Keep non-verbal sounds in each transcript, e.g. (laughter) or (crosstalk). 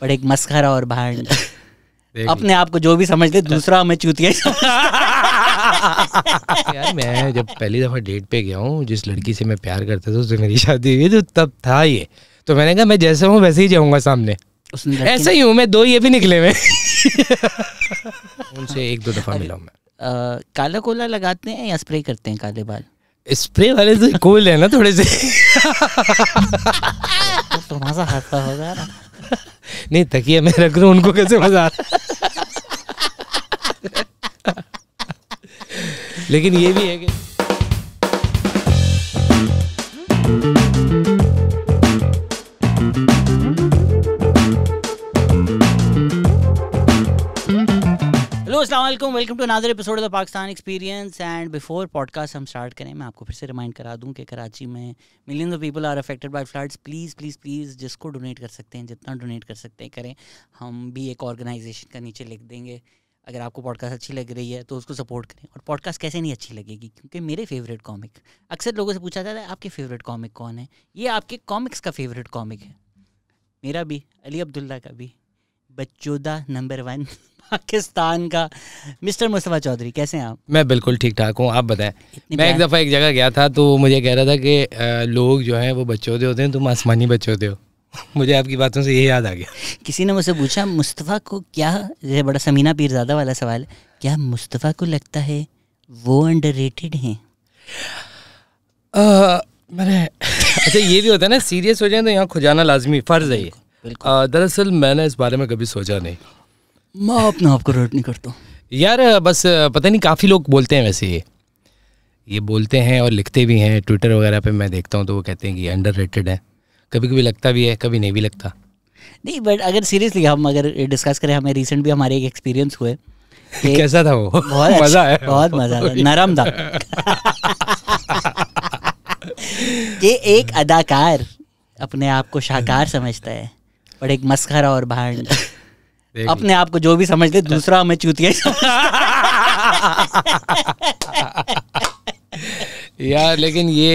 पर एक मस्करा और भांड (laughs) अपने आप को जो भी समझ ले दूसरा हमें चूतिया यार मैं जब पहली दफ़ा डेट पे गया हूँ जिस लड़की से मैं प्यार करता था उससे मेरी शादी हुई तो तब था ये तो मैंने कहा मैं जैसे हूँ वैसे ही जाऊँगा सामने ऐसे ही हूँ मैं दो ये भी निकले मैं (laughs) उनसे एक दो दफ़ा मिला हूँ मैं काला कोला लगाते हैं या स्प्रे करते हैं काले बाल स्प्रे वाले तो कूल है ना थोड़े से (laughs) तो तुम्हारा हादसा होगा ना नहीं तकिया मैं रख रहा हूँ उनको कैसे मजा आ रहा लेकिन ये भी है कि असलम welcome to another episode of Pakistan experience and before podcast हम स्टार्ट करें मैं आपको फिर से रिमाइंड करा दूं कि कराची में million of people are affected by floods please please please जिसको डोनेट कर सकते हैं जितना डोनेट कर सकते हैं करें हम भी एक ऑर्गेनाइजेशन का नीचे लिख देंगे अगर आपको पॉडकास्ट अच्छी लग रही है तो उसको सपोर्ट करें और पॉडकास्ट कैसे नहीं अच्छी लगेगी क्योंकि मेरे फेवरेट कॉमिक अक्सर लोगों से पूछा जाता है आपके फेवरेट कॉमिक कौन है ये आपके कॉमिक्स का फेवरेट कॉमिक है मेरा भी अली अब्दुल्ला का भी बच्चोदा नंबर वन (laughs) पाकिस्तान का मिस्टर मुस्तफ़ा चौधरी कैसे हैं आप मैं बिल्कुल ठीक ठाक हूँ आप बताएं मैं एक दफ़ा एक जगह गया था तो मुझे कह रहा था कि लोग जो हैं वो बच्चोदे होते हैं तुम आसमानी बच्चोदे हो (laughs) मुझे आपकी बातों से ये याद आ गया किसी ने मुझसे पूछा मुस्तफ़ा को क्या जैसे बड़ा समीना पीरजादा वाला सवाल क्या मुस्तफ़ा को लगता है वो अंडर रेटेड हैं मैंने (laughs) अच्छा ये भी होता है ना सीरियस हो जाए तो यहाँ खुजाना लाजमी फ़र्ज़ है ये दरअसल मैंने इस बारे में कभी सोचा नहीं मैं अपने आप को रट नहीं करता यार बस पता नहीं काफ़ी लोग बोलते हैं वैसे ये ये बोलते हैं और लिखते भी हैं ट्विटर वगैरह पे मैं देखता हूँ तो वो कहते हैं कि अंडर रेटेड है कभी कभी लगता भी है कभी नहीं भी लगता नहीं बट अगर सीरियसली हम अगर डिस्कस करें हमें रिसेंट भी हमारे एक एक्सपीरियंस हुए (laughs) कैसा था वो (laughs) बहुत मज़ा है अच्छा, बहुत मज़ा नरम था कि (laughs) एक अदाकार अपने आप को शाहकार समझता है और एक मस्करा और भांड (laughs) अपने आप को जो भी समझ ले दूसरा हमें चूतिया (laughs) यार लेकिन ये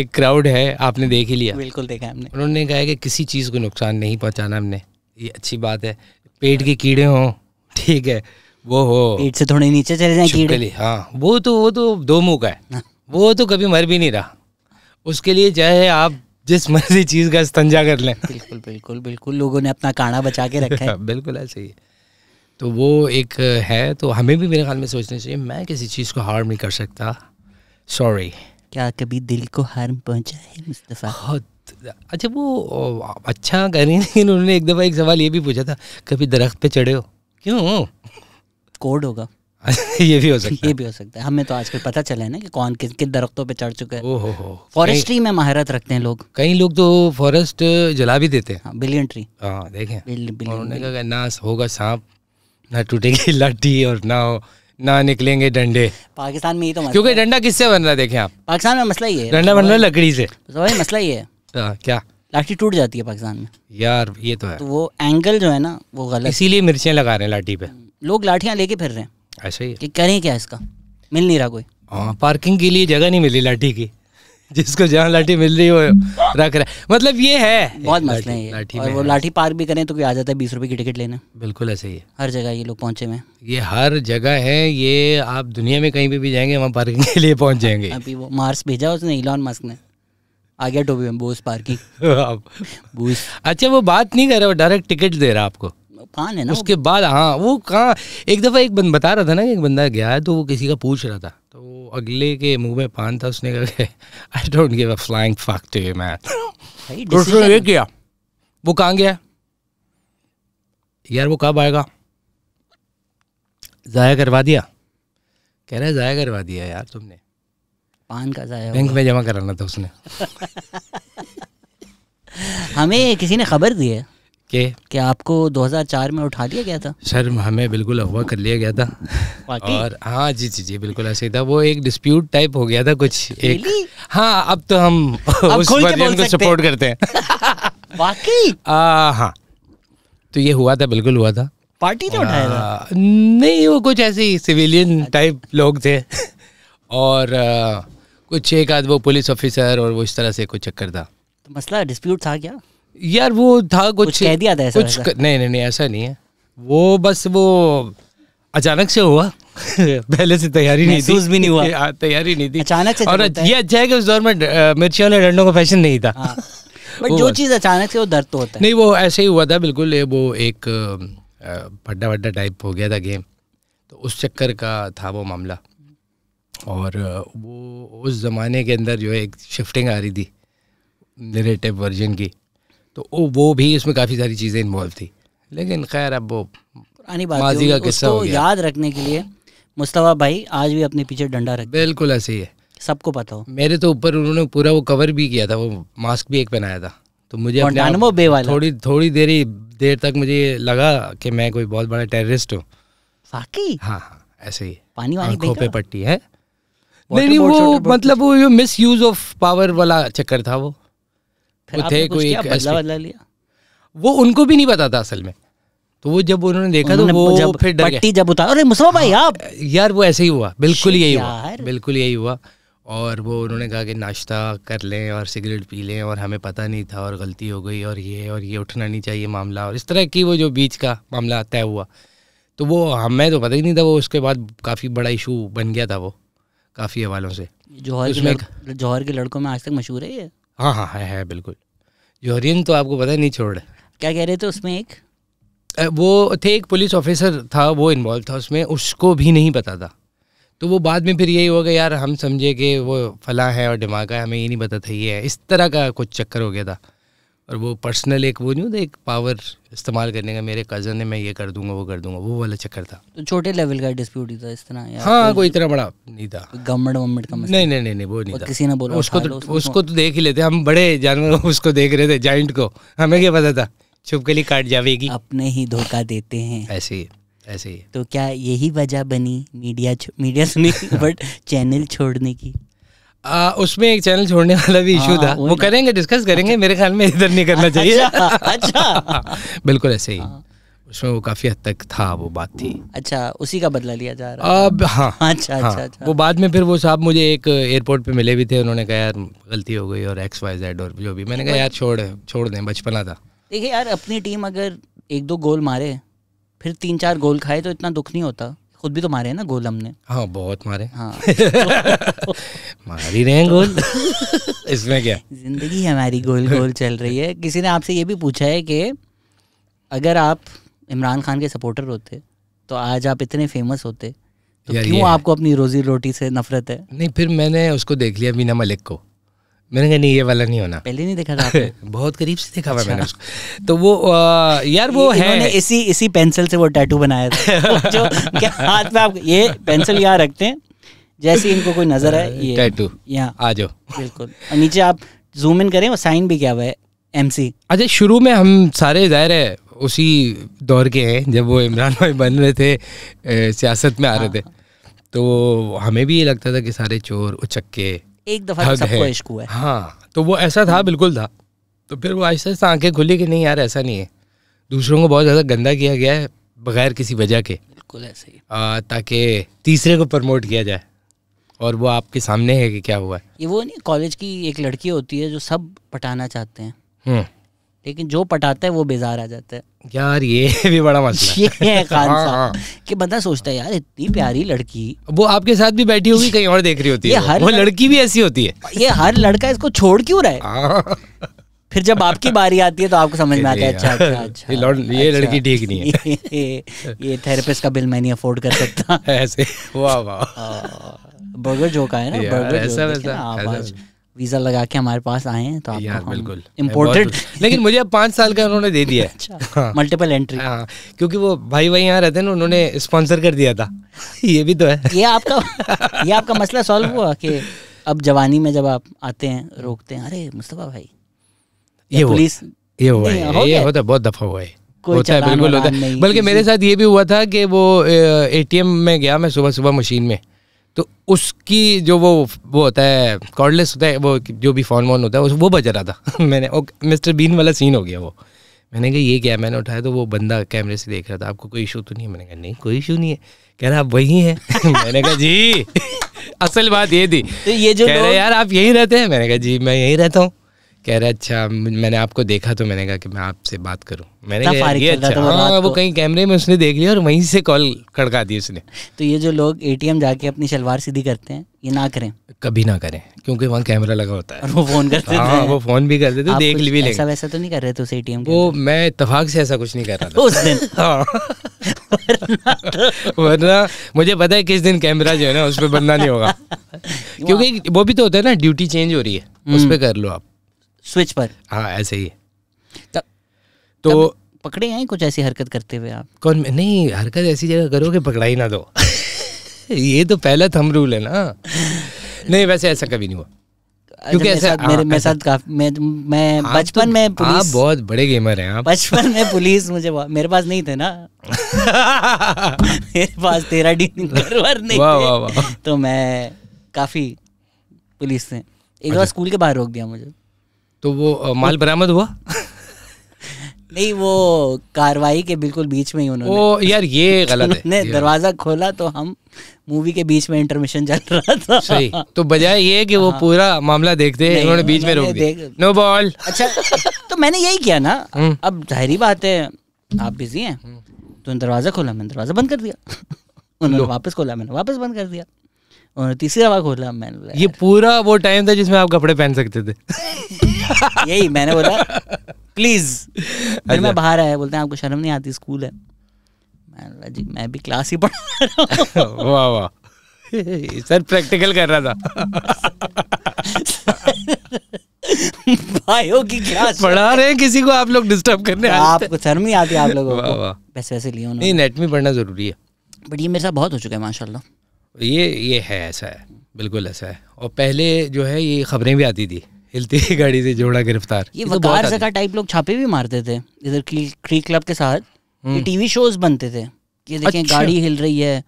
एक क्राउड है आपने देख ही लिया बिल्कुल देखा हमने उन्होंने कहा कि किसी चीज़ को नुकसान नहीं पहुंचाना हमने ये अच्छी बात है पेट के कीड़े हों ठीक है वो हो पेट से थोड़े नीचे चले जाए कीड़े लिए हाँ वो तो वो तो दो मुँह का है हाँ। वो तो कभी मर भी नहीं रहा उसके लिए चाहे आप जिस मर्जी चीज का स्तंजा कर लें बिल्कुल बिल्कुल बिल्कुल लोगों ने अपना काढ़ा बचा के रखा है (laughs) बिल्कुल ऐसे ही तो वो एक है तो हमें भी मेरे ख्याल में सोचना चाहिए मैं किसी चीज़ को हार्म नहीं कर सकता सॉरी क्या कभी दिल को हार्म पहुंचा है मुस्तफ़ा अच्छा वो अच्छा रही लेकिन उन्होंने एक दफ़ा एक सवाल ये भी पूछा था कभी दरख्त पे चढ़े हो क्यों कोड होगा (laughs) ये भी हो सकता है ये भी हो सकता है हमें तो आजकल पता चला है ना कि कौन किस किन दरख्तों पे चढ़ चुके हैं ओहो हो फॉरेस्ट्री में महारत रखते हैं लोग कई लोग तो फॉरेस्ट जला भी देते हैं हाँ, बिलियन ट्री हाँ देखें बिल, उन्होंने ना होगा सांप ना टूटेगी लाठी और ना हो ना निकलेंगे डंडे पाकिस्तान में ही तो क्योंकि डंडा किससे बन रहा है देखे आप पाकिस्तान में मसला ये है डंडा बन रहा है लकड़ी से तो मसला ये है हाँ, क्या लाठी टूट जाती है पाकिस्तान में यार ये तो है तो वो एंगल जो है ना वो गलत इसीलिए मिर्चियाँ लगा रहे हैं लाठी पे हम्म, लोग लाठियाँ लेके फिर रहे हैं ऐसे ही कि करें क्या इसका मिल नहीं रहा कोई हाँ पार्किंग के लिए जगह नहीं मिली लाठी की जिसको जहाँ लाठी मिल रही हो रख रहा है मतलब ये है बहुत मसला है लाठी और वो लाठी पार्क भी करें तो कोई आ जाता है बीस रुपए की टिकट लेने बिल्कुल ऐसे ही है हर जगह ये लोग पहुंचे में ये हर जगह है ये आप दुनिया में कहीं भी भी जाएंगे वहाँ पार्किंग के लिए पहुंच जाएंगे अभी वो मार्स भेजा उसने इलॉन मस्क ने आ गया टोपी में बोस (laughs) पार्किंग अच्छा वो बात नहीं कर रहा वो डायरेक्ट टिकट दे रहा आपको कान है ना उसके बाद हाँ वो कहाँ एक दफ़ा एक बंद बता रहा था ना कि एक बंदा गया है तो वो किसी का पूछ रहा था तो वो अगले के मुंह में पान था उसने कहा I don't give a flying fuck to you man उसने ये किया वो कहाँ गया यार वो कब आएगा ज़ाया करवा दिया कह रहा है ज़ाया करवा दिया यार तुमने पान का ज़ाया बैंक में जमा कराना था उसने (laughs) हमें किसी ने खबर दी है के कि आपको 2004 में उठा लिया गया था सर हमें बिल्कुल अगवा कर लिया गया था और हाँ जी जी जी बिल्कुल ऐसे ही था वो एक डिस्प्यूट टाइप हो गया था कुछ एक हाँ अब तो हम उस वर्जन को सपोर्ट करते हैं (laughs) वाकई हाँ तो ये हुआ था बिल्कुल हुआ था पार्टी ने उठाया था नहीं वो कुछ ऐसे ही सिविलियन टाइप लोग थे और कुछ एक आध वो पुलिस ऑफिसर और वो इस तरह से कुछ चक्कर था तो मसला डिस्प्यूट था क्या यार वो था कुछ, कुछ कह दिया था ऐसा कुछ ऐसा? नहीं नहीं नहीं ऐसा नहीं है वो बस वो अचानक से हुआ (laughs) पहले से तैयारी नहीं थी भी नहीं हुआ (laughs) हाँ, तैयारी नहीं थी अचानक से और ये अच्छा है कि उस दौर में मिर्ची वाले डंडों का फैशन नहीं था हाँ। (laughs) बट जो चीज़ अचानक से वो दर्द तो होता है नहीं वो ऐसे ही हुआ था बिल्कुल वो एक भड्डा वड्डा टाइप हो गया था गेम तो उस चक्कर का था वो मामला और वो उस ज़माने के अंदर जो एक शिफ्टिंग आ रही थी नरेटिव वर्जन की तो वो भी इसमें काफ़ी सारी चीज़ें इन्वॉल्व थी लेकिन खैर अब वो पुरानी बात माजी का किस्सा हो याद रखने के लिए मुस्तफ़ा भाई आज भी अपने पीछे डंडा रख बिल्कुल ऐसे ही है सबको पता हो मेरे तो ऊपर उन्होंने पूरा वो कवर भी किया था वो मास्क भी एक पहनाया था तो मुझे अपने थोड़ी थोड़ी देर ही देर तक मुझे लगा कि मैं कोई बहुत बड़ा टेररिस्ट हूँ साकी हाँ हाँ ऐसे ही पानी वाली खोपे पट्टी है नहीं नहीं वो मतलब वो मिस यूज ऑफ पावर वाला चक्कर था वो फिर आपने थे कोई एक बदला बदला लिया वो उनको भी नहीं पता था असल में तो वो जब उन्होंने देखा तो वो जब फिर डर पट्टी जब उतार अरे मुसलमान भाई आप हाँ, यार वो ऐसे ही हुआ बिल्कुल यही हुआ बिल्कुल यही हुआ और वो उन्होंने कहा कि नाश्ता कर लें और सिगरेट पी लें और हमें पता नहीं था और गलती हो गई और ये और ये उठना नहीं चाहिए मामला और इस तरह की वो जो बीच का मामला तय हुआ तो वो हमें तो पता ही नहीं था वो उसके बाद काफ़ी बड़ा इशू बन गया था वो काफ़ी हवालों से जौहर तो के जौहर के लड़कों में आज तक मशहूर है ये हाँ हाँ है है बिल्कुल जोहरीन तो आपको पता नहीं छोड़ क्या कह रहे थे उसमें एक वो थे एक पुलिस ऑफिसर था वो इन्वॉल्व था उसमें उसको भी नहीं पता था तो वो बाद में फिर यही गया यार हम समझे कि वो फला है और दिमाग है हमें ये नहीं पता था ये है इस तरह का कुछ चक्कर हो गया था और वो पर्सनल एक वो नहीं होता एक पावर इस्तेमाल करने का मेरे कज़न ने मैं ये कर दूंगा वो कर दूंगा वो वाला चक्कर था तो छोटे लेवल का डिस्प्यूट ही था इस तरह या हाँ कोई इतना बड़ा नहीं था गवर्नमेंट वमेंट का नहीं नहीं नहीं नहीं वो नहीं था किसी ने बोला उसको तो उसको तो।, तो देख ही लेते हम बड़े जानवर (laughs) उसको देख रहे थे जॉइंट को हमें क्या पता था छुपकली काट जाएगी अपने ही धोखा देते हैं ऐसे ही ऐसे ही तो क्या यही वजह बनी मीडिया मीडिया सुनी बट (laughs) चैनल छोड़ने की आ, उसमें एक चैनल छोड़ने वाला भी इशू हाँ, था वो करेंगे डिस्कस करेंगे अच्छा। मेरे ख्याल में इधर नहीं करना चाहिए अच्छा, अच्छा। (laughs) बिल्कुल ऐसे ही हाँ। उसमें वो काफी हद तक था वो बात थी अच्छा उसी का बदला लिया जा रहा अब हाँ (laughs) अच्छा, अच्छा हाँ, अच्छा अच्छा वो बाद में फिर वो साहब मुझे एक एयरपोर्ट पे मिले भी थे उन्होंने कहा यार गलती हो गई और एक्स वाई जेड और जो भी मैंने कहा यार छोड़ छोड़ दें बचपना था देखिए यार अपनी टीम अगर एक दो गोल मारे फिर तीन चार गोल खाए तो इतना दुख नहीं होता खुद भी तो मारे हैं ना गोल हमने हाँ बहुत मारे हाँ (laughs) तो ही रहे तो- गोल (laughs) इसमें क्या जिंदगी हमारी गोल (laughs) गोल चल रही है किसी ने आपसे ये भी पूछा है कि अगर आप इमरान खान के सपोर्टर होते तो आज आप इतने फेमस होते तो क्यों आपको अपनी रोजी रोटी से नफरत है नहीं फिर मैंने उसको देख लिया मीना मलिक को मैंने कहा नहीं ये वाला नहीं होना पहले नहीं देखा था (laughs) बहुत करीब से देखा हुआ अच्छा। मैंने उसको तो वो आ, यार वो है इसी इसी पेंसिल से वो टैटू बनाया था जो क्या हाथ में आप ये पेंसिल यहाँ रखते हैं जैसे इनको कोई नजर है (laughs) ये टैटू यहाँ आ जाओ बिल्कुल नीचे आप जूम इन करें और साइन भी क्या हुआ है एमसी अच्छा शुरू में हम सारे जाहिर है उसी दौर के हैं जब वो इमरान भाई बन रहे थे सियासत में आ रहे थे हाँ, हाँ। तो हमें भी ये लगता था कि सारे चोर उचक्के एक दफा तो सबको इश्क हुआ है हाँ तो वो ऐसा था बिल्कुल था तो फिर वो आहिस्ता आहिस्ता आंखें खुली कि नहीं यार ऐसा नहीं है दूसरों को बहुत ज़्यादा गंदा किया गया है बगैर किसी वजह के बिल्कुल ऐसे ही ताकि तीसरे को प्रमोट किया जाए और वो आपके सामने है कि क्या हुआ है ये वो नहीं कॉलेज की एक लड़की होती है जो सब पटाना चाहते हैं हम्म। लेकिन जो पटाता है वो बेजार आ जाता है यार ये (laughs) भी बड़ा मसला (laughs) ये है खान हाँ, साहब हाँ। कि बंदा सोचता है यार इतनी प्यारी लड़की वो आपके साथ भी बैठी होगी कहीं और देख रही होती है हर वो लड़की भी ऐसी होती है ये हर लड़का इसको छोड़ क्यों रहा है हाँ। फिर जब आपकी बारी आती है तो आपको समझ में आता है अच्छा अच्छा ये अच्छा। लड़की ठीक नहीं है (laughs) ये थेरेपिस्ट का बिल मैं नहीं अफोर्ड कर सकता ऐसे वाह वाह हाँ। बर्गर जो का है ना बर्गर ऐसा वैसा आप आज वीजा लगा के हमारे पास आए हैं तो यार बिल्कुल इम्पोर्टेड लेकिन मुझे अब पाँच साल का उन्होंने दे दिया (laughs) अच्छा मल्टीपल हाँ। एंट्री हाँ क्योंकि वो भाई भाई यहाँ रहते हैं ना उन्होंने स्पॉन्सर कर दिया था (laughs) ये भी तो है ये आपका ये आपका मसला सॉल्व हुआ कि अब जवानी में जब आप आते हैं रोकते हैं अरे मुस्तफ़ा भाई ये पुलिस ये हुआ है ये होता है बहुत दफ़ा हुआ है होता है बिल्कुल होता है बल्कि मेरे साथ ये भी हुआ था कि वो एटीएम में गया मैं सुबह सुबह मशीन में तो उसकी जो वो वो होता है कॉर्डलेस होता है वो जो भी फोन वोन होता है वो बज रहा था (laughs) मैंने ओ मिस्टर बीन वाला सीन हो गया वो मैंने कहा ये क्या मैंने उठाया तो वो बंदा कैमरे से देख रहा था आपको कोई इशू तो नहीं है मैंने कहा नहीं कोई इशू नहीं है कह रहा आप वही हैं (laughs) मैंने कहा जी (laughs) असल बात ये थी तो ये जो कह रहे यार आप यहीं रहते हैं मैंने कहा जी मैं यहीं रहता हूँ कह रहा अच्छा मैंने आपको देखा तो मैंने कहा कि मैं आपसे बात करूं मैंने कहा ये अच्छा हाँ, वो कहीं कैमरे में उसने देख लिया और वहीं से कॉल खड़का दी उसने तो ये जो लोग एटीएम जाके अपनी शलवार सीधी करते हैं ये ना करें कभी ना करें क्योंकि वहाँ कैमरा लगा होता है और वो फोन करते हाँ, वो फोन भी करते थे देख ली भी ऐसा वैसा तो नहीं कर रहे थे उस एटीएम वो मैं इतफाक से ऐसा कुछ नहीं कर रहा था उस दिन (laughs) हाँ। तो- वरना मुझे पता है किस दिन कैमरा जो है ना उस पर बनना नहीं होगा (laughs) क्योंकि वो भी तो होता है ना ड्यूटी चेंज हो रही है उस पर हम्म। कर लो आप स्विच पर हाँ ऐसे ही तब, तो तब पकड़े हैं कुछ ऐसी हरकत करते हुए आप कौन नहीं हरकत ऐसी जगह करो कि पकड़ा ही ना दो (laughs) ये तो पहला थम रूल है ना नहीं वैसे ऐसा कभी नहीं हुआ अच्छा, क्योंकि ऐसा हाँ, मेरे मेरे साथ काफ मैं मैं हाँ, तो बचपन में पुलिस आप बहुत बड़े गेमर हैं आप बचपन में पुलिस मुझे मेरे पास नहीं थे ना मेरे पास तेरा डी नहीं वाह वाह वाह तो मैं काफी पुलिस थे एक बार अच्छा। स्कूल के बाहर रोक दिया मुझे तो वो माल बरामद हुआ नहीं वो कार्रवाई के बिल्कुल बीच में ही उन्होंने ओ यार ये गलत है ने दरवाजा खोला तो हम मूवी के बीच में इंटरमिशन चल रहा था सही तो बजाय ये कि वो हाँ। पूरा मामला देखते उन्होंने बीच में रोक दिया नो बॉल अच्छा तो मैंने यही किया ना हम्म। अब जाहरी बात है आप बिजी हैं हम्म। तो दरवाजा खोला मैंने दरवाजा बंद कर दिया (laughs) उन्होंने वापस खोला मैंने वापस बंद कर दिया उन्होंने तीसरी दवा खोला मैंने ये पूरा वो टाइम था जिसमें आप कपड़े पहन सकते थे (laughs) (laughs) यही मैंने बोला प्लीज (laughs) मैं अच्छा। बाहर आया बोलते हैं आपको शर्म नहीं आती स्कूल है मैं जी मैं भी क्लास ही पढ़ (laughs) वाह वाह सर प्रैक्टिकल कर रहा था भाइयों की क्लास पढ़ा रहे हैं किसी को आप लोग डिस्टर्ब करने आपको शर्म ही आती आप लोगों को वैसे वैसे लिए नहीं नेट में पढ़ना ज़रूरी है बट ये मेरे साथ बहुत हो चुका है माशाल्लाह ये ये है ऐसा है बिल्कुल ऐसा है और पहले जो है ये खबरें भी आती थी हिलती गाड़ी से जोड़ा गिरफ्तार ये तो वकार तो जगह टाइप लोग छापे भी मारते थे इधर क्री क्लब के साथ ये टीवी हम्म। शोज बनते थे ये देखें अच्छा। गाड़ी हिल रही है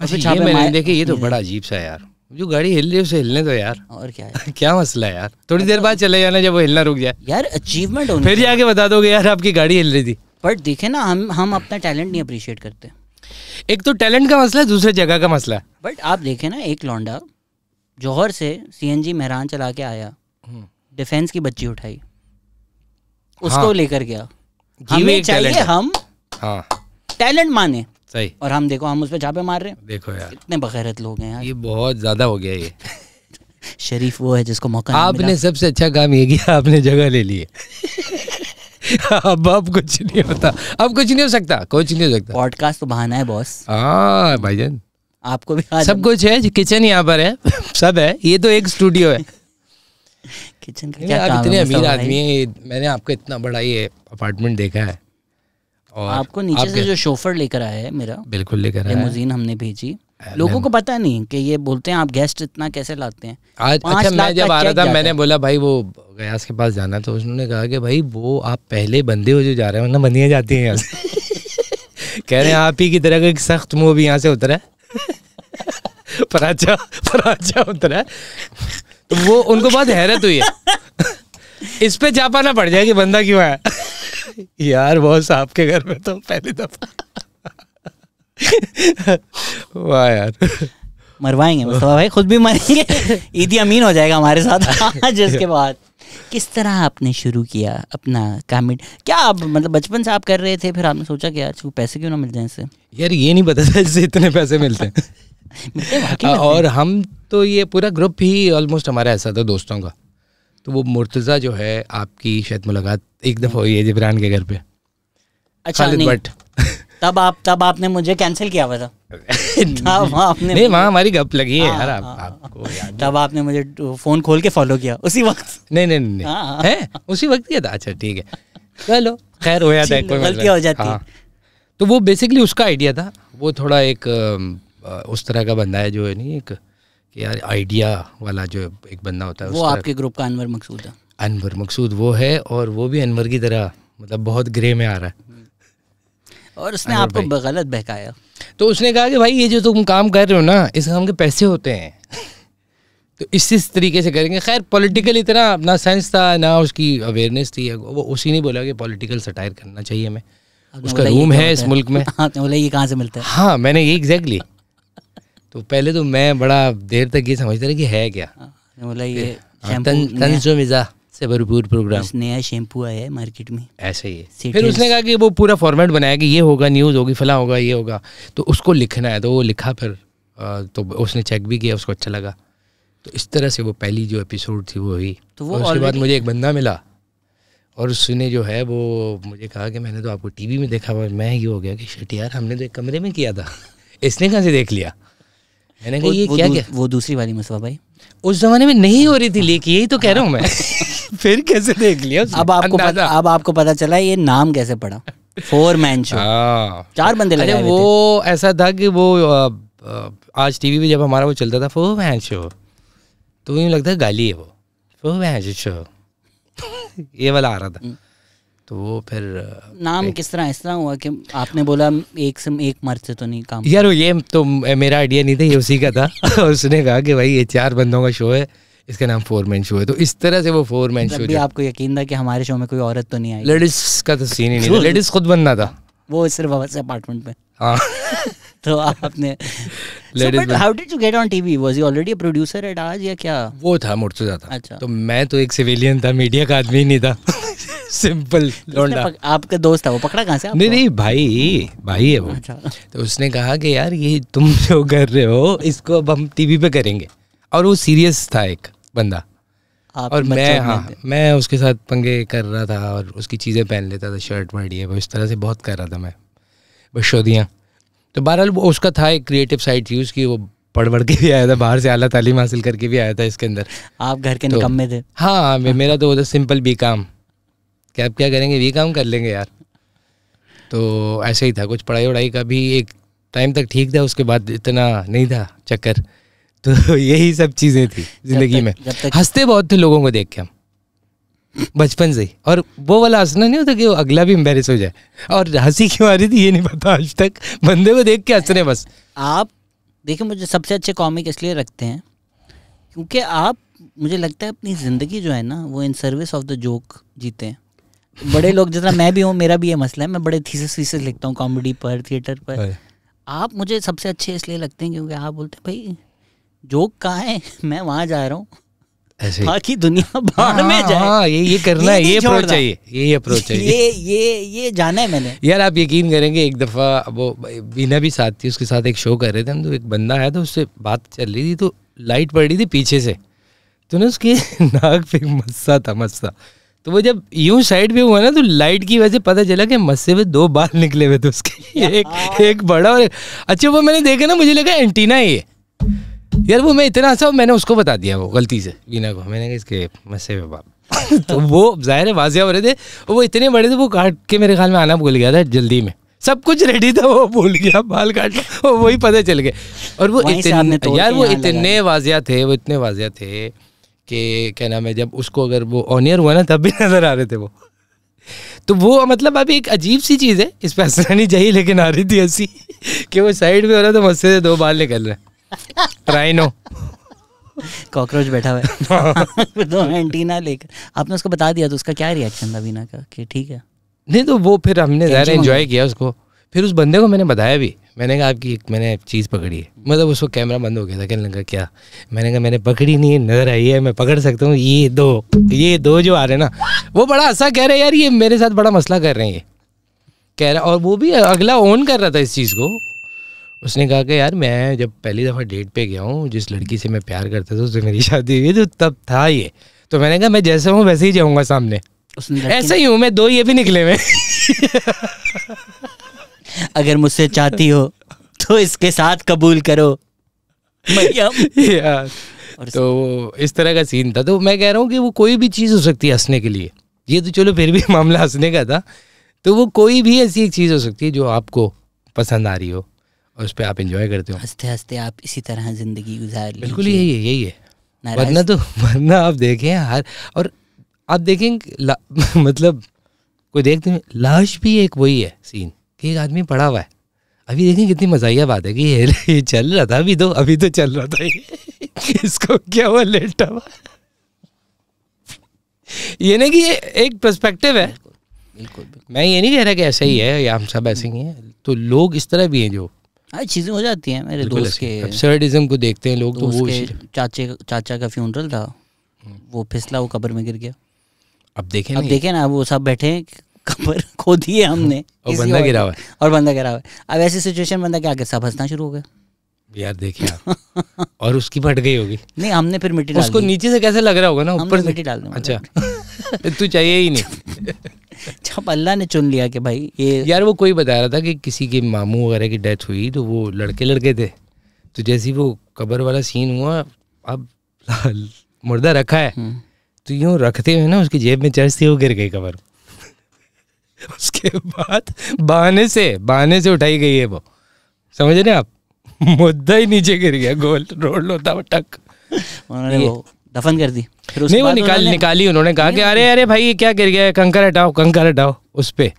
अच्छा ये मैंने देखे ये तो बड़ा अजीब सा यार जो गाड़ी हिल रही है उसे हिलने दो यार और क्या है? (laughs) क्या मसला है यार थोड़ी देर बाद चले जाना जब वो हिलना रुक जाए यार अचीवमेंट हो फिर जाके बता दोगे यार आपकी गाड़ी हिल रही थी बट देखे ना हम हम अपना टैलेंट नहीं अप्रिशिएट करते एक तो टैलेंट का मसला है दूसरे जगह का मसला है बट आप देखे ना एक लौंडा जौहर से सीएनजी मेहरान चला के आया डिफेंस की बच्ची उठाई हाँ। उसको हाँ, लेकर गया हमें चाहिए हम हाँ, टैलेंट माने सही और हम देखो हम उस पर छापे मार रहे हैं देखो यार इतने बखैरत लोग हैं यार ये बहुत ज्यादा हो गया ये (laughs) शरीफ वो है जिसको मौका आपने सबसे अच्छा काम ये किया आपने जगह ले ली (laughs) अब अब कुछ नहीं होता अब कुछ नहीं हो सकता कुछ नहीं हो सकता पॉडकास्ट तो बहाना है बॉस हाँ भाईजान आपको भी सब कुछ है किचन यहाँ पर है (laughs) सब है ये तो एक स्टूडियो है किचन (laughs) का क्या आप इतने अमीर आदमी है मैंने आपको इतना बड़ा ये अपार्टमेंट देखा है और आपको नीचे आप से जो शोफर लेकर आया है मेरा बिल्कुल लेकर आया लिमोजीन हमने भेजी लोगों को पता नहीं कि ये बोलते हैं आप गेस्ट इतना कैसे लाते हैं आज अच्छा मैं जब आ रहा था मैंने बोला भाई वो गयास के पास जाना तो उन्होंने कहा कि भाई वो आप पहले बंदे हो जो जा रहे हैं वरना बंदियाँ जाती हैं से (laughs) कह रहे हैं आप ही की तरह का एक सख्त मुंह भी यहाँ से उतरा है (laughs) पराचा पराचा उतरा है तो वो उनको बहुत हैरत हुई है इस पे जा पाना पड़ जाए कि बंदा क्यों है यार बॉस आपके घर में तो पहली दफा वाह यार मरवाएंगे मुस्तफा भाई खुद भी मरेंगे ईद अमीन हो जाएगा हमारे साथ जिसके बाद किस तरह आपने शुरू किया अपना कॉमेडी क्या आप मतलब बचपन से आप कर रहे थे फिर आपने सोचा कि यार पैसे क्यों ना मिल जाए इससे यार ये नहीं पता था इससे इतने पैसे मिलते हैं और हम तो ये पूरा ग्रुप ही ऑलमोस्ट हमारा ऐसा था दोस्तों का तो वो मुर्तज़ा जो है आपकी शायद मुलाकात एक दफ़ा हुई है जबरान के घर पे अच्छा नहीं बट (laughs) तब आप तब आपने मुझे कैंसिल किया हुआ था (laughs) तब आपने नहीं वहाँ हमारी गप लगी है हाँ, यार आप, हाँ। आपको तब आपने मुझे फ़ोन खोल के फॉलो किया उसी वक्त नहीं नहीं नहीं हाँ, है उसी वक्त किया था अच्छा ठीक है चलो खैर हो जाता है (laughs) मतलब गलती हो जाती है तो वो बेसिकली उसका आइडिया था वो थोड़ा एक उस तरह का बंदा है जो है नहीं एक कि यार आइडिया वाला जो एक बंदा होता है वो आपके ग्रुप का अनवर मकसूद है अनवर मकसूद वो है और वो भी अनवर की तरह मतलब बहुत ग्रे में आ रहा है हम्म। और उसने आपको गलत बहकाया तो उसने कहा कि भाई ये जो तुम काम कर रहे हो ना इस काम के पैसे होते हैं (laughs) तो इस इस तरीके से करेंगे खैर पॉलिटिकल इतना ना सेंस था ना उसकी अवेयरनेस थी वो उसी ने बोला कि पॉलिटिकल सटायर करना चाहिए हमें उसका रूम है इस मुल्क में (laughs) बोला ये कहाँ से मिलता है हाँ मैंने ये एग्जैक्टली exactly, तो पहले तो मैं बड़ा देर तक ये समझता रहा कि है क्या हाँ, तो बोला मतलब ये हाँ, तंजो मिजा से भरपूर प्रोग्राम नया शैम्पू आया है मार्केट में ऐसे ही है फिर उसने कहा कि वो पूरा फॉर्मेट बनाया कि ये होगा न्यूज़ होगी फला होगा ये होगा तो उसको लिखना है तो वो लिखा फिर तो उसने चेक भी किया उसको अच्छा लगा तो इस तरह से वो पहली जो एपिसोड थी वो हुई तो वो उसके बाद मुझे एक बंदा मिला और उसने जो है वो मुझे कहा कि मैंने तो आपको टीवी में देखा मैं ये हो गया कि शट यार हमने तो एक कमरे में किया था (laughs) इसने कहाँ से देख लिया मैंने कहा ये वो क्या क्या वो दूसरी वाली मुस्तफा भाई उस जमाने में नहीं हो रही थी लेकिन यही तो कह रहा हूँ मैं (laughs) फिर कैसे देख लिया अब आपको अब आपको पता चला ये नाम कैसे पड़ा फोर मैन शो चार बंदे लगे वो ऐसा था कि वो आज टीवी पे जब हमारा वो चलता था फोर मैन शो तो यूँ लगता है गाली है वो फोर मैन शो ये वाला आ रहा था हम्म। तो वो फिर नाम किस तरह इस तरह हुआ कि आपने बोला एक से एक मर्द से तो नहीं काम यार ये तो मेरा आइडिया नहीं था ये उसी का था और (laughs) उसने कहा कि भाई ये चार बंदों का शो है इसका नाम फोर मैन शो है तो इस तरह से वो फोर मैन शो भी आपको यकीन था कि हमारे शो में कोई औरत तो नहीं आई लेडीज का तो सीन ही नहीं था लेडीज (laughs) खुद बनना था वो सिर्फ अवश्य अपार्टमेंट में तो आपने how did you get on TV was he already a producer at Aaj या क्या वो था मुर्तजा तो था अच्छा तो मैं तो एक सिविलियन था मीडिया का आदमी नहीं था (laughs) (laughs) सिंपल लोंडा आपका दोस्त है वो पकड़ा कहाँ से नहीं नहीं भाई भाई है वो अच्छा तो उसने कहा कि यार ये तुम (laughs) जो कर रहे हो इसको अब हम टीवी पे करेंगे और वो सीरियस था एक बंदा और मैं हाँ मैं उसके साथ पंगे कर रहा था और उसकी चीज़ें पहन लेता था शर्ट वर्ट ये इस तरह से बहुत कर रहा था मैं बशोदियाँ तो बहरहाल वो उसका था एक क्रिएटिव साइड थी उसकी वो पढ़ पढ़ के भी आया था बाहर से अला तालीम हासिल करके भी आया था इसके अंदर आप घर के तो, निकम्मे थे हाँ, हाँ मेरा तो वो था सिंपल बी काम कि आप क्या करेंगे ये काम कर लेंगे यार तो ऐसे ही था कुछ पढ़ाई वढ़ाई का भी एक टाइम तक ठीक था उसके बाद इतना नहीं था चक्कर तो (laughs) यही सब चीज़ें थी जिंदगी में हंसते बहुत थे लोगों को देख के हम बचपन से ही और वो वाला हंसना नहीं होता कि वो अगला भी एम्बेरस हो जाए और हंसी क्यों आ रही थी ये नहीं पता आज तक बंदे को देख के हंसने बस आप देखिए मुझे सबसे अच्छे कॉमिक इसलिए रखते हैं क्योंकि आप मुझे लगता है अपनी ज़िंदगी जो है ना वो in service of the joke जीते हैं बड़े लोग जितना मैं भी हूँ मेरा भी ये मसला है मैं बड़े थीसिस वीसिस लिखता हूँ कॉमेडी पर थिएटर पर आप मुझे सबसे अच्छे इसलिए लगते हैं क्योंकि आप बोलते हैं भाई जोक कहाँ है (laughs) मैं वहाँ जा रहा हूँ बाकी दुनिया (laughs) बाहर में हाँ, जाए हाँ, ये ये करना ये है ये अप्रोच चाहिए ये अप्रोच चाहिए ये ये ये जाना है मैंने यार आप यकीन करेंगे एक दफ़ा वो बीना भी साथ थी उसके साथ एक शो कर रहे थे हम तो एक बंदा आया था उससे बात चल रही थी तो लाइट पड़ रही थी पीछे से तो ना उसकी नाक पे मस्सा था मस्सा तो वो जब यूं साइड पे हुआ ना तो लाइट की वजह से पता चला कि मस्से में दो बाल (laughs) निकले हुए थे उसके एक एक बड़ा और अच्छा वो मैंने देखा ना मुझे लगा एंटीना ये यार वो मैं इतना सा मैंने उसको बता दिया वो गलती से बीना को मैंने कहा इसके मस्से में बाल (laughs) तो वो जाहिर है वाजिया हो रहे थे वो इतने बड़े थे वो काट के मेरे ख्याल में आना भूल गया था जल्दी में सब कुछ रेडी था वो भूल गया बाल काटना वही पता चल गया और वो इतने यार वो इतने वाजिया थे वो इतने वाजिया थे कि क्या नाम है जब उसको अगर वो ऑनियर हुआ ना तब भी (laughs) नज़र आ रहे थे वो तो वो मतलब अभी एक अजीब सी चीज़ है इस पर हंसनी चाहिए लेकिन आ रही थी ऐसी (laughs) कि वो साइड में हो रहा तो मस्से से दो बाल निकल रहे ट्राइनो कॉकरोच (laughs) बैठा हुआ है दो एंटीना लेकर आपने उसको बता दिया तो उसका क्या रिएक्शन था बीना का कि ठीक है नहीं तो वो फिर हमने ज़्यादा इन्जॉय किया उसको फिर उस बंदे को मैंने बताया भी मैंने कहा आपकी एक मैंने चीज़ पकड़ी है मतलब उसको कैमरा बंद हो गया था कहने लगा क्या मैंने कहा मैंने पकड़ी नहीं है नज़र आई है मैं पकड़ सकता हूँ ये दो ये दो जो आ रहे हैं ना वो बड़ा हंसा कह रहे हैं यार ये मेरे साथ बड़ा मसला कर रहे हैं ये कह रहा और वो भी अगला ओन कर रहा था इस चीज़ को उसने कहा कि यार मैं जब पहली दफ़ा डेट पे गया हूँ जिस लड़की से मैं प्यार करता था उससे मेरी शादी हुई तो तब था ये तो मैंने कहा मैं जैसे हूँ वैसे ही जाऊँगा सामने ऐसा ही हूँ मैं दो ये भी निकले मैं (laughs) अगर मुझसे चाहती हो तो इसके साथ कबूल करो (laughs) यार तो इस तरह का सीन था तो मैं कह रहा हूँ कि वो कोई भी चीज़ हो सकती है हंसने के लिए ये तो चलो फिर भी (laughs) मामला हंसने का था तो वो कोई भी ऐसी एक चीज़ हो सकती है जो आपको पसंद आ रही हो और उस पर आप इंजॉय करते हो हंसते हंसते आप इसी तरह ज़िंदगी गुजार बिल्कुल यही है यही है वरना तो वरना आप देखें हर और आप देखें (laughs) मतलब कोई देखते हैं लाश भी एक वही है सीन कि एक आदमी पड़ा हुआ है अभी देखें कितनी मजाइया बात है कि ये, चल रहा था अभी तो अभी तो चल रहा था ये इसको क्या हुआ लेटा हुआ ये नहीं कि ये एक पर्सपेक्टिव है बिल्कुल, मैं ये नहीं कह रहा कि ऐसा ही है या हम सब ऐसे ही हैं तो लोग इस तरह भी हैं जो हाँ चीज़ें हो जाती हैं मेरे दोस्त के अपसर्डिज्म को देखते हैं लोग तो वो चाचे चाचा का फ्यूनरल था हम्म। वो फिसला वो कब्र में गिर गया अब देखें अब देखें ना वो सब बैठे हैं कबर खोदी है हमने और बंदा गिरा हुआ और बंदा गिरा हुआ अब ऐसी सिचुएशन बंदा क्या सब हंसना शुरू हो गया यार देखिए और उसकी फट गई होगी नहीं हमने फिर मिट्टी उसको नीचे से कैसे लग रहा होगा ना ऊपर मिट्टी डाल दूंगा अच्छा तू चाहिए ही नहीं जब अल्लाह ने चुन लिया कि भाई ये यार वो कोई बता रहा था कि किसी के मामू वगैरह की डेथ हुई तो वो लड़के लड़के थे तो जैसे वो कबर वाला सीन हुआ अब (laughs) मुर्दा रखा है हम्म। तो यूँ रखते हुए ना उसकी जेब में चर्च थी वो गिर गई कबर (laughs) उसके बाद बहाने से बहाने से उठाई गई है वो समझ रहे आप (laughs) मुद्दा ही नीचे गिर गया गोल रोड होता वो टक उन्होंने वो दफन कर दी फिर उसके नहीं वो निकाल निकाली उन्होंने कहा कि अरे अरे भाई ये क्या गिर गया कंकर हटाओ कंकर हटाओ उस पर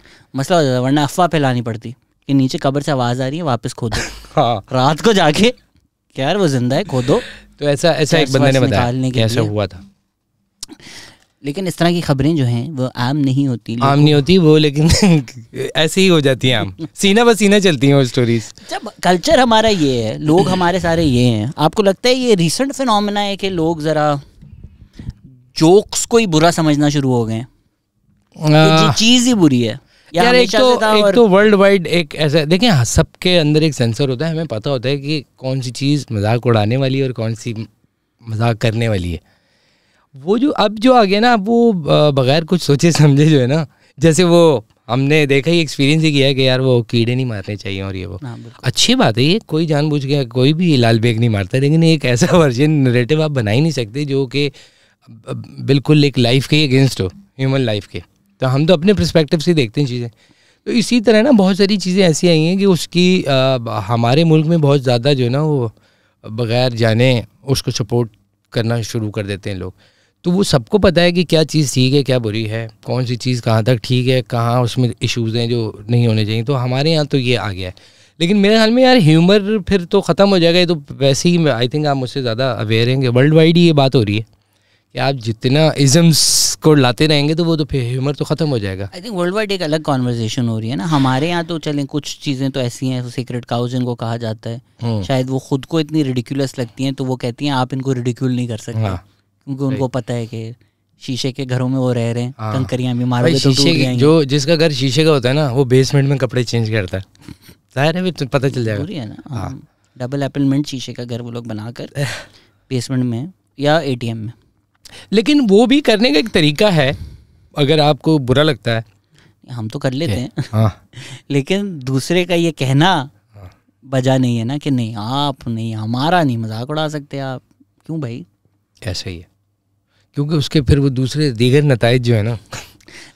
मसला हो जाता वरना अफवाह फैलानी पड़ती कि नीचे कब्र से आवाज़ आ रही है वापस खोदो (laughs) हाँ रात को जाके क्या यार वो जिंदा है खोदो तो ऐसा ऐसा एक बंदे ने बताया कैसे हुआ था लेकिन इस तरह की खबरें जो हैं वो आम नहीं होती आम नहीं होती वो लेकिन (laughs) ऐसे ही हो जाती हैं आम सीना ब सीना चलती हैं वो स्टोरीज जब कल्चर हमारा ये है लोग हमारे सारे ये हैं आपको लगता है ये रिसेंट फिनमिना है कि लोग ज़रा जोक्स को ही बुरा समझना शुरू हो गए चीज़ ही बुरी है यार एक तो एक तो वर्ल्ड वाइड एक ऐसा देखें हाँ, सबके अंदर एक सेंसर होता है हमें पता होता है कि कौन सी चीज़ मजाक उड़ाने वाली है और कौन सी मजाक करने वाली है वो जो अब जो आ गया ना वो बगैर कुछ सोचे समझे जो है ना जैसे वो हमने देखा ही एक्सपीरियंस ही किया कि यार वो कीड़े नहीं मारने चाहिए और ये वो हाँ, अच्छी बात है ये कोई जानबूझ के कोई भी लाल बेग नहीं मारता लेकिन एक ऐसा वर्जन नरेटिव आप बना ही नहीं सकते जो कि बिल्कुल एक लाइफ के अगेंस्ट हो ह्यूमन लाइफ के तो हम तो अपने प्रस्पेक्टिव से देखते हैं चीज़ें तो इसी तरह ना बहुत सारी चीज़ें ऐसी आई हैं कि उसकी हमारे मुल्क में बहुत ज़्यादा जो है ना वो बग़ैर जाने उसको सपोर्ट करना शुरू कर देते हैं लोग तो वो सबको पता है कि क्या चीज़ ठीक है क्या बुरी है कौन सी चीज़ कहाँ तक ठीक है कहाँ उसमें इश्यूज़ हैं जो नहीं होने चाहिए तो हमारे यहाँ तो ये आ गया है लेकिन मेरे ख्याल में यार ह्यूमर फिर तो ख़त्म हो जाएगा ये तो वैसे ही आई थिंक आप मुझसे ज़्यादा अवेयर हैं कि वर्ल्ड वाइड ही ये बात हो रही है कि आप जितना इज़म्स को लाते रहेंगे तो वो तो फिर ह्यूमर तो ख़त्म हो जाएगा आई थिंक वर्ल्ड वाइड एक अलग कॉन्वर्जेसन हो रही है ना हमारे यहाँ तो चलें कुछ चीज़ें तो ऐसी हैं सीक्रेट काउज इनको कहा जाता है हम्म। शायद वो खुद को इतनी रिडिकुलस लगती हैं तो वो कहती हैं आप इनको रिडिक्यूल नहीं कर सकते हाँ क्योंकि उनको पता है कि शीशे के घरों में वो रह रहे हैं कंकरिया हाँ। भी मार तो जो जिसका घर शीशे का होता है ना वो बेसमेंट में कपड़े चेंज करता है जाहिर पता चल जाएगा है ना डबल हाँ। अपेलमेंट हाँ। शीशे का घर वो लोग बनाकर बेसमेंट में या एटीएम में लेकिन वो भी करने का एक तरीका है अगर आपको बुरा लगता है हम तो कर लेते हैं (laughs) लेकिन दूसरे का ये कहना बजा नहीं है ना कि नहीं आप नहीं हमारा नहीं मजाक उड़ा सकते आप क्यों भाई ऐसा ही है क्योंकि उसके फिर वो दूसरे दीगर नतज जो है ना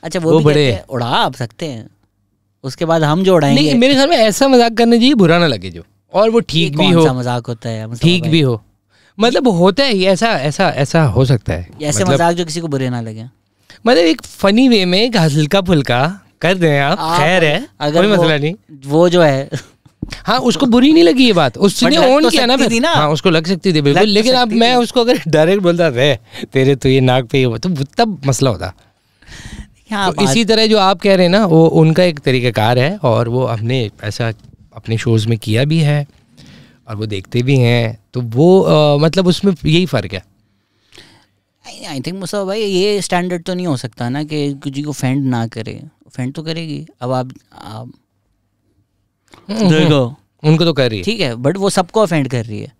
अच्छा वो, वो भी बड़े उड़ा आप सकते हैं उसके बाद हम जो उड़ाएंगे नहीं मेरे ख्याल में ऐसा मजाक करने चाहिए बुरा ना लगे जो और वो ठीक भी हो मजाक होता है ठीक भी हो मतलब होता है ऐसा ऐसा ऐसा हो सकता है ऐसे मतलब, मजाक जो किसी को बुरे ना लगे मतलब एक फनी वे में एक हल्का फुल्का कर दें आप खैर है अगर कोई मसला नहीं वो जो है हाँ उसको बुरी नहीं लगी ये बात उसने ओन तो किया ना फिर हाँ उसको लग सकती थी बिल्कुल तो लेकिन अब मैं उसको अगर डायरेक्ट बोलता रे तेरे तो ये नाक पे तो तब मसला होता तो इसी तरह जो आप कह रहे हैं ना वो उनका एक तरीक़ाकार है और वो हमने ऐसा अपने शोज़ में किया भी है और वो देखते भी हैं तो वो आ, मतलब उसमें यही फ़र्क है आई थिंक मुसा भाई ये स्टैंडर्ड तो नहीं हो सकता ना कि किसी को फेंड ना करे फेंड तो करेगी अब आप, आप हम्म, हम्म। उनको तो कर रही है ठीक है बट वो सबको ऑफेंड कर रही है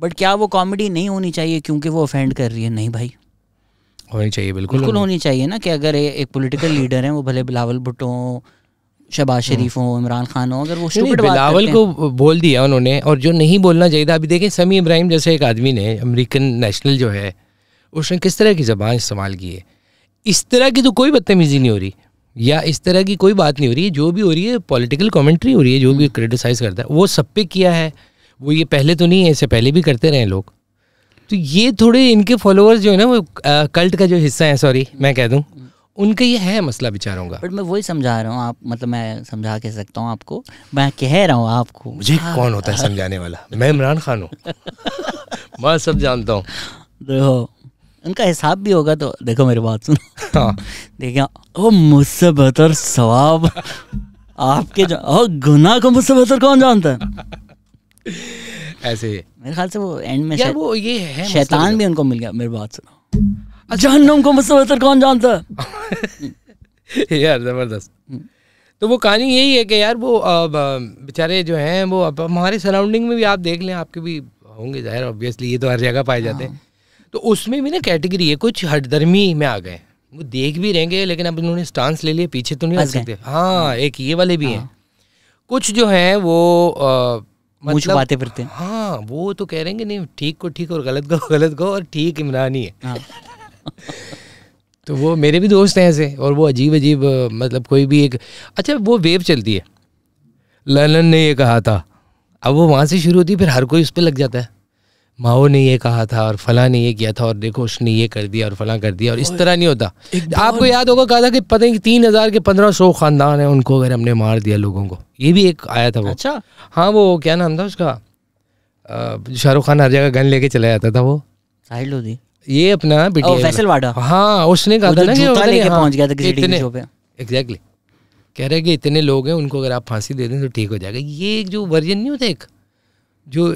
बट क्या वो कॉमेडी नहीं होनी चाहिए क्योंकि वो ऑफेंड कर रही है नहीं भाई होनी चाहिए बिल्कुल बिल्कुल होनी चाहिए ना कि अगर एक पॉलिटिकल लीडर है वो भले बिलावल भुट्टो शबाज हम्म। शरीफ हो इमरान खान हो अगर वो बिलावल को बोल दिया उन्होंने और जो नहीं बोलना चाहिए था अभी देखें समी इब्राहिम जैसे एक आदमी ने अमेरिकन नेशनल जो है उसने किस तरह की जबान इस्तेमाल की है इस तरह की तो कोई बदतमीजी नहीं हो रही या इस तरह की कोई बात नहीं हो रही है जो भी हो रही है पॉलिटिकल कमेंट्री हो रही है जो भी क्रिटिसाइज हम्म। करता है वो सब पे किया है वो ये पहले तो नहीं है इससे पहले भी करते रहे लोग तो ये थोड़े इनके फॉलोअर्स जो है ना वो आ, कल्ट का जो हिस्सा है सॉरी हम्म। मैं कह दूँ हम्म। उनका ये है मसला बिचारों का बट मैं वही समझा रहा हूँ आप मतलब मैं समझा के सकता हूँ आपको मैं कह रहा हूँ आपको मुझे आ, कौन होता है हाँ। समझाने वाला मैं इमरान खान हूँ (laughs) मैं सब जानता हूँ देखो उनका हिसाब भी होगा तो देखो मेरी बात सुनो हाँ। देखिए ओ मुझसे बेहतर सवाब आपके ओ गुना को मुझसे बेहतर कौन जानता है ऐसे मेरे ख्याल से वो एंड में वो ये है शैतान भी उनको मिल गया मेरी बात सुनो अच्छा। जहनम को मुझसे बेहतर कौन जानता है (laughs) यार जबरदस्त हम्म। तो वो कहानी यही है कि यार वो बेचारे जो हैं वो हमारे सराउंडिंग में भी आप देख लें आपके भी होंगे जाहिर ऑब्वियसली ये तो हर जगह पाए जाते हैं हाँ। तो उसमें भी ना कैटेगरी है कुछ हटदर्मी में आ गए वो देख भी रहेंगे लेकिन अब इन्होंने स्टांस ले लिए पीछे तो नहीं हट सकते हाँ हम्म। एक ये वाले भी हाँ। हैं कुछ जो हैं वो मतलब बातें करते हैं हाँ वो तो कह रहे हैं नहीं ठीक को ठीक और गलत को (laughs) गलत को और ठीक इमरान ही है हाँ। (laughs) तो वो मेरे भी दोस्त हैं ऐसे और वो अजीब अजीब मतलब कोई भी एक अच्छा वो वेव चलती है ललन ने ये कहा था अब वो वहाँ से शुरू होती है फिर हर कोई उस पर लग जाता है माओ ने ये कहा था और फला ने ये किया था और देखो उसने ये कर दिया और फला कर दिया और इस तरह नहीं होता तो आपको याद होगा कहा था कि पता नहीं तीन हजार के पंद्रह सौ खानदान है उनको अगर हमने मार दिया लोगों को ये भी एक आया था वो अच्छा हाँ वो क्या नाम था उसका शाहरुख खान हर जगह गन लेके चला जाता था वो साहिल लोधी ये अपना फैसल वाडा हाँ उसने कहा था ना कि हाँ, पहुंच गया था किसी एग्जैक्टली कह रहे कि इतने लोग हैं उनको अगर आप फांसी दे दें तो ठीक हो जाएगा ये जो वर्जन नहीं होता एक जो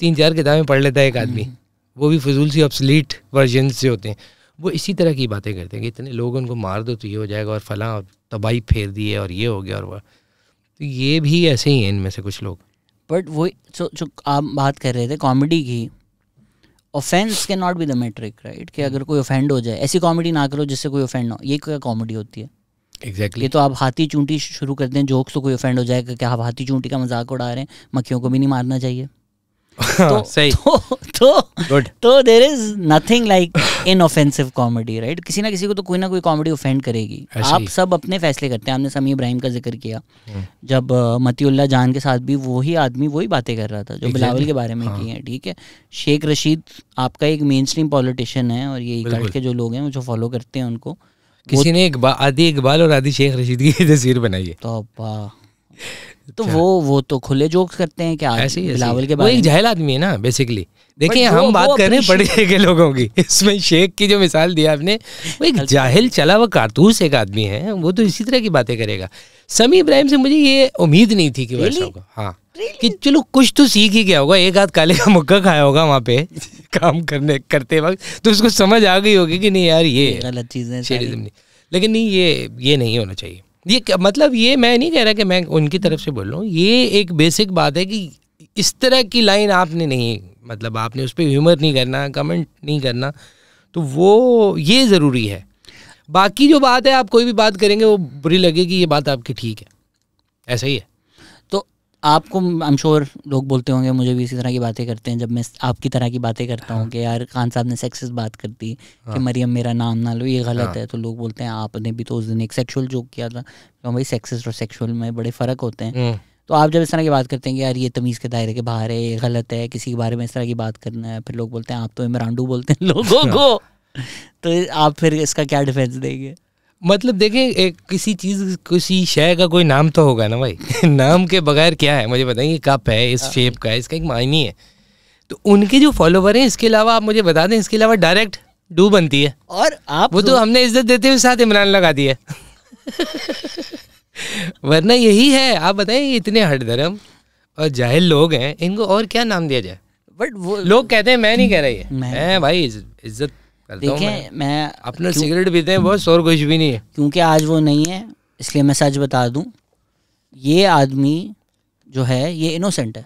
तीन चार किताबें पढ़ लेता है एक आदमी हम्म। वो भी फजूल सी अपसलीट वर्जन से होते हैं वो इसी तरह की बातें करते हैं कि इतने लोग उनको मार दो तो ये हो जाएगा और फला और तबाही फेर दी है और ये हो गया और वह तो ये भी ऐसे ही हैं इनमें से कुछ लोग बट वो जो जो आप बात कर रहे थे कॉमेडी की ऑफेंस के not be the metric right कि हम्म। अगर कोई ऑफेंड हो जाए ऐसी कॉमेडी ना करो जिससे कोई ऑफेंड ना हो ये क्या कॉमेडी होती है एग्जैक्टली exactly. ये तो आप हाथी चूंटी शुरू कर दें जोक्स तो कोई ऑफेंड हो जाएगा क्या आप हाथी चूंटी का मजाक उड़ा रहे हैं मक्खियों को भी नहीं मारना चाहिए तो, हाँ, तो, तो तो there is nothing like in offensive comedy right किसी ना किसी को तो कोई ना कोई कॉमेडी ऑफेंड करेगी आप सब अपने फैसले करते हैं आपने समी इब्राहिम का जिक्र किया hmm. जब जान के साथ भी वही आदमी वही बातें कर रहा था जो बिलावल के बारे में हाँ। की है ठीक है शेख रशीद आपका एक मेन स्ट्रीम पॉलिटिशियन है और ये इकल्ट के जो लोग हैं जो फॉलो करते हैं उनको किसी ने आदि इकबाल और आदि शेख रशीद की (laughs) तस्वीर बनाई है तो तो अच्छा। वो वो तो खुले जोक्स करते हैं क्या ऐसे ही बिलावल के वो एक जहल आदमी है ना बेसिकली देखिए हम बात कर रहे हैं बड़े के लोगों की (laughs) इसमें शेख की जो मिसाल दिया आपने वो एक जाहिल चला हुआ कारतूस एक आदमी है वो तो इसी तरह की बातें करेगा समी इब्राहिम से मुझे ये उम्मीद नहीं थी कि वैसा होगा हाँ कि चलो कुछ तो सीख ही गया होगा एक हाथ काले का मुक्का खाया होगा वहाँ पे (laughs) काम करने करते वक्त तो उसको समझ आ गई होगी कि नहीं यार ये गलत चीज़ें लेकिन नहीं ये ये नहीं होना चाहिए ये मतलब ये मैं नहीं कह रहा कि मैं उनकी तरफ से बोल रहा हूँ ये एक बेसिक बात है कि इस तरह की लाइन आपने नहीं मतलब आपने उस पर ह्यूमर नहीं करना कमेंट नहीं करना तो वो ये ज़रूरी है बाकी जो बात है आप कोई भी बात करेंगे वो बुरी लगेगी ये बात आपकी ठीक है ऐसा ही है आपको आई एम श्योर लोग बोलते होंगे मुझे भी इसी तरह की बातें करते हैं जब मैं आपकी तरह की बातें करता हूँ कि यार खान साहब ने सेक्सिस बात कर दी कि हाँ। मरियम मेरा नाम ना लो ये गलत हाँ। है तो लोग बोलते हैं आपने भी तो उस दिन एक सेक्शुअल जोक किया था तो भाई सेक्सिस्ट और सेक्शुअल में बड़े फ़र्क होते हैं हम्म। तो आप जब इस तरह की बात करते हैं कि यार ये तमीज़ के दायरे के बाहर है ये गलत है किसी के बारे में इस तरह की बात करना है फिर लोग बोलते हैं आप तो इमरांडू बोलते हैं लोगों हाँ। को (laughs) तो आप फिर इसका क्या डिफेंस देंगे मतलब देखें एक किसी चीज किसी शय का कोई नाम तो होगा ना भाई (laughs) नाम के बगैर क्या है मुझे बताएंगे कप है इस शेप हाँ। का है इसका एक मायनी है तो उनके जो फॉलोवर हैं इसके अलावा आप मुझे बता दें इसके अलावा डायरेक्ट डू बनती है और आप वो तो हमने इज्जत देते हुए साथ इमरान लगा दिया (laughs) वरना यही है आप बताएं इतने धर्म और जाहिल लोग हैं इनको और क्या नाम दिया जाए बट वो लोग कहते हैं मैं नहीं कह रही है मैं भाई इज्जत देखें मैं अपना सिगरेट पीते हैं बहुत और कुछ भी नहीं है क्योंकि आज वो नहीं है इसलिए मैं सच बता दूं ये आदमी जो है ये इनोसेंट है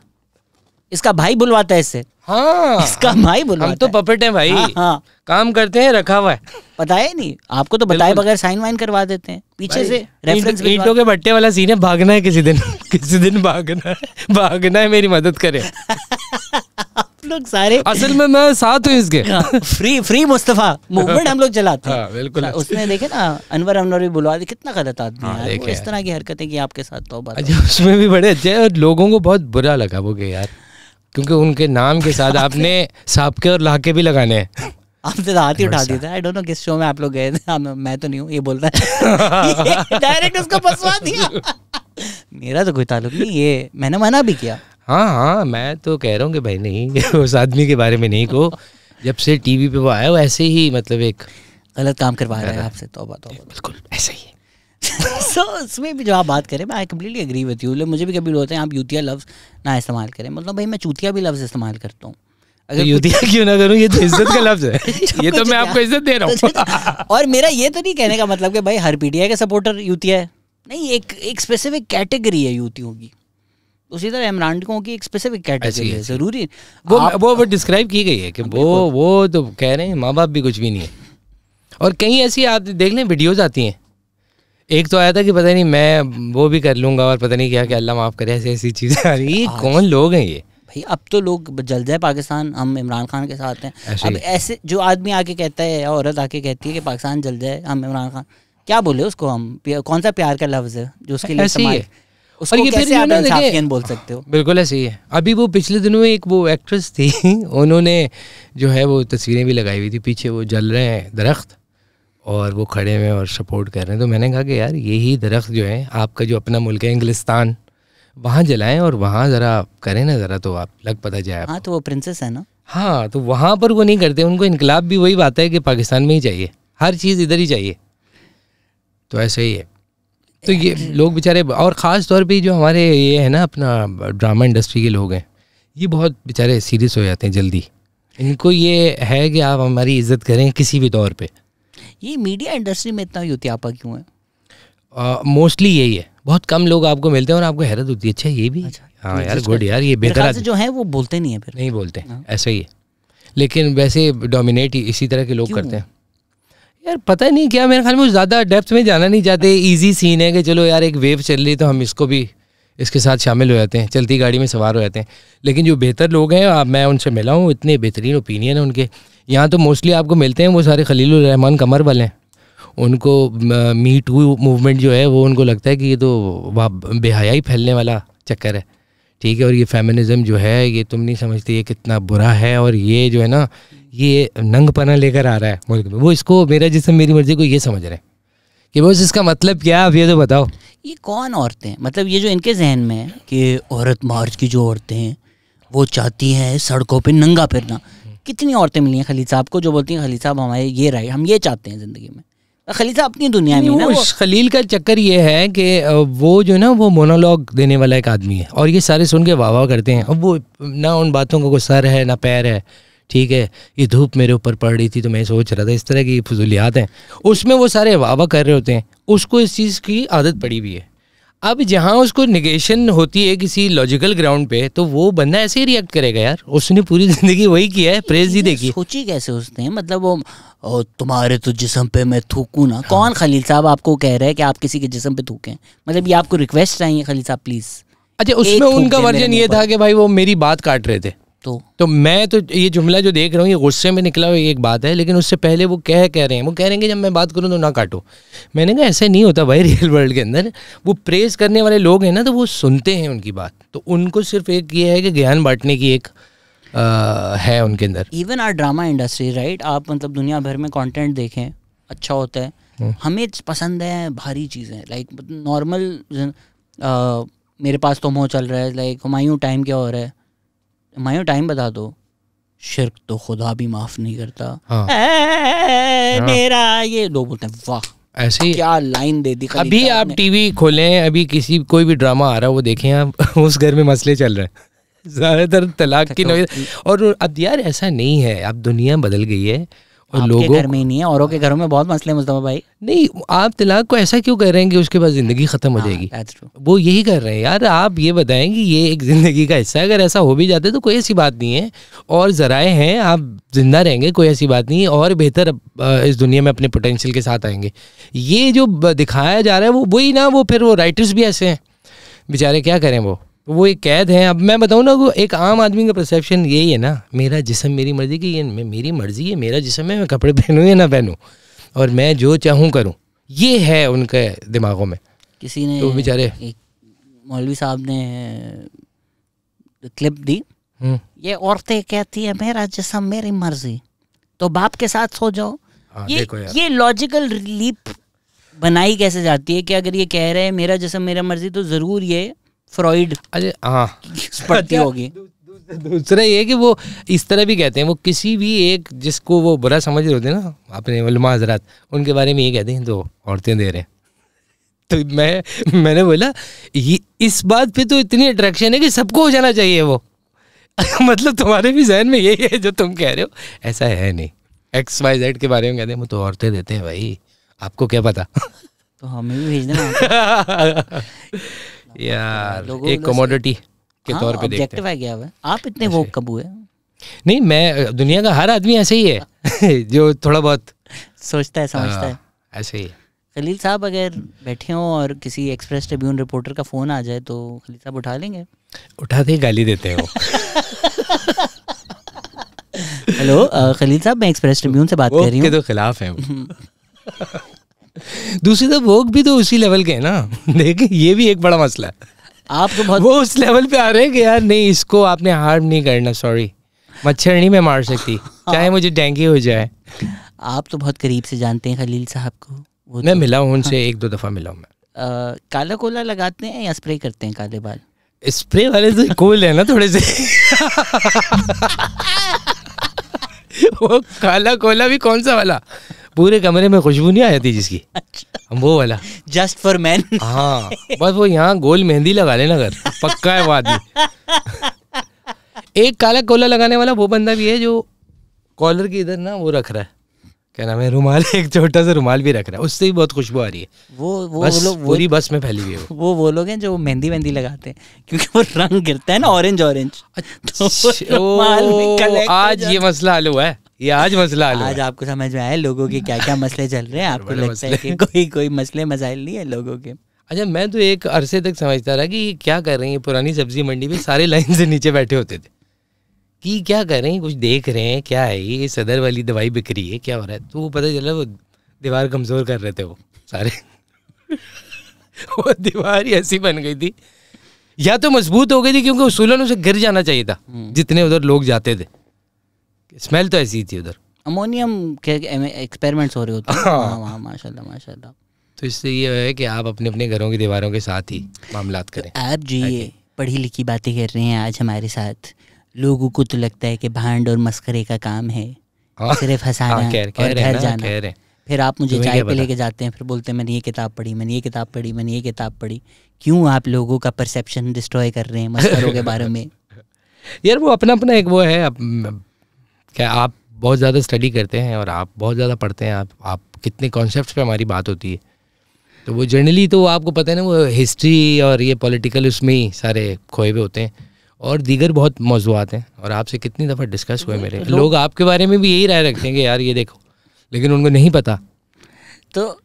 इसका भाई बुलवाता है इससे हाँ इसका भाई बुलवाता हम तो पपेट है भाई हाँ, हाँ काम करते हैं रखा हुआ है पता है नहीं आपको तो बताए बगैर साइन वाइन करवा देते हैं पीछे से रेफरेंस ईटों के भट्टे वाला सीन है भागना है किसी दिन (laughs) किसी दिन भागना है भागना है मेरी मदद करे (laughs) लोग सारे असल में मैं साथ हूँ इसके फ्री हाँ, फ्री मुस्तफा मूवमेंट हम लोग चलाते हैं हाँ, बिल्कुल हाँ, उसने देखे ना अनवर अनवर भी बुलवा दे कितना गलत आदमी है इस तरह की हरकतें की आपके साथ तो अच्छा उसमें भी बड़े अच्छे और लोगों को बहुत बुरा लगा वो यार क्योंकि उनके नाम के साथ (laughs) आपने साबके और लाके भी लगाने आपने तो हाथ ही उठा अच्छा। दिया था आई डोंट नो किस शो में आप लोग गए थे मैं तो नहीं हूँ ये बोल रहा है डायरेक्ट (laughs) उसको फंसवा दिया (laughs) मेरा तो कोई ताल्लुक नहीं ये मैंने मना भी किया हाँ हाँ मैं तो कह रहा हूँ कि भाई नहीं (laughs) उस आदमी के बारे में नहीं को जब से टीवी पे वो आया वो ऐसे ही मतलब एक गलत काम करवा रहा है आपसे तो बात बिल्कुल ऐसा ही है (laughs) सो उसमें भी जो आप बात करें I completely agree with you मुझे भी कभी होते हैं आप यूतिया लफ्ज़ ना इस्तेमाल करें मतलब भाई मैं चूतिया भी लफ्ज़ इस्तेमाल करता हूँ तो अगर यूतिया क्यों ना करूँ ये तो (laughs) इज्जत का लफ्ज है ये तो मैं आपको इज्जत दे रहा हूँ तो और मेरा ये तो नहीं कहने का मतलब कि भाई हर पीटीआई का सपोर्टर यूतिया है नहीं एक एक स्पेसिफिक कैटेगरी है यूतियों की उसी तरह इमरानकों की एक स्पेसिफिक कैटेगरी है जरूरी वो वो वो डिस्क्राइब की गई है कि हाँ, वो वो तो कह रहे हैं माँ बाप भी कुछ भी नहीं है और कहीं ऐसी आप देख लें वीडियोज़ आती हैं एक तो आया था कि पता नहीं मैं वो भी कर लूँगा और पता नहीं क्या कि अल्लाह माफ़ करे ऐसी ऐसी चीज़ें आ रही कौन लोग हैं ये भाई अब तो लोग जल जाए पाकिस्तान हम इमरान खान के साथ हैं अब ऐसे जो आदमी आके कहता है या औरत आके कहती है कि पाकिस्तान जल जाए हम इमरान खान क्या बोले उसको हम कौन सा प्यार का लफ्ज़ है जो उसके लिए और ये बोल सकते हो बिल्कुल ऐसे ही है अभी वो पिछले दिनों में एक वो एक्ट्रेस थी (laughs) उन्होंने जो है वो तस्वीरें भी लगाई हुई थी पीछे वो जल रहे हैं दरख्त और वो खड़े हुए और सपोर्ट कर रहे हैं तो मैंने कहा कि यार यही दरख्त जो है आपका जो अपना मुल्क है इंग्लिस्तान वहाँ जलाएं और वहाँ ज़रा करें ना ज़रा तो आप लग पता जाए हाँ तो वो प्रिंसेस है ना हाँ तो वहाँ पर वो नहीं करते उनको इनकलाब भी वही बात है कि पाकिस्तान में ही चाहिए हर चीज़ इधर ही चाहिए तो ऐसा ही है तो ये mm. लोग बेचारे और ख़ास तौर पे जो हमारे ये है ना अपना ड्रामा इंडस्ट्री के लोग हैं ये बहुत बेचारे सीरियस हो जाते हैं जल्दी इनको ये है कि आप हमारी इज्जत करें किसी भी तौर पे ये मीडिया इंडस्ट्री में इतना युतियापा क्यों है मोस्टली यही है बहुत कम लोग आपको मिलते हैं और आपको हैरत होती है अच्छा ये भी अच्छा, हाँ यार गुड यार ये बेहतर जो है वो बोलते नहीं है फिर नहीं बोलते हाँ। ऐसा ही है लेकिन वैसे डोमिनेट इसी तरह के लोग करते हैं यार पता नहीं क्या मेरे ख्याल में ज़्यादा डेप्थ में जाना नहीं चाहते इजी सीन है कि चलो यार एक वेव चल रही तो हम इसको भी इसके साथ शामिल हो जाते हैं चलती गाड़ी में सवार हो जाते हैं लेकिन जो बेहतर लोग हैं आप मैं उनसे मिला हूँ इतने बेहतरीन ओपिनियन है उनके यहाँ तो मोस्टली आपको मिलते हैं वो सारे खलील रहमान कमर वाले हैं उनको मी टू मूवमेंट जो है वो उनको लगता है कि ये तो वाह बेहया ही फैलने वाला चक्कर है ठीक है और ये फेमिनिज़म जो है ये तुम नहीं समझते ये कितना बुरा है और ये जो है ना ये नंगपना लेकर आ रहा है मुल्क में वो इसको मेरा जिसम मेरी मर्जी को ये समझ रहे हैं कि बस इसका मतलब क्या आप ये तो बताओ ये कौन औरतें मतलब ये जो इनके जहन में है कि औरत मार्च की जो औरतें हैं वो चाहती हैं सड़कों पर नंगा फिरना कितनी औरतें मिली हैं खली साहब को जो बोलती हैं खली साहब हमारे ये राय हम ये चाहते हैं ज़िंदगी में तो खली साहब अपनी दुनिया में उस खलील का चक्कर ये है कि वो जो ना वो मोनोलॉग देने वाला एक आदमी है और ये सारे सुन के वाह वाह करते हैं अब वो ना उन बातों का कोई सर है ना पैर है ठीक है ये धूप मेरे ऊपर पड़ रही थी तो मैं सोच रहा था इस तरह की फजूलियात हैं उसमें वो सारे वाह कर रहे होते हैं उसको इस चीज़ की आदत पड़ी हुई है अब जहाँ उसको निगेशन होती है किसी लॉजिकल ग्राउंड पे तो वो बंदा ऐसे ही रिएक्ट करेगा यार उसने पूरी जिंदगी वही किया है प्रेज ही देखी सोची कैसे उसने मतलब वो ओ, तुम्हारे तो जिसम पे मैं थूकूँ ना हाँ। कौन खलील साहब आपको कह रहा है कि आप किसी के जिसम पे थूकें मतलब ये आपको रिक्वेस्ट चाहिए खलील साहब प्लीज़ अच्छा उसमें उनका वर्जन ये था कि भाई वो मेरी बात काट रहे थे तो तो मैं तो ये जुमला जो देख रहा हूँ ये गुस्से में निकला हुआ एक बात है लेकिन उससे पहले वो कह कह रहे हैं वो कह रहे हैं कि जब मैं बात करूँ तो ना काटो मैंने कहा ऐसा नहीं होता भाई रियल वर्ल्ड के अंदर वो प्रेस करने वाले लोग हैं ना तो वो सुनते हैं उनकी बात तो उनको सिर्फ एक ये है कि ज्ञान बांटने की एक आ, है उनके अंदर even our drama industry right आप मतलब दुनिया भर में कॉन्टेंट देखें अच्छा होता है हम्म। हमें पसंद है भारी चीज़ें लाइक नॉर्मल मेरे पास तो मोह चल रहा है लाइक हमायूँ टाइम क्या हो रहा है मायो टाइम बता दो शिरक तो खुदा भी माफ नहीं करता हाँ। ए, हाँ। मेरा ये लोग बोलते हैं वाह ऐसे क्या लाइन दे दी अभी आप टीवी खोलें अभी किसी कोई भी ड्रामा आ रहा है वो देखें आप (laughs) उस घर में मसले चल रहे हैं ज़्यादातर तलाक की अच्छा, तो नोयत और अब यार ऐसा नहीं है अब दुनिया बदल गई है और लोगों घर में ही नहीं है औरों के घरों में बहुत मसले मुस्तफ़ा भाई नहीं आप तलाक को ऐसा क्यों कर रहे हैं कि उसके बाद ज़िंदगी ख़त्म हो हाँ, जाएगी वो यही कर रहे हैं यार आप ये बताएं कि ये एक ज़िंदगी का हिस्सा है अगर ऐसा हो भी जाता है तो कोई ऐसी बात नहीं है और ज़राए हैं आप ज़िंदा रहेंगे कोई ऐसी बात नहीं है और बेहतर इस दुनिया में अपने पोटेंशियल के साथ आएंगे ये जो दिखाया जा रहा है वो वही ना वो फिर वो राइटर्स भी ऐसे हैं बेचारे क्या करें वो तो वो एक कैद है अब मैं बताऊँ ना वो एक आम आदमी का परसेप्शन यही है ना मेरा जिसम मेरी मर्जी की ये मेरी मर्जी है मेरा जिसम है मैं कपड़े पहनूँ या ना पहनूँ और मैं जो चाहूँ करूँ ये है उनके दिमागों में किसी ने तो बेचारे मौलवी साहब ने क्लिप दी हम्म। ये औरतें कहती है मेरा जिसम मेरी मर्जी तो बाप के साथ सो जाओ हाँ, ये ये लॉजिकल रिलीफ बनाई कैसे जाती है कि अगर ये कह रहे हैं मेरा जिसम मेरा मर्जी तो ज़रूर ये फ्रॉइड अरे हाँ स्पटती (laughs) होगी दूसरा ये कि वो इस तरह भी कहते हैं वो किसी भी एक जिसको वो बुरा समझ रहे होते हैं ना अपने हजरात उनके बारे में ये कहते हैं तो औरतें दे रहे हैं तो मैं मैंने बोला ये इस बात पे तो इतनी अट्रैक्शन है कि सबको हो जाना चाहिए वो (laughs) मतलब तुम्हारे भी जहन में यही है जो तुम कह रहे हो ऐसा है नहीं एक्स वाई जेड के बारे में कहते हैं वो तो औरतें देते हैं भाई आपको क्या पता (laughs) तो हमें भी भेजना यार एक कमोडिटी के हाँ, तौर पे देखते हैं गया आप इतने वो अच्छा। कब हुए नहीं मैं दुनिया का हर आदमी ऐसे ही है (laughs) जो थोड़ा बहुत सोचता है हाँ, समझता है ऐसे ही खलील साहब अगर बैठे हों और किसी एक्सप्रेस ट्रिब्यून रिपोर्टर का फ़ोन आ जाए तो खलील साहब उठा लेंगे उठाते ही गाली देते हैं वो हेलो (laughs) खलील साहब मैं एक्सप्रेस ट्रिब्यून से बात कर रही हूँ तो खिलाफ है दूसरी तरफ वोक भी तो उसी लेवल के हैं ना (laughs) देखिए ये भी एक बड़ा मसला है आपको तो बहुत वो उस लेवल पे आ रहे हैं कि यार नहीं इसको आपने हार्म नहीं करना सॉरी मच्छर नहीं मैं मार सकती चाहे हाँ। मुझे डेंगू हो जाए आप तो बहुत करीब से जानते हैं खलील साहब को वो मैं तो, मिला हूँ उनसे हाँ। एक दो दफ़ा मिला हूँ मैं आ, काला कोला लगाते हैं या स्प्रे करते हैं काले बाल स्प्रे वाले तो कूल है ना थोड़े से (laughs) वो काला कोला भी कौन सा वाला पूरे कमरे में खुशबू नहीं आ जाती जिसकी अच्छा। वो वाला जस्ट फॉर मैन हाँ बस वो यहाँ गोल मेहंदी लगा लेना अगर पक्का है वो आदमी एक काला कोला लगाने वाला वो बंदा भी है जो कॉलर की इधर ना वो रख रहा है क्या नाम है रुमाल एक छोटा सा रुमाल भी रख रहा है उससे भी बहुत खुशबू आ रही है वो वो बस, वो लोग पूरी बस में फैली हुई है वो वो लोग हैं जो मेहंदी मेहंदी लगाते हैं क्योंकि वो रंग गिरता है ना ऑरेंज ऑरेंज तो आज ये मसला हल हुआ है ये आज मसला आज आपको समझ में आया लोगों के क्या क्या मसले चल रहे हैं (laughs) आपको लगता है कि कोई कोई मसले मसाइल नहीं है लोगों के अच्छा मैं तो एक अरसे तक समझता रहा कि ये क्या कर रहे हैं पुरानी सब्जी मंडी में सारे लाइन से नीचे बैठे होते थे कि क्या कर रहे हैं कुछ देख रहे हैं क्या है ये सदर वाली दवाई बिक रही है क्या हो रहा है तो वो पता चला वो दीवार कमज़ोर कर रहे थे वो सारे (laughs) वो दीवार ही ऐसी बन गई थी या तो मजबूत हो गई थी क्योंकि उसूलन उसे गिर जाना चाहिए था हम्म। जितने उधर लोग जाते थे स्मेल तो ऐसी थी उधर अमोनियम के एक्सपेरिमेंट्स हो रहे होते हैं वहाँ हाँ, हाँ, माशाल्लाह माशाल्लाह तो इससे ये है कि आप अपने अपने घरों की दीवारों के साथ ही मामला तो करें तो आप जी ये पढ़ी लिखी बातें कर रहे हैं आज हमारे साथ लोगों को तो लगता है कि भांड और मस्करे का काम है हाँ। सिर्फ हंसाना और घर जाना फिर आप मुझे चाय पे लेके जाते हैं फिर बोलते हैं मैंने ये किताब पढ़ी मैंने ये किताब पढ़ी मैंने ये किताब पढ़ी क्यों आप लोगों का परसेप्शन डिस्ट्रॉय कर रहे हैं मस्करों के बारे में (laughs) यार वो अपना अपना एक वो है क्या आप बहुत ज़्यादा स्टडी करते हैं और आप बहुत ज़्यादा पढ़ते हैं आप आप कितने कॉन्सेप्ट पे हमारी बात होती है तो वो जनरली तो आपको पता है ना वो हिस्ट्री और ये पॉलिटिकल उसमें ही सारे खोए हुए होते हैं और दीगर बहुत मौजूद हैं और आपसे कितनी दफ़ा डिस्कस हुए मेरे लोग, आपके बारे में भी यही राय रखते हैं कि यार ये देखो लेकिन उनको नहीं पता तो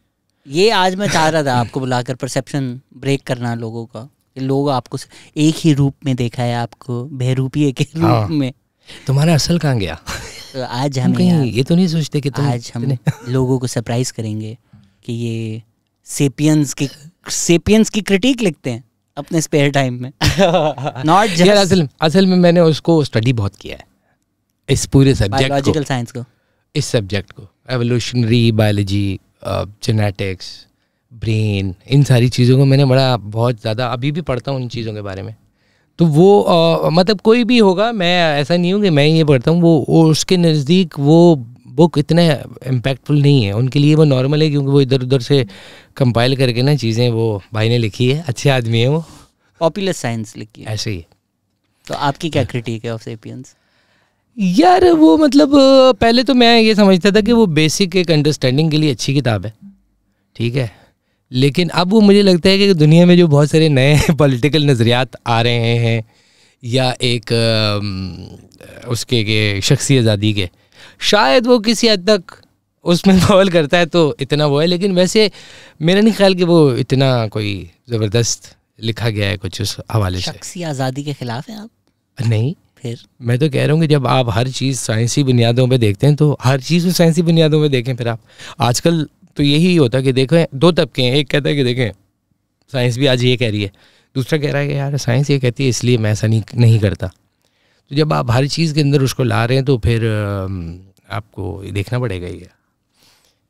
ये आज मैं चाह रहा था आपको बुलाकर परसेप्शन ब्रेक करना लोगों का लोग आपको एक ही रूप में देखा है आपको बहरूपी के हाँ। रूप हाँ। में तुम्हारा असल कहाँ गया तो आज हम कहीं ये तो नहीं सोचते कि तुम आज हम लोगों को सरप्राइज करेंगे कि ये सेपियंस की सेपियंस की क्रिटिक लिखते हैं अपने स्पेयर टाइम में नॉट जस्ट (laughs) असल असल में मैंने उसको स्टडी बहुत किया है इस पूरे सब्जेक्ट बायोलॉजिकल साइंस को इस सब्जेक्ट को एवोल्यूशनरी बायोलॉजी जेनेटिक्स ब्रेन इन सारी चीज़ों को मैंने बड़ा बहुत ज़्यादा अभी भी पढ़ता हूँ उन चीज़ों के बारे में तो वो आ, मतलब कोई भी होगा मैं ऐसा नहीं हूँ कि मैं ये पढ़ता हूँ वो, उसके नज़दीक वो बुक इतने इम्पैक्टफुल नहीं है उनके लिए वो नॉर्मल है क्योंकि वो इधर उधर से कंपाइल करके ना चीज़ें वो भाई ने लिखी है अच्छे आदमी है वो पॉपुलर साइंस लिखी है ऐसे ही तो आपकी क्या क्रिटिक है ऑफ सेपियंस यार वो मतलब पहले तो मैं ये समझता था कि वो बेसिक एक अंडरस्टैंडिंग के लिए अच्छी किताब है ठीक है लेकिन अब वो मुझे लगता है कि दुनिया में जो बहुत सारे नए पॉलिटिकल (laughs) नज़रियात आ रहे हैं या एक उसके के शख्सी आज़ादी के शायद वो किसी हद तक उसमें फॉल (laughs) करता है तो इतना वो है लेकिन वैसे मेरा नहीं ख्याल कि वो इतना कोई ज़बरदस्त लिखा गया है कुछ उस हवाले से शख्सी आज़ादी के ख़िलाफ़ हैं आप नहीं फिर मैं तो कह रहा हूँ कि जब आप हर चीज़ साइंसी बुनियादों पर देखते हैं तो हर चीज़ को साइंसी बुनियादों पर देखें फिर आप आजकल तो यही होता है कि देखें दो तबके हैं एक कहता है कि देखें साइंस भी आज ये कह रही है दूसरा कह रहा है कि यार साइंस ये कहती है इसलिए मैं ऐसा नहीं नहीं करता तो जब आप हर चीज़ के अंदर उसको ला रहे हैं तो फिर आपको देखना पड़ेगा ये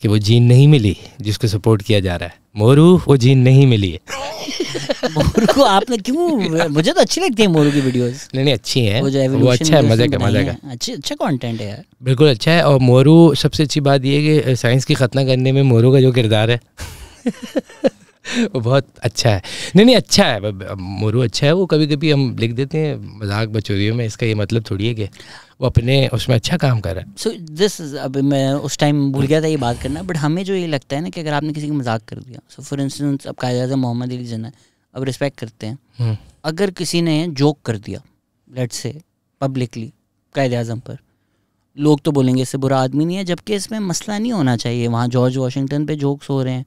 कि वो जीन नहीं मिली जिसको सपोर्ट किया जा रहा है मोरू वो जीन नहीं मिली है मोरू को आपने क्यों मुझे तो अच्छी लगती है मोरू की वीडियोस नहीं नहीं अच्छी है वो, वो अच्छा है मजा का मजा का अच्छी अच्छा कंटेंट है यार बिल्कुल अच्छा है और मोरू सबसे अच्छी बात ये है कि साइंस की खतना करने में मोरू का जो किरदार है (laughs) वो बहुत अच्छा है नहीं नहीं अच्छा है मोरू अच्छा है वो कभी कभी हम लिख देते हैं मजाक बचोरियों में इसका ये मतलब थोड़ी है कि वो अपने उसमें अच्छा काम कर रहा है सो दिस अब मैं उस टाइम भूल गया था ये बात करना बट हमें जो ये लगता है ना कि अगर आपने किसी का मजाक कर दिया सो फॉर इंस्टेंस अब कहा जाता मोहम्मद अली जना अब रिस्पेक्ट करते हैं हम्म। अगर किसी ने जोक कर दिया लेट से पब्लिकली कायद अजम पर लोग तो बोलेंगे इससे बुरा आदमी नहीं है जबकि इसमें मसला नहीं होना चाहिए वहाँ जॉर्ज वाशिंगटन पे जोक्स हो रहे हैं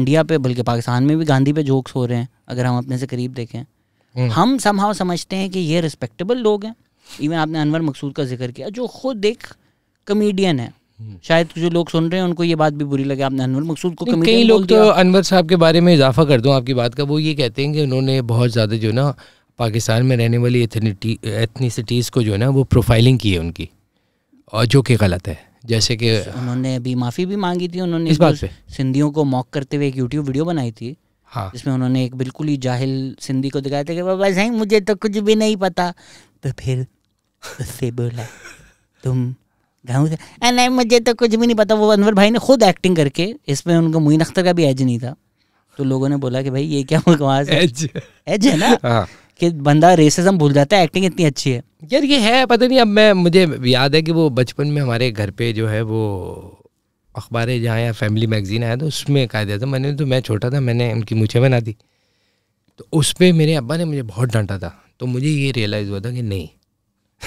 इंडिया पे बल्कि पाकिस्तान में भी गांधी पे जोक्स हो रहे हैं अगर हम अपने से करीब देखें हम्म। हम समाव समझते हैं कि ये रिस्पेक्टेबल लोग हैं इवन आपने अनवर मकसूद का जिक्र किया जो खुद एक कमेडियन है हम्म। शायद जो लोग सुन रहे हैं उनको ये बात भी बुरी लगे आपने अनवर मकसूद को कई लोग तो अनवर साहब के बारे में इजाफा कर दूँ आपकी बात का वो ये कहते हैं कि उन्होंने बहुत ज़्यादा जो ना पाकिस्तान में रहने वाली एथनीसिटीज़ को जो है ना वो प्रोफाइलिंग की है उनकी और जो कि गलत है जैसे कि उन्होंने अभी माफ़ी भी मांगी थी उन्होंने इस बात पे सिंधियों को मॉक करते हुए एक यूट्यूब वीडियो बनाई थी हाँ जिसमें उन्होंने एक बिल्कुल ही जाहिल सिंधी को दिखाया था कि बाबा साहब मुझे तो कुछ भी नहीं पता तो फिर उससे (laughs) बोला तुम गाँव से अरे मुझे तो कुछ भी नहीं पता वो अनवर भाई ने खुद एक्टिंग करके इसमें उनका मुइन अख्तर का भी एज नहीं था तो लोगों ने बोला कि भाई ये क्या बकवास है एज एज है ना (laughs) हाँ। कि बंदा रेसिज्म भूल जाता है एक्टिंग इतनी अच्छी है यार ये है पता नहीं अब मैं मुझे याद है कि वो बचपन में हमारे घर पे जो है वो अखबार जहाँ या फैमिली मैगजीन आया था उसमें कायदे था मैंने तो मैं छोटा था मैंने उनकी मूछे बना दी तो उस पर मेरे अब्बा ने मुझे बहुत डांटा था तो मुझे ये रियलाइज़ हुआ था कि नहीं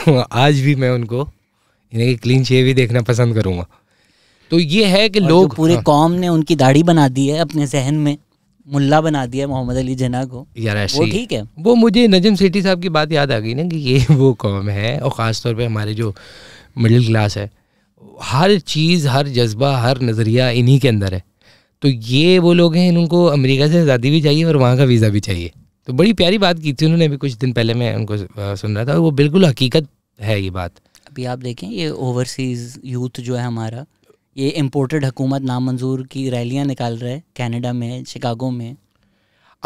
(laughs) आज भी मैं उनको इन्हें क्लीन शेव ही देखना पसंद करूँगा तो ये है कि लोग पूरे हाँ। कौम ने उनकी दाढ़ी बना दी है अपने जहन में मुल्ला बना दिया मोहम्मद अली जना को यार वो ठीक है वो मुझे नजम सेठी साहब की बात याद आ गई ना कि ये (laughs) वो कौम है और ख़ास तौर पे हमारे जो मिडिल क्लास है हर चीज़ हर जज्बा हर नज़रिया इन्हीं के अंदर है तो ये वो लोग हैं इनको अमेरिका से आज़ादी भी चाहिए और वहाँ का वीज़ा भी चाहिए तो बड़ी प्यारी बात की थी उन्होंने भी कुछ दिन पहले मैं उनको सुन रहा था वो बिल्कुल हकीकत है ये बात अभी आप देखें ये ओवरसीज़ यूथ जो है हमारा ये इम्पोर्टेड हुकूमत नामंजूर की रैलियाँ निकाल रहे हैं कैनेडा में शिकागो में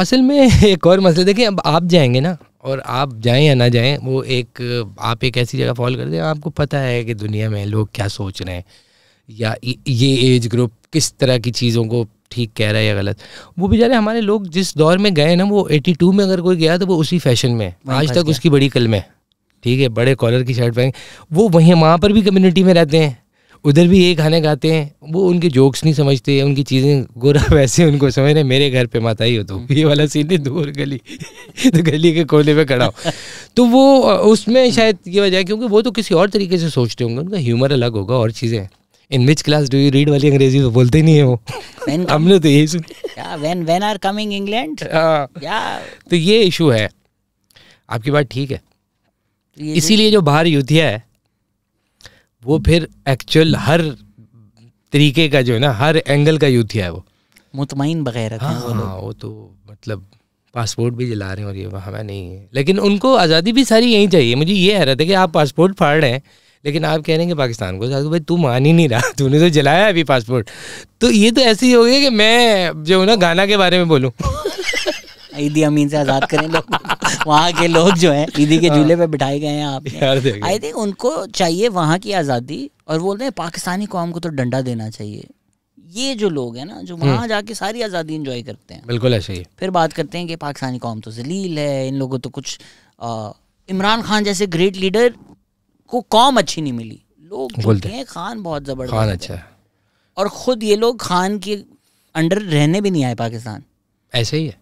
असल में (laughs) एक और मसला देखें अब आप जाएंगे ना और आप जाएं या ना जाएं वो एक आप एक ऐसी जगह फॉलो कर दें आपको पता है कि दुनिया में लोग क्या सोच रहे हैं या ये एज ग्रुप किस तरह की चीज़ों को ठीक कह रहा है या गलत वो बेचारे हमारे लोग जिस दौर में गए ना वो एटी टू में अगर कोई गया तो वो उसी फैशन में आज तक उसकी बड़ी कलम है ठीक है बड़े कॉलर की शर्ट पहन वो वहीं वहाँ पर भी कम्युनिटी में रहते हैं उधर भी ये खाने खाते हैं वो उनके जोक्स नहीं समझते उनकी चीज़ें गोरा (laughs) वैसे उनको समझ रहे मेरे घर पे माता ही हो तो ये वाला सीन नहीं दूर गली (laughs) तो गली के कोने पे खड़ा हो (laughs) तो वो उसमें शायद ये वजह है क्योंकि वो तो किसी और तरीके से सोचते होंगे उनका ह्यूमर अलग होगा और चीज़ें in which class do you read वाली अंग्रेजी तो बोलते नहीं है वो हमने तो यही सुन when when are coming England तो ये इशू है आपकी बात ठीक है इसीलिए जो बाहर युद्धिया है वो फिर एक्चुअल हर तरीके का जो है ना हर एंगल का युद्धिया है वो मुतमिन बगैर हाँ, हाँ वो तो मतलब पासपोर्ट भी जला रहे हैं और ये वहाँ नहीं है लेकिन उनको आज़ादी भी सारी यहीं चाहिए मुझे ये है रहा था कि आप पासपोर्ट फाड़ रहे हैं लेकिन आप कह रहे हैं कि पाकिस्तान को भाई तू मान ही नहीं रहा तूने तो जलाया अभी पासपोर्ट तो ये तो ऐसे ही हो गया कि मैं जो ना गाना के बारे में बोलूँ ईदी अमीन से आज़ाद करें लोग वहाँ के लोग जो हैं ईदी के झूले पे बिठाए गए हैं आप आई थिंक उनको चाहिए वहाँ की आज़ादी और बोलते हैं पाकिस्तानी कौम को तो डंडा देना चाहिए ये जो लोग हैं ना जो हम्म। वहाँ जाके सारी आज़ादी इंजॉय करते हैं बिल्कुल ऐसे ही फिर बात करते हैं कि पाकिस्तानी कौम तो जलील है इन लोगों तो कुछ इमरान खान जैसे ग्रेट लीडर को कॉम अच्छी नहीं मिली लोग बोलते हैं खान बहुत जबरदस्त खान अच्छा है और खुद ये लोग खान के अंडर रहने भी नहीं आए पाकिस्तान ऐसे ही है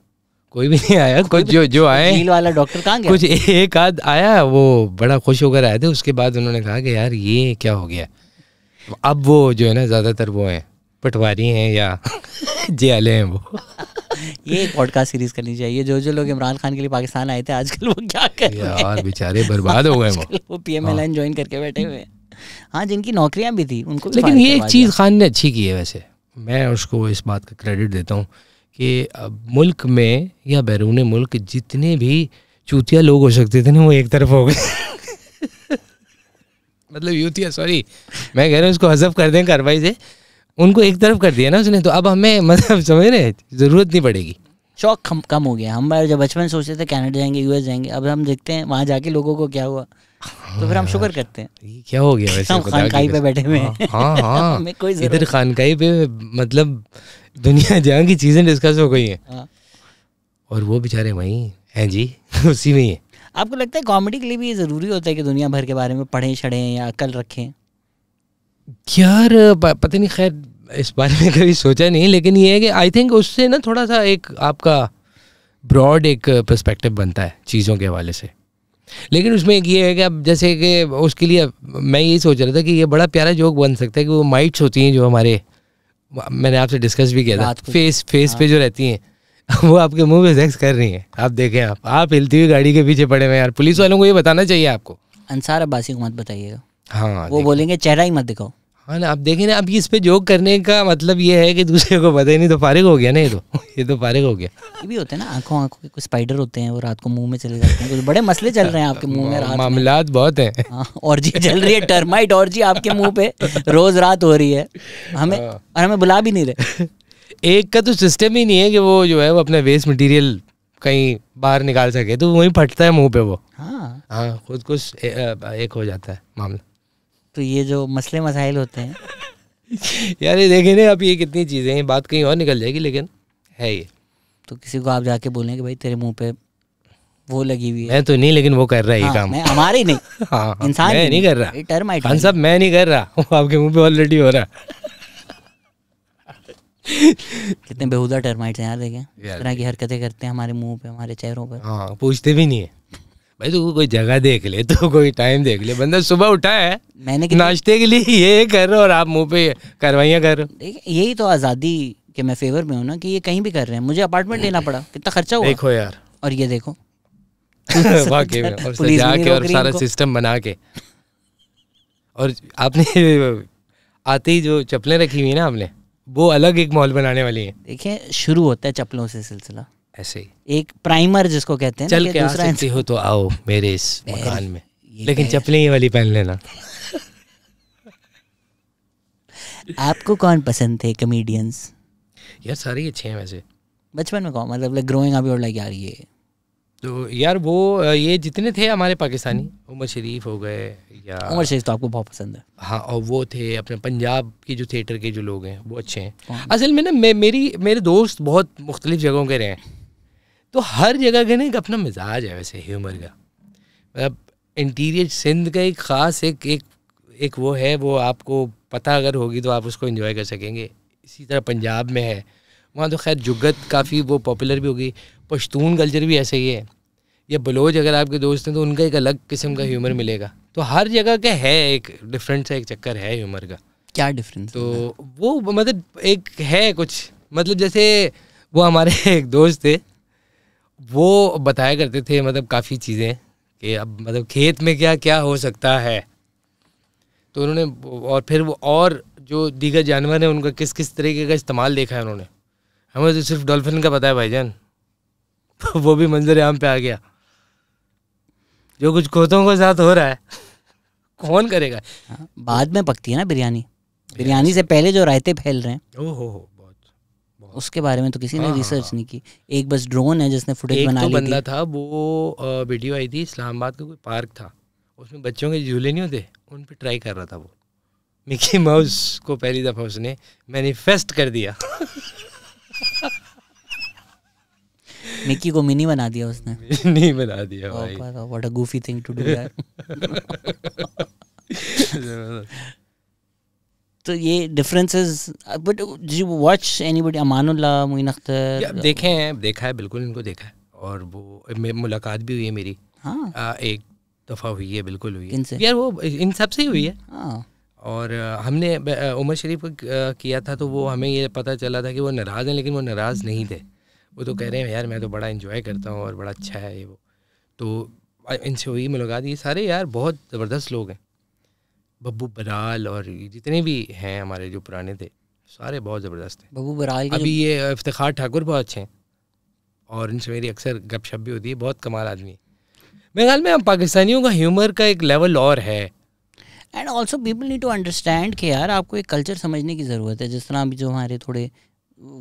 कोई भी नहीं आया कुछ जो जो आए वाला डॉक्टर कहाँ गया कुछ एक आध आया वो बड़ा खुश होकर आए थे उसके बाद उन्होंने कहा कि यार ये क्या हो गया अब वो जो है ना ज़्यादातर वो हैं पटवारी हैं या (laughs) जे हैं वो ये एक पॉडकास्ट सीरीज करनी चाहिए जो जो लोग इमरान खान के लिए पाकिस्तान आए थे आजकल वो क्या कर रहे हैं बेचारे बर्बाद हो गए वो पी वो पीएमएलएन ज्वाइन करके बैठे हुए हाँ जिनकी नौकरियां भी थी उनको लेकिन ये एक चीज़ खान ने अच्छी की है वैसे मैं उसको इस बात का क्रेडिट देता हूँ कि मुल्क में या बैरून मुल्क जितने भी चूतिया लोग हो सकते थे ना वो एक तरफ हो गए (laughs) मतलब यूतिया सॉरी मैं कह रहा हूँ उसको हजफ कर दें कार्रवाई से उनको एक तरफ कर दिया ना उसने तो अब हमें (laughs) मतलब समझ रहे जरूरत नहीं पड़ेगी शौक हम कम हो गया हम जब बचपन सोचते थे कनाडा जाएंगे यूएस जाएंगे अब हम देखते हैं वहाँ जाके लोगों को क्या हुआ तो फिर हम हाँ, शुक्र करते हैं क्या हो गया वैसे खानकाई पे बैठे हुए हैं हाँ, हाँ, (laughs) कोई इधर खानकाई पे मतलब दुनिया (laughs) जहाँ की चीज़ें डिस्कस हो गई हैं और वो बेचारे वहीं हैं जी उसी में ही है आपको लगता है कॉमेडी के लिए भी ये ज़रूरी होता है कि दुनिया भर के बारे में पढ़ें छड़ें या अकल रखें यार पता नहीं खैर इस बारे में कभी सोचा नहीं लेकिन ये है कि आई थिंक उससे ना थोड़ा सा एक आपका ब्रॉड एक पर्सपेक्टिव बनता है चीज़ों के हवाले से लेकिन उसमें एक ये है कि अब जैसे कि उसके लिए मैं यही सोच रहा था कि ये बड़ा प्यारा जोक बन सकता है कि वो माइट्स होती हैं जो हमारे मैंने आपसे डिस्कस भी किया था फेस फेस पे हाँ। जो रहती हैं वो आपके मुंह पे सेक्स कर रही हैं आप देखें आप आप हिलती हुई गाड़ी के पीछे पड़े हुए यार पुलिस वालों को ये बताना चाहिए आपको अंसार अब्बासी को मत बताइएगा हाँ वो बोलेंगे चेहरा ही मत दिखाओ हाँ ना आप देखें ना अब इस पे जोक करने का मतलब ये है कि दूसरे को पता ही नहीं तो फारिग हो गया ना ये तो (laughs) ये तो फारिग हो गया ये भी होते हैं ना आंखों आंखों के कुछ स्पाइडर होते हैं वो रात को मुंह में चले जाते हैं कुछ बड़े मसले चल रहे हैं आपके मुंह में मामला बहुत है और जी चल रही है टर्माइट और जी आपके मुंह पे रोज रात हो रही है हमें हाँ। और हमें बुला भी नहीं रहे (laughs) एक का तो सिस्टम ही नहीं है कि वो जो है वो अपना वेस्ट मटेरियल कहीं बाहर निकाल सके तो वहीं फटता है मुंह पे वो हाँ हाँ खुद कुछ एक हो जाता है मामला तो ये जो मसले मसाइल होते हैं (laughs) यार ये देखे ना आप ये कितनी चीज़ें हैं बात कहीं और निकल जाएगी लेकिन है ये तो किसी को आप जाके बोलें कि भाई तेरे मुंह पे वो लगी हुई है मैं तो नहीं लेकिन वो कर रहा है हाँ, ये काम हमारे नहीं (laughs) हाँ, हाँ, इंसान नहीं, नहीं कर रहा टर्म आई सब मैं नहीं कर रहा वो आपके मुंह पे ऑलरेडी हो रहा (laughs) कितने बेहुदा टर्माइट्स हैं यार देखें इस तरह की हरकतें करते हैं हमारे मुंह पे हमारे चेहरों पर हाँ पूछते भी नहीं है भाई तू कोई जगह देख ले तो कोई टाइम देख ले बंदा सुबह उठा है मैंने नाश्ते के लिए ये कर रहे और आप मुंह पे कार्रवाइयाँ कर रहे हो यही तो आज़ादी के मैं फेवर में हूँ ना कि ये कहीं भी कर रहे हैं मुझे अपार्टमेंट लेना पड़ा कितना खर्चा हुआ देखो यार और ये देखो (laughs) वाकई में और सारा सिस्टम बना के और आपने (laughs) आते ही जो चप्पलें रखी हुई ना आपने वो अलग एक मॉल बनाने वाली है देखिए शुरू होता है चप्पलों से सिलसिला ऐसे एक प्राइमर जिसको कहते हैं चल के दूसरा आ सकती हो तो आओ मेरे इस मकान में लेकिन चप्पलें ये वाली पहन लेना आपको कौन पसंद थे कमेडियंस यार सारे अच्छे हैं वैसे बचपन में कौन मतलब like growing up your like यार ये तो यार वो ये जितने थे हमारे पाकिस्तानी उमर शरीफ हो गए या उमर शरीफ तो आपको बहुत पसंद है हाँ और वो थे अपने पंजाब के जो थिएटर के जो लोग हैं वो अच्छे हैं असल में ना मे, मेरी मेरे दोस्त बहुत मुख्तलिफ जगहों के रहे हैं तो हर जगह का ना एक अपना मिजाज है वैसे ह्यूमर का मतलब इंटीरियर सिंध का एक ख़ास एक एक एक वो है वो आपको पता अगर होगी तो आप उसको इन्जॉय कर सकेंगे इसी तरह पंजाब में है वहाँ तो खैर जुगत काफ़ी वो पॉपुलर भी होगी पश्तून कल्चर भी ऐसे ही है या बलोच अगर आपके दोस्त हैं तो उनका एक अलग किस्म का ह्यूमर मिलेगा तो हर जगह का है एक डिफरेंट सा एक चक्कर है ह्यूमर का क्या डिफरेंस तो वो मतलब एक है कुछ मतलब जैसे वो हमारे (laughs) एक दोस्त थे वो बताया करते थे मतलब काफ़ी चीज़ें कि अब मतलब खेत में क्या क्या हो सकता है तो उन्होंने और फिर वो और जो दीगर जानवर हैं उनका किस किस तरीके का इस्तेमाल देखा है उन्होंने हमें तो सिर्फ डॉल्फिन का पता है भाईजान (laughs) वो भी मंजर आम पे आ गया जो कुछ खोतों के साथ हो रहा है (laughs) कौन करेगा हाँ, बाद में पकती है ना बिरयानी बिरयानी से पहले जो रायते फैल रहे हैं ओहो उसके बारे में तो किसी ने रिसर्च हाँ, हाँ। नहीं की एक बस ड्रोन है जिसने फुटेज तो बना तो बंदा था वो वीडियो आई थी इस्लामाबाद का कोई पार्क था उसमें बच्चों के झूले नहीं होते उन पर ट्राई कर रहा था वो मिकी माउस को पहली दफ़ा उसने मैनिफेस्ट कर दिया मिकी को मिनी बना दिया उसने मिनी बना दिया oh भाई what a goofy thing to do that तो ये differences but you watch anybody Amanullah Moin Akhtar देखे हैं देखा है बिल्कुल इनको देखा है और वो मुलाकात भी हुई है मेरी हाँ आ, एक दफ़ा हुई है बिल्कुल हुई है यार वो इन सब से ही हुई है हाँ और हमने उमर शरीफ को किया था तो वो हमें ये पता चला था कि वो नाराज़ हैं लेकिन वो नाराज़ नहीं थे वो तो कह रहे हैं यार मैं तो बड़ा इन्जॉय करता हूँ और बड़ा अच्छा है ये वो तो इनसे हुई मुलाकात ये सारे यार बहुत ज़बरदस्त लोग हैं बब्बू बराल और जितने भी हैं हमारे जो पुराने थे सारे बहुत ज़बरदस्त हैं बब्बू बराल अभी ये इफ्तार ठाकुर बहुत अच्छे हैं और इनसे मेरी अक्सर गपशप भी होती है बहुत कमाल आदमी है मेरे ख्याल में पाकिस्तानियों का ह्यूमर का एक लेवल और है and also people need to understand कि यार आपको एक कल्चर समझने की ज़रूरत है जिस तरह अभी जो हमारे थोड़े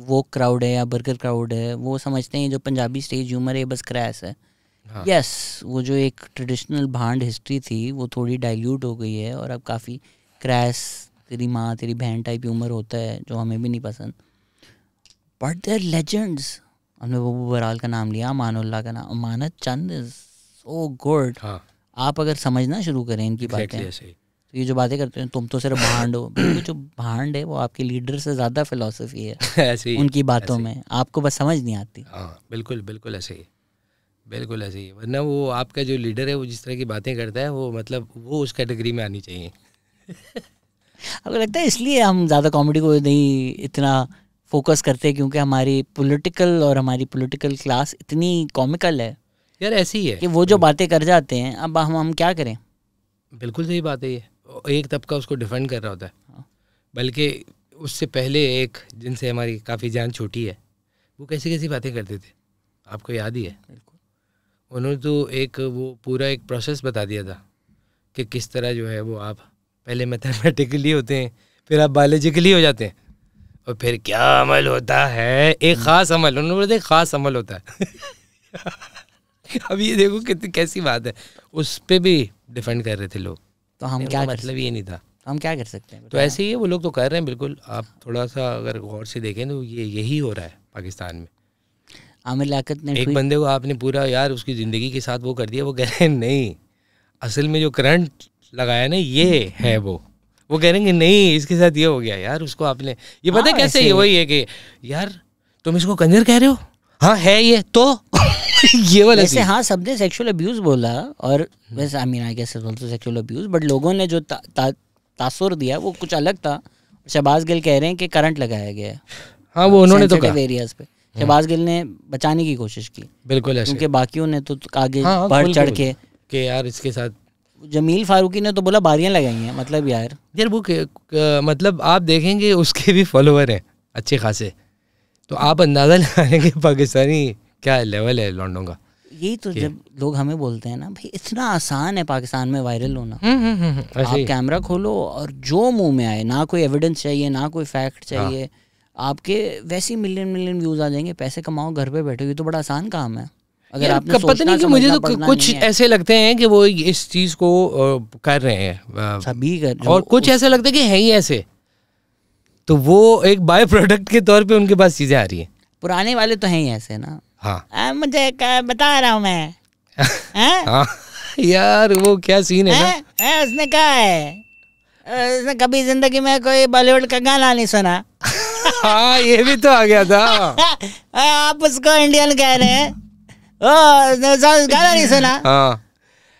वो क्राउड है या बर्गर क्राउड है वो समझते हैं जो पंजाबी स्टेज ह्यूमर है बस क्रैश है हाँ. यस वो जो एक ट्रेडिशनल भांड हिस्ट्री थी वो थोड़ी डाइल्यूट हो गई है और अब काफ़ी क्रैश तेरी माँ तेरी बहन टाइप उम्र होता है जो हमें भी नहीं पसंद बट देर लेजेंड्स हमने बबू बराल का नाम लिया मानुल्ला का नाम मानत चंद सो गुड हाँ। आप अगर समझना शुरू करें इनकी exactly बातें तो ये जो बातें करते हैं तुम तो सिर्फ भांड हो ये (coughs) जो भांड है वो आपके लीडर से ज़्यादा फिलोसफी है (laughs) उनकी बातों ऐसे में आपको बस समझ नहीं आती हाँ, बिल्कुल बिल्कुल ऐसे ही बिल्कुल ऐसे ही वरना वो आपका जो लीडर है वो जिस तरह की बातें करता है वो मतलब वो उस कैटेगरी में आनी चाहिए (laughs) आपको लगता है इसलिए हम ज़्यादा कॉमेडी को नहीं इतना फोकस करते क्योंकि हमारी पॉलिटिकल और हमारी पॉलिटिकल क्लास इतनी कॉमिकल है यार ऐसी है कि वो जो बातें कर जाते हैं अब हम हम क्या करें बिल्कुल सही बात है एक तबका उसको डिफेंड कर रहा होता है हाँ। बल्कि उससे पहले एक जिनसे हमारी काफ़ी जान छोटी है वो कैसी कैसी बातें करते थे आपको याद ही है उन्होंने तो एक वो पूरा एक प्रोसेस बता दिया था कि किस तरह जो है वो आप पहले मैथमेटिकली होते हैं फिर आप बायोलॉजिकली हो जाते हैं और फिर क्या अमल होता है एक हम्म। ख़ास अमल उन्होंने बोला एक ख़ास अमल होता है (laughs) अब ये देखो कितनी कैसी बात है उस पर भी डिफेंड कर रहे थे लोग तो हम क्या मतलब ये नहीं था तो हम क्या कर सकते हैं तो ऐसे ही है वो लोग तो कर रहे हैं बिल्कुल आप थोड़ा सा अगर गौर से देखें तो ये यही हो रहा है पाकिस्तान में आमिर लाकत ने एक बंदे को आपने पूरा यार उसकी ज़िंदगी के साथ वो कर दिया वो कह रहे हैं नहीं असल में जो करंट लगाया ना ये है वो वो कह रहे हैं नहीं इसके साथ ये हो गया यार उसको आपने ये पता हाँ, कैसे ये वही है कि यार तुम इसको कंजर कह रहे हो हाँ है ये तो (laughs) ये वाला वैसे हाँ सबने सेक्सुअल अब्यूज बोला और वैसे Aamir mean I guess also sexual abuse but लोगों ने जो तासुर दिया वो कुछ अलग था शहबाज गिल कह रहे हैं कि करंट लगाया गया है हाँ वो उन्होंने तो कहा एरियाज पे शहबाज हम्म। गिल ने बचाने की कोशिश की बिल्कुल क्योंकि बाकियों ने तो, तो आगे हाँ, बढ़ चढ़ के यार इसके साथ जमील फारूकी ने तो बोला बारियां लगाई हैं मतलब यार यार वो मतलब आप देखेंगे उसके भी फॉलोअर हैं अच्छे खासे तो आप अंदाज़ा लगाएंगे पाकिस्तानी क्या लेवल है लॉन्डों का यही तो जब लोग हमें बोलते हैं ना भाई इतना आसान है पाकिस्तान में वायरल होना हुँ, हुँ, हुँ, आप कैमरा खोलो और जो मुंह में आए ना कोई एविडेंस चाहिए ना कोई फैक्ट हाँ। चाहिए हाँ। आपके वैसे ही मिलियन मिलियन व्यूज आ जाएंगे पैसे कमाओ घर पे बैठो ये तो बड़ा आसान काम है अगर आपने पता नहीं कि मुझे तो कुछ ऐसे लगते हैं कि वो इस चीज को कर रहे हैं सभी कर और कुछ ऐसे लगता है कि है ही ऐसे तो वो एक बाय प्रोडक्ट के तौर पे उनके पास चीजें आ रही हैं पुराने वाले तो हैं ही ऐसे ना हाँ मुझे बता रहा हूँ मैं (laughs) हाँ। यार वो क्या सीन है, ना? उसने कहा है उसने कभी जिंदगी में कोई बॉलीवुड का गाना नहीं सुना हाँ ये भी तो आ गया था (laughs) हाँ, आप उसको इंडियन कह रहे हैं ओ गाना नहीं सुना हाँ।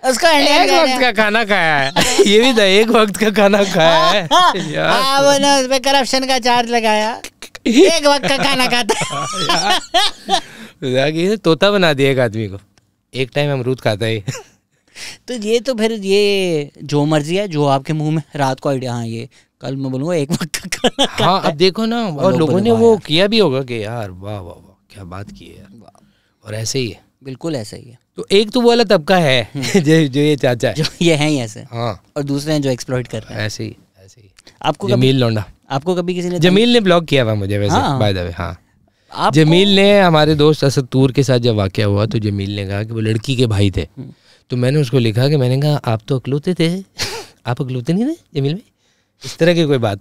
उसको इंडियन एक वक्त का खाना खाया है (laughs) ये भी था एक वक्त का खाना खाया है (laughs) हाँ, हाँ वो ना उसपे करप्शन का चार्ज लगाया एक वक्त का खाना खाता ये तोता बना दिया एक आदमी को एक टाइम अमरूद खाता है तो ये तो फिर ये जो मर्जी है जो आपके मुंह में रात को आइडिया हाँ ये कल मैं बोलूंगा एक वक्त हाँ अब देखो ना और लोगों ने वो किया भी होगा कि यार वाह वाह वाह क्या बात की है और ऐसे ही है बिल्कुल ऐसे ही है तो एक तो वो वाला तबका है हम्म। (laughs) जो जो ये चाचा है जो ये हैं ही ऐसे हाँ और दूसरे हैं जो एक्सप्लोइट कर रहे हैं ऐसे ही ऐसे ही आपको जमील लौंडा आपको कभी किसी ने जमील ने ब्लॉक किया हुआ मुझे वैसे बाय द वे हाँ, हाँ। जमील तो- ने हमारे दोस्त असद तूर के साथ जब वाक्य हुआ तो जमील ने कहा कि वो लड़की के भाई थे हम्म। तो मैंने उसको लिखा कि मैंने कहा आप तो अकलौते थे आप अकलौते नहीं थे जमील भाई इस तरह की कोई बात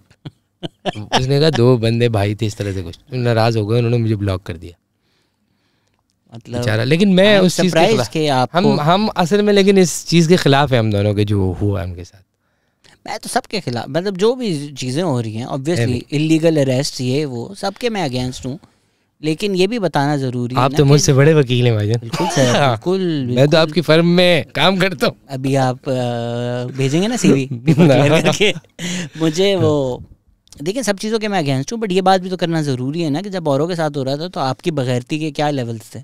उसने कहा दो बंदे भाई थे इस तरह से कुछ नाराज हो गए उन्होंने मुझे ब्लॉक कर दिया मतलब लेकिन मैं उस चीज के, के आप हम हम असल में लेकिन इस चीज़ के खिलाफ है हम दोनों के जो हुआ उनके साथ मैं तो सबके खिलाफ मतलब जो भी चीज़ें हो रही हैं ऑब्वियसली इलीगल अरेस्ट ये वो सबके मैं अगेंस्ट हूँ लेकिन ये भी बताना जरूरी आप तो मुझसे बड़े वकील हैं भाई बिल्कुल सर हाँ। बिल्कुल मैं तो आपकी फर्म में काम करता हूँ अभी आप भेजेंगे ना सीवी (laughs) (laughs) (laughs) करके मुझे वो देखिए सब चीज़ों के मैं अगेंस्ट हूँ बट ये बात भी तो करना ज़रूरी है ना कि जब औरों के साथ हो रहा था तो आपकी बगैरती के क्या लेवल्स थे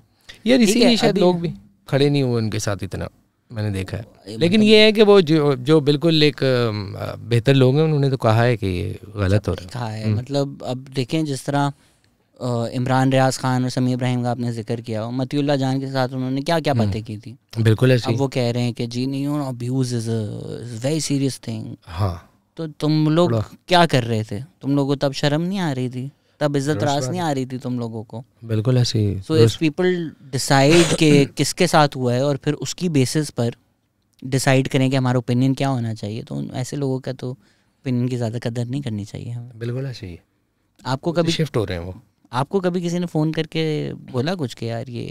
यार इसीलिए शायद लोग भी खड़े नहीं हुए उनके साथ इतना मैंने देखा है लेकिन मतलब ये है कि वो जो जो बिल्कुल एक बेहतर लोग हैं उन्होंने तो कहा है कि ये गलत हो रहा है कहा है हम्म। मतलब अब देखें जिस तरह इमरान रियाज खान और समी इब्राहिम का आपने जिक्र किया हो मतियुल्ला जान के साथ उन्होंने क्या क्या हम्म। बातें की थी बिल्कुल ऐसी अब वो कह रहे हैं कि जी नहीं abuse is very serious thing हाँ तो तुम लोग क्या कर रहे थे तुम लोगों को तब शर्म नहीं आ रही थी तब इज्जत रास नहीं आ रही थी तुम लोगों को बिल्कुल ऐसी सो इफ पीपल डिसाइड के किसके साथ हुआ है और फिर उसकी बेसिस पर डिसाइड करें कि हमारा ओपिनियन क्या होना चाहिए तो ऐसे लोगों का तो ओपिनियन की ज़्यादा कदर नहीं करनी चाहिए हमें बिल्कुल ऐसे ही आपको कभी शिफ्ट हो रहे हैं वो आपको कभी किसी ने फ़ोन करके बोला कुछ कि यार ये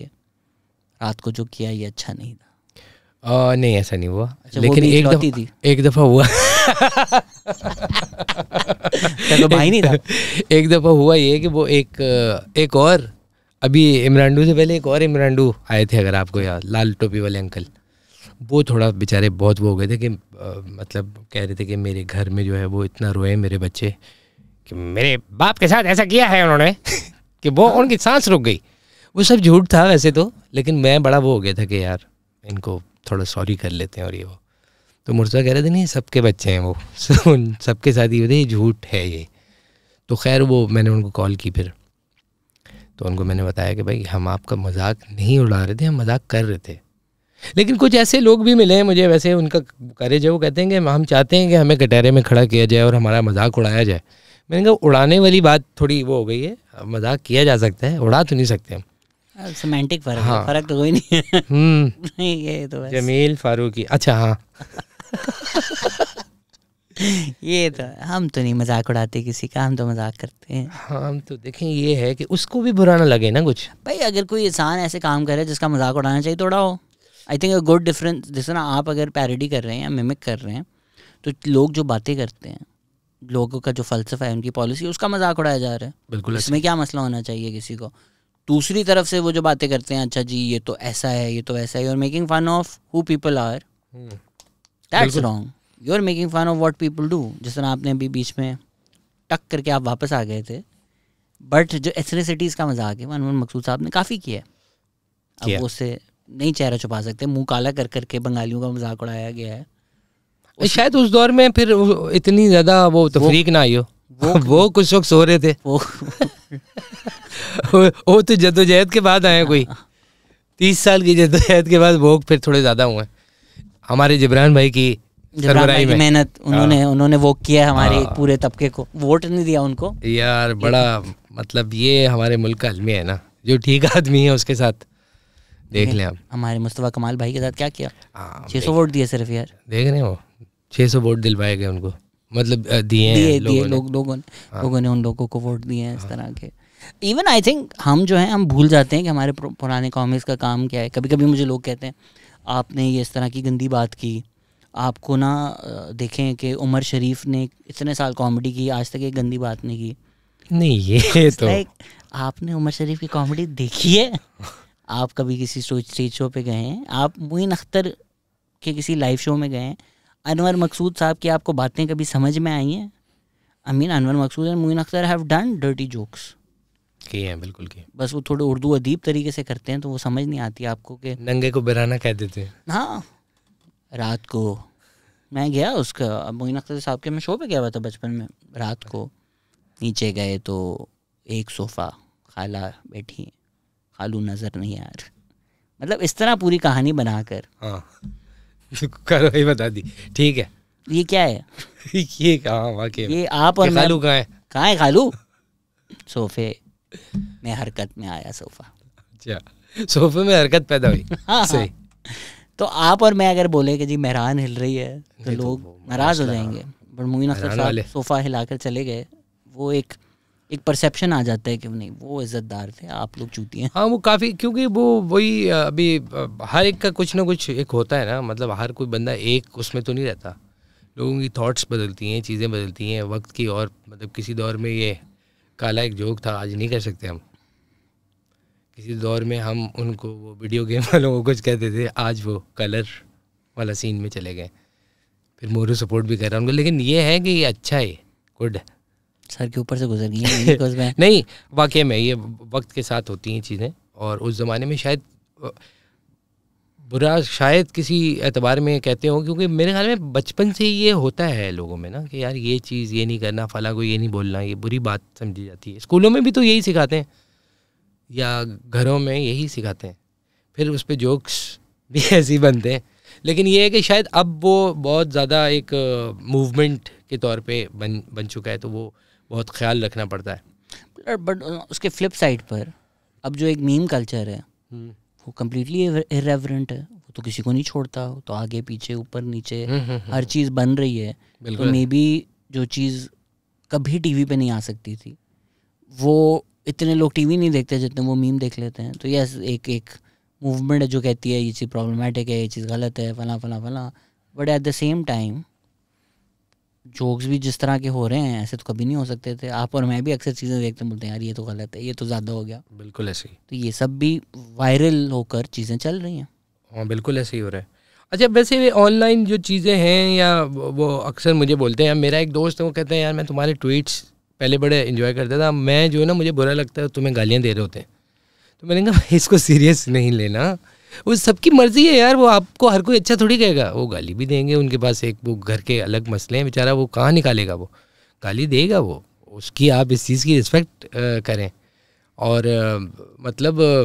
रात को जो किया ये अच्छा नहीं था आ, नहीं ऐसा नहीं हुआ अच्छा, लेकिन एक दफा एक दफा हुआ तो भाई नहीं था एक दफा हुआ ये कि वो एक एक और अभी इमरान्डू से पहले एक और इमरान्डू आए थे अगर आपको याद लाल टोपी वाले अंकल वो थोड़ा बेचारे बहुत वो हो गए थे कि आ, मतलब कह रहे थे कि मेरे घर में जो है वो इतना रोए मेरे बच्चे कि मेरे बाप के साथ ऐसा किया है उन्होंने कि वो हाँ। उनकी सांस रुक गई वो सब झूठ था वैसे तो लेकिन मैं बड़ा वो हो गया था कि यार इनको थोड़ा सॉरी कर लेते हैं और ये वो तो मुर्जा कह रहे थे नहीं सबके बच्चे हैं वो (laughs) सबके साथ ही होते झूठ है ये तो खैर वो मैंने उनको कॉल की फिर तो उनको मैंने बताया कि भाई हम आपका मजाक नहीं उड़ा रहे थे हम मजाक कर रहे थे लेकिन कुछ ऐसे लोग भी मिले हैं मुझे वैसे उनका करेज है वो कहते हैं कि हम चाहते हैं कि हमें कटहरे में खड़ा किया जाए और हमारा मजाक उड़ाया जाए मैंने कहा उड़ाने वाली बात थोड़ी वो हो गई है मजाक किया जा सकता है उड़ा तो नहीं सकते हम सिमेंटिक फर्क हाँ। फर्क तो कोई नहीं है हम्म। (laughs) नहीं ये तो जमील फारूकी अच्छा हाँ (laughs) ये तो हम तो नहीं मजाक उड़ाते किसी का हम तो मजाक करते हैं हाँ हम तो देखें ये है कि उसको भी बुरा ना लगे ना कुछ भाई अगर कोई इंसान ऐसे काम करे जिसका मजाक उड़ाना चाहिए थोड़ा हो आई थिंक गुड डिफरेंस जैसे ना आप अगर पैरडी कर रहे हैं या मिमिक कर रहे हैं तो लोग जो बातें करते हैं लोगों का जो फलसफा है उनकी पॉलिसी उसका मजाक उड़ाया जा रहा है बिल्कुल इसमें क्या मसला होना चाहिए किसी को दूसरी तरफ से वो जो बातें करते हैं अच्छा जी ये तो ऐसा है ये तो ऐसा है you are making fun of who people are that's wrong you are making fun of what people do जिस तरह आपने अभी बीच में टक करके आप वापस आ गए थे बट जो एथनिसिटीज़ का मजाक है मनमोहन मकसूद साहब ने काफ़ी किया है अब उससे नहीं चेहरा छुपा सकते मुंह काला कर करके बंगालियों का मजाक उड़ाया गया है शायद उस दौर में फिर इतनी ज्यादा वो तफरीक ना आई हो वो, (laughs) वो कुछ वक्त सो रहे थे वो (laughs) वो तो जदोजहद के बाद आए कोई तीस साल की जदोजहद के बाद वो फिर थोड़े ज्यादा हुए हमारे जबरान भाई की मेहनत उन्होंने हाँ। उन्होंने वो किया हमारे हाँ। पूरे तबके को वोट नहीं दिया उनको यार बड़ा मतलब ये हमारे मुल्क का आदमी है ना जो ठीक (laughs) आदमी है उसके साथ देख लें आप हमारे मुस्तफ़ा कमाल भाई के साथ क्या किया हाँ, छः सौ वोट दिए सिर्फ यार देख रहे हो छः सौ वोट दिलवाए गए उनको मतलब दिए दिए दिए लोग लोगों ने हाँ। लोगों ने उन लोगों को वोट दिए हैं इस हाँ। तरह के इवन आई थिंक हम जो है हम भूल जाते हैं कि हमारे पुराने कांग्रेस का काम क्या है कभी कभी मुझे लोग कहते हैं आपने ये इस तरह की गंदी बात की आपको ना देखें कि उमर शरीफ ने इतने साल कॉमेडी की आज तक एक गंदी बात नहीं की नहीं ये (laughs) तो लाइक आपने उमर शरीफ की कॉमेडी देखी है आप कभी किसी स्टेज शो पे गए हैं आप मुइन अख्तर के किसी लाइव शो में गए हैं अनवर मकसूद साहब की आपको बातें कभी समझ में आई हैं I mean Anwar Maqsood and Moin Akhtar have done dirty jokes किए हैं बिल्कुल किए बस वो थोड़े उर्दू अदीब तरीके से करते हैं तो वो समझ नहीं आती आपको कि नंगे को बिराना कह देते हैं हाँ रात को मैं गया उसका मोइन अख्तर साहब के मैं शो पे गया हुआ था बचपन में रात को नीचे गए तो एक सोफ़ा खाला बैठी खालू नज़र नहीं यार मतलब इस तरह पूरी कहानी बनाकर हाँ कार्रवाई बता दी ठीक है ये क्या है (laughs) ये कहा वाकई ये आप और खालू कहा है कहा है खालू सोफे में हरकत में आया सोफा अच्छा सोफे में हरकत पैदा हुई (laughs) हाँ, हाँ। सही तो आप और मैं अगर बोले कि जी मेहरान हिल रही है तो, तो लोग नाराज हो जाएंगे बट मोइन अख्तर साहब सोफा हिलाकर चले गए वो एक एक परसेप्शन आ जाता है कि नहीं वो इज्जतदार थे आप लोग चूती हैं हाँ वो काफ़ी क्योंकि वो वही अभी हर एक का कुछ ना कुछ एक होता है ना मतलब हर कोई बंदा एक उसमें तो नहीं रहता लोगों की थॉट्स बदलती हैं चीज़ें बदलती हैं वक्त की और मतलब किसी दौर में ये काला एक जोक था आज नहीं कर सकते हम किसी दौर में हम उनको वो वीडियो गेम (laughs) वालों को कुछ कहते थे आज वो कलर वाला सीन में चले गए फिर मोरू सपोर्ट भी कर रहा हूँ लेकिन ये है कि ये अच्छा है गुड है सर के ऊपर से गुजर गई है (laughs) नहीं वाकई में ये वक्त के साथ होती हैं चीज़ें और उस ज़माने में शायद बुरा शायद किसी एतबार में कहते हो क्योंकि मेरे ख्याल में बचपन से ही ये होता है लोगों में ना कि यार ये चीज़ ये नहीं करना फला को ये नहीं बोलना ये बुरी बात समझी जाती है स्कूलों में भी तो यही सिखाते हैं या घरों में यही सिखाते हैं फिर उस पर जोक्स भी (laughs) ऐसे ही बनते हैं लेकिन ये है कि शायद अब वो बहुत ज़्यादा एक मूवमेंट के तौर पे बन बन चुका है तो वो बहुत ख्याल रखना पड़ता है बट uh, उसके फ्लिप साइड पर अब जो एक मीम कल्चर है हम्म। वो कम्प्लीटली इरेवरेंट है वो तो किसी को नहीं छोड़ता तो आगे पीछे ऊपर नीचे हम्म, हम्म, हर चीज़ बन रही है तो मे बी जो चीज़ कभी टीवी पे नहीं आ सकती थी वो इतने लोग टीवी नहीं देखते जितने वो मीम देख लेते हैं तो यस एक एक मूवमेंट है जो कहती है ये चीज़ प्रॉब्लमेटिक है ये चीज़ गलत है फला फला फला but at the same time jokes भी जिस तरह के हो रहे हैं ऐसे तो कभी नहीं हो सकते थे आप और मैं भी अक्सर चीज़ें देखते बोलते हैं यार ये तो गलत है ये तो ज़्यादा हो गया बिल्कुल ऐसे ही तो ये सब भी वायरल होकर चीज़ें चल रही हैं हाँ बिल्कुल ऐसे ही हो रहा है अच्छा वैसे ऑनलाइन जो चीज़ें हैं या वो अक्सर मुझे बोलते हैं मेरा एक दोस्त है वो कहते हैं यार मैं तुम्हारे ट्वीट्स पहले बड़े इन्जॉय करता था मैं जो है ना मुझे बुरा लगता है तुम्हें गालियाँ दे रहे होते हैं तो मैंने कहा इसको सीरियस नहीं लेना वो सबकी मर्जी है यार वो आपको हर कोई अच्छा थोड़ी कहेगा वो गाली भी देंगे उनके पास एक वो घर के अलग मसले हैं बेचारा वो कहाँ निकालेगा वो गाली देगा वो उसकी आप इस चीज़ की रिस्पेक्ट करें और आ, मतलब आ,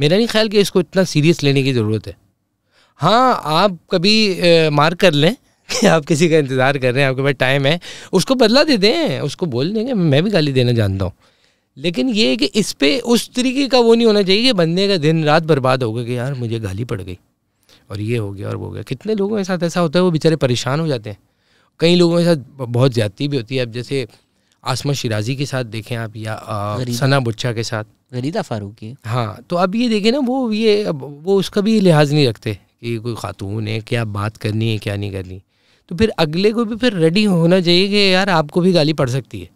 मेरा नहीं ख्याल कि इसको इतना सीरियस लेने की ज़रूरत है हाँ आप कभी आ, मार कर लें कि आप किसी का इंतज़ार कर रहे हैं आपके पास टाइम है उसको बदला दे दें उसको बोल देंगे मैं भी गाली देना जानता हूँ लेकिन ये कि इस पर उस तरीके का वो नहीं होना चाहिए कि बंदे का दिन रात बर्बाद हो गया कि यार मुझे गाली पड़ गई और ये हो गया और वो हो गया कितने लोगों के साथ ऐसा होता है वो बेचारे परेशान हो जाते हैं कई लोगों के साथ बहुत ज्यादती भी होती है अब जैसे आसमा शिराजी के साथ देखें आप या सना बुच्छा के साथ गरीदा फारूकी हाँ तो अब ये देखें ना वो ये वो उसका भी लिहाज नहीं रखते कि कोई खातून है क्या बात करनी है क्या नहीं करनी तो फिर अगले को भी फिर रेडी होना चाहिए कि यार आपको भी गाली पड़ सकती है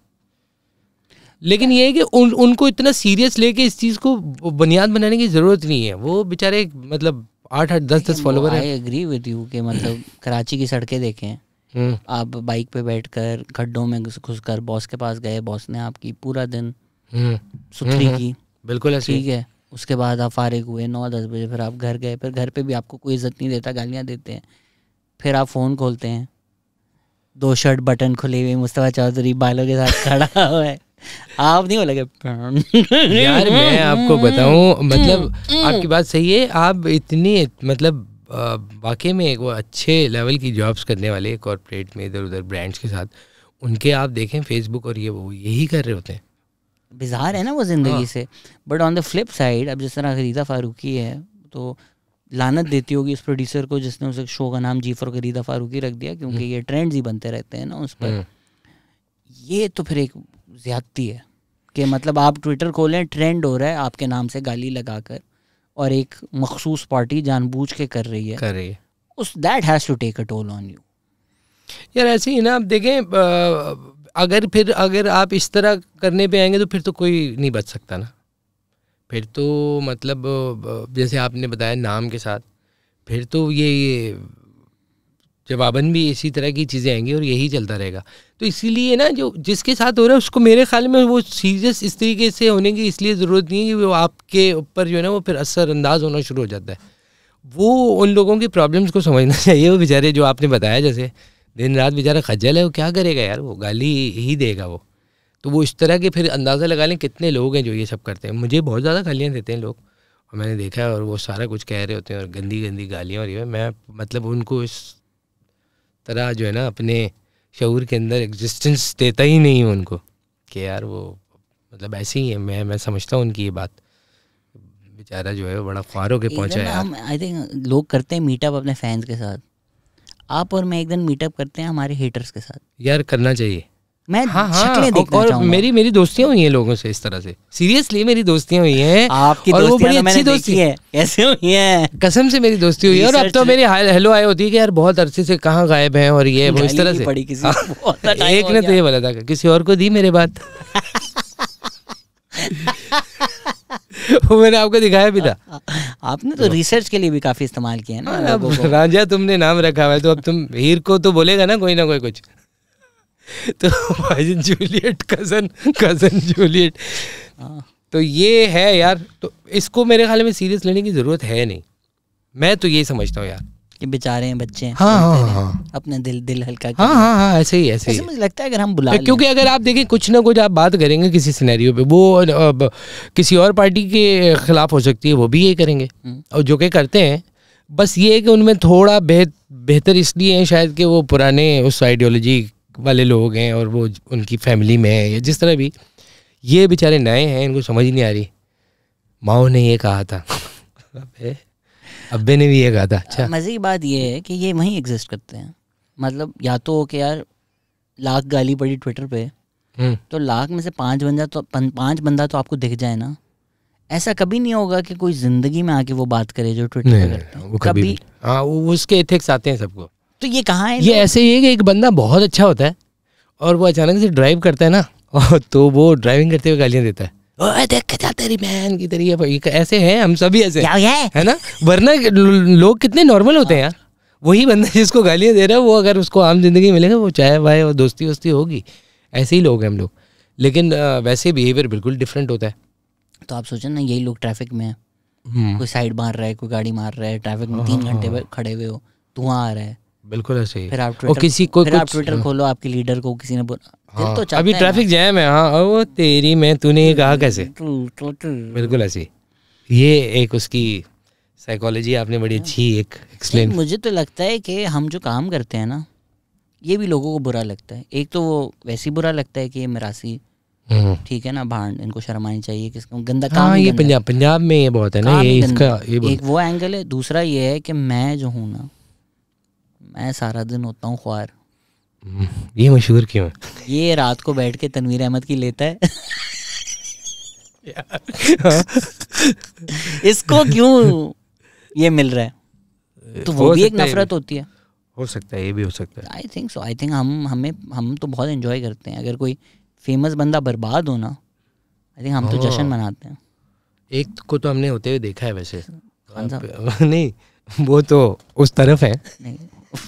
लेकिन ये है कि उन उनको इतना सीरियस लेके इस चीज़ को बुनियाद बनाने की ज़रूरत नहीं है वो बेचारे मतलब आठ आठ दस दस follower I agree with you कि मतलब (clears throat) कराची की सड़कें देखें हम्म। आप बाइक पे बैठकर खड्डों में घुस कर बॉस के पास गए बॉस ने आपकी पूरा दिन हम्म। सुथरी हम्म, की बिल्कुल ठीक है उसके बाद आप फारिग हुए नौ दस बजे फिर आप घर गए फिर घर पे भी आपको कोई इज्जत नहीं देता गालियाँ देते हैं फिर आप फ़ोन खोलते हैं दो शर्ट बटन खुले हुए मुस्तफ़ा चौधरी बालों के साथ खड़ा हुआ है आप नहीं हो लगे यार मैं आपको बताऊं hmm. मतलब hmm. आपकी बात सही है आप इतनी मतलब वाकई में वो अच्छे लेवल की जॉब्स करने वाले कॉरपोरेट में इधर उधर ब्रांड्स के साथ उनके आप देखें फेसबुक और ये वो यही कर रहे होते हैं बिजार है ना वो ज़िंदगी हाँ। से but on the flip side अब जिस तरह खरीदा फारूकी है तो लानत देती होगी उस प्रोड्यूसर को जिसने उस शो का नाम जीफर खरीदा फारूकी रख दिया क्योंकि hmm. ये ट्रेंड्स ही बनते रहते हैं ना उस पर ये तो फिर एक ज्यादती है कि मतलब आप ट्विटर खोलें ट्रेंड हो रहा है आपके नाम से गाली लगा कर और एक मखसूस पार्टी जानबूझ के कर रही है कर रही है उस that has to take a toll on you यार ऐसे ही ना आप देखें अगर फिर अगर आप इस तरह करने पे आएंगे तो फिर तो कोई नहीं बच सकता ना फिर तो मतलब जैसे आपने बताया नाम के साथ फिर तो ये, ये जवाबन भी इसी तरह की चीज़ें आएंगी और यही चलता रहेगा तो इसीलिए ना जो जिसके साथ हो रहा है उसको मेरे ख्याल में वो सीरियस इस तरीके से होने की इसलिए ज़रूरत नहीं है कि वो आपके ऊपर जो है ना वो फिर असरअंदाज होना शुरू हो जाता है वो उन लोगों की प्रॉब्लम्स को समझना (laughs) चाहिए वो बेचारे जो आपने बताया जैसे दिन रात बेचारा खज्जल है वो क्या करेगा यार वो गाली ही देगा वो तो वो इस तरह के फिर अंदाज़ा लगा लें कितने लोग हैं जो ये सब करते हैं मुझे बहुत ज़्यादा गालियाँ देते हैं लोग और मैंने देखा है और वो सारा कुछ कह रहे होते हैं और गंदी गंदी गालियाँ और ये मैं मतलब उनको इस तरह जो है ना अपने शूर के अंदर एग्जिस्टेंस देता ही नहीं उनको कि यार वो मतलब ऐसे ही है मैं मैं समझता हूँ उनकी ये बात बेचारा जो है वो बड़ा ख्वार के पहुँचा है आई थिंक लोग करते हैं मीटअप अपने फैंस के साथ आप और मैं एक दिन मीटअप करते हैं हमारे हेटर्स के साथ यार करना चाहिए मैं हाँ, हाँ, देखना और मेरी मेरी दोस्तियां हुई हैं लोगों से इस तरह से सीरियसली मेरी दोस्तियां हुई हैं आपकी और वो बड़ी तो अच्छी दोस्ती है कैसे हुई है कसम से मेरी दोस्ती हुई है और अब तो मेरी हेलो आई होती है कि यार बहुत अरसे से कहाँ गायब हैं और ये वो इस तरह से एक ने तो ये बोला था किसी और को दी मेरे बात (laughs) वो मैंने आपको दिखाया भी था आपने तो रिसर्च के लिए भी काफी इस्तेमाल किया है ना हाँ, राजा तुमने नाम रखा हुआ है तो अब तुम हीर को तो बोलेगा ना कोई ना कोई कुछ तो भाई जूलियट कज़न कज़न जूलियट तो ये है यार तो इसको मेरे ख्याल में सीरियस लेने की ज़रूरत है नहीं मैं तो ये समझता हूँ यार कि बेचारे हैं बच्चे हैं हाँ हाँ हाँ अपने दिल दिल हल्का हाँ हाँ हाँ ऐसे ही ऐसे, ऐसे ही मुझे लगता है अगर हम बुला तो क्योंकि अगर आप देखें कुछ ना कुछ आप बात करेंगे किसी सिनेरियो पे वो अब, किसी और पार्टी के खिलाफ हो सकती है वो भी ये करेंगे हम्म। और जो के करते हैं बस ये है कि उनमें थोड़ा बेहतर इसलिए है शायद कि वो पुराने उस आइडियोलॉजी वाले लोग हैं और वो उनकी फैमिली में है या जिस तरह भी ये बेचारे नए हैं इनको समझ नहीं आ रही माओ ने ये कहा था अबे अबे ने भी ये कहा था अच्छा मज़े की बात ये है कि ये वहीं एग्जिस्ट करते हैं मतलब या तो कि यार लाख गाली पड़ी ट्विटर पे हम्म। तो लाख में से पांच बंदा तो पांच बंदा तो आपको दिख जाए ना ऐसा कभी नहीं होगा कि कोई जिंदगी में आके वो बात करे जो ट्विटर पे करते हैं कभी हाँ वो उसके एथिक्स आते हैं सबको तो ये कहाँ है ये ऐसे ही है कि एक बंदा बहुत अच्छा होता है और वो अचानक से ड्राइव करता है ना और तो वो ड्राइविंग करते हुए गालियाँ देता है देख जा तेरी बहन की तेरी ऐसे हैं हम सभी ऐसे है, है ना वरना लोग कितने नॉर्मल होते हैं हाँ। वही बंदा जिसको गालियाँ दे रहा है वो अगर उसको आम जिंदगी मिलेगा वो चाय वाय और दोस्ती वोस्ती होगी ऐसे ही लोग हैं हम लोग लेकिन वैसे बिहेवियर बिल्कुल डिफरेंट होता है तो आप सोचें ना यही लोग ट्रैफिक में है हम्म। कोई साइड मार रहा है कोई गाड़ी मार रहा है ट्रैफिक में हाँ, तीन हाँ, घंटे खड़े हुए हो धुआं आ रहा है बिल्कुल ऐसे ही फिर आप ट्विटर किसी को फिर आप ट्विटर हाँ। खोलो आपके लीडर को किसी ने बोला हाँ, तो अभी ट्रैफिक जैम है हाँ वो तेरी मैं तूने ये कहा कैसे बिल्कुल ऐसे ये एक उसकी साइकोलॉजी आपने बड़ी हाँ। अच्छी एक एक्सप्लेन मुझे तो लगता है कि हम जो काम करते हैं ना ये भी लोगों को बुरा लगता है एक तो वो वैसे ही बुरा लगता है कि ये मरासी हम्म। ठीक है ना भांड इनको शर्मानी चाहिए किसको गंदा हाँ, काम ये पंजाब पंजाब में ये बहुत है ना ये इसका ये एक वो एंगल है दूसरा ये है कि मैं जो हूँ ना मैं सारा दिन होता हूँ ख्वार हम्म, ये मशहूर क्यों है ये रात को बैठ के तनवीर अहमद की लेता है (laughs) इसको क्यों ये मिल रहा है तो वो भी एक नफरत होती है हो सकता है ये भी हो सकता है I think so I think हम हमें हम तो बहुत इन्जॉय करते हैं अगर कोई फेमस बंदा बर्बाद हो ना आई थिंक हम तो जश्न मनाते हैं एक को तो हमने होते हुए देखा है वैसे (laughs) नहीं वो तो उस तरफ है नहीं (laughs)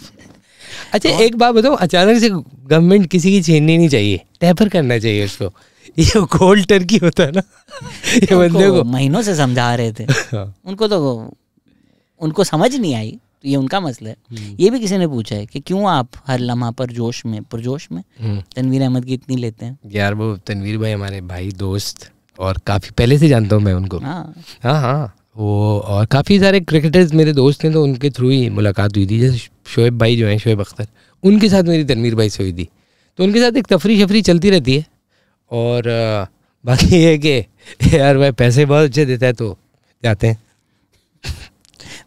अच्छा एक बात बताओ अचानक से गवर्नमेंट किसी की छीननी नहीं चाहिए टैपर करना चाहिए उसको (laughs) ये कोल्ड टर्की होता है ना (laughs) ये बंदे को महीनों से समझा रहे थे हाँ। उनको तो उनको समझ नहीं आई तो ये उनका मसला है हम्म। ये भी किसी ने पूछा है कि क्यों आप हर लम्हा पर जोश में पुरजोश में हम्म। तनवीर अहमद की इतनी लेते हैं यार वो तनवीर भाई हमारे भाई दोस्त और काफ़ी पहले से जानता हूँ मैं उनको हाँ हाँ हाँ वो और काफ़ी सारे क्रिकेटर्स मेरे दोस्त हैं तो उनके थ्रू ही मुलाकात हुई थी जैसे शोएब भाई जो हैं शोएब अख्तर उनके साथ मेरी तनवीर भाई से हुई थी तो उनके साथ एक तफरी शफरी चलती रहती है और बाकी ये कि यार भाई पैसे बहुत अच्छे देता है तो जाते हैं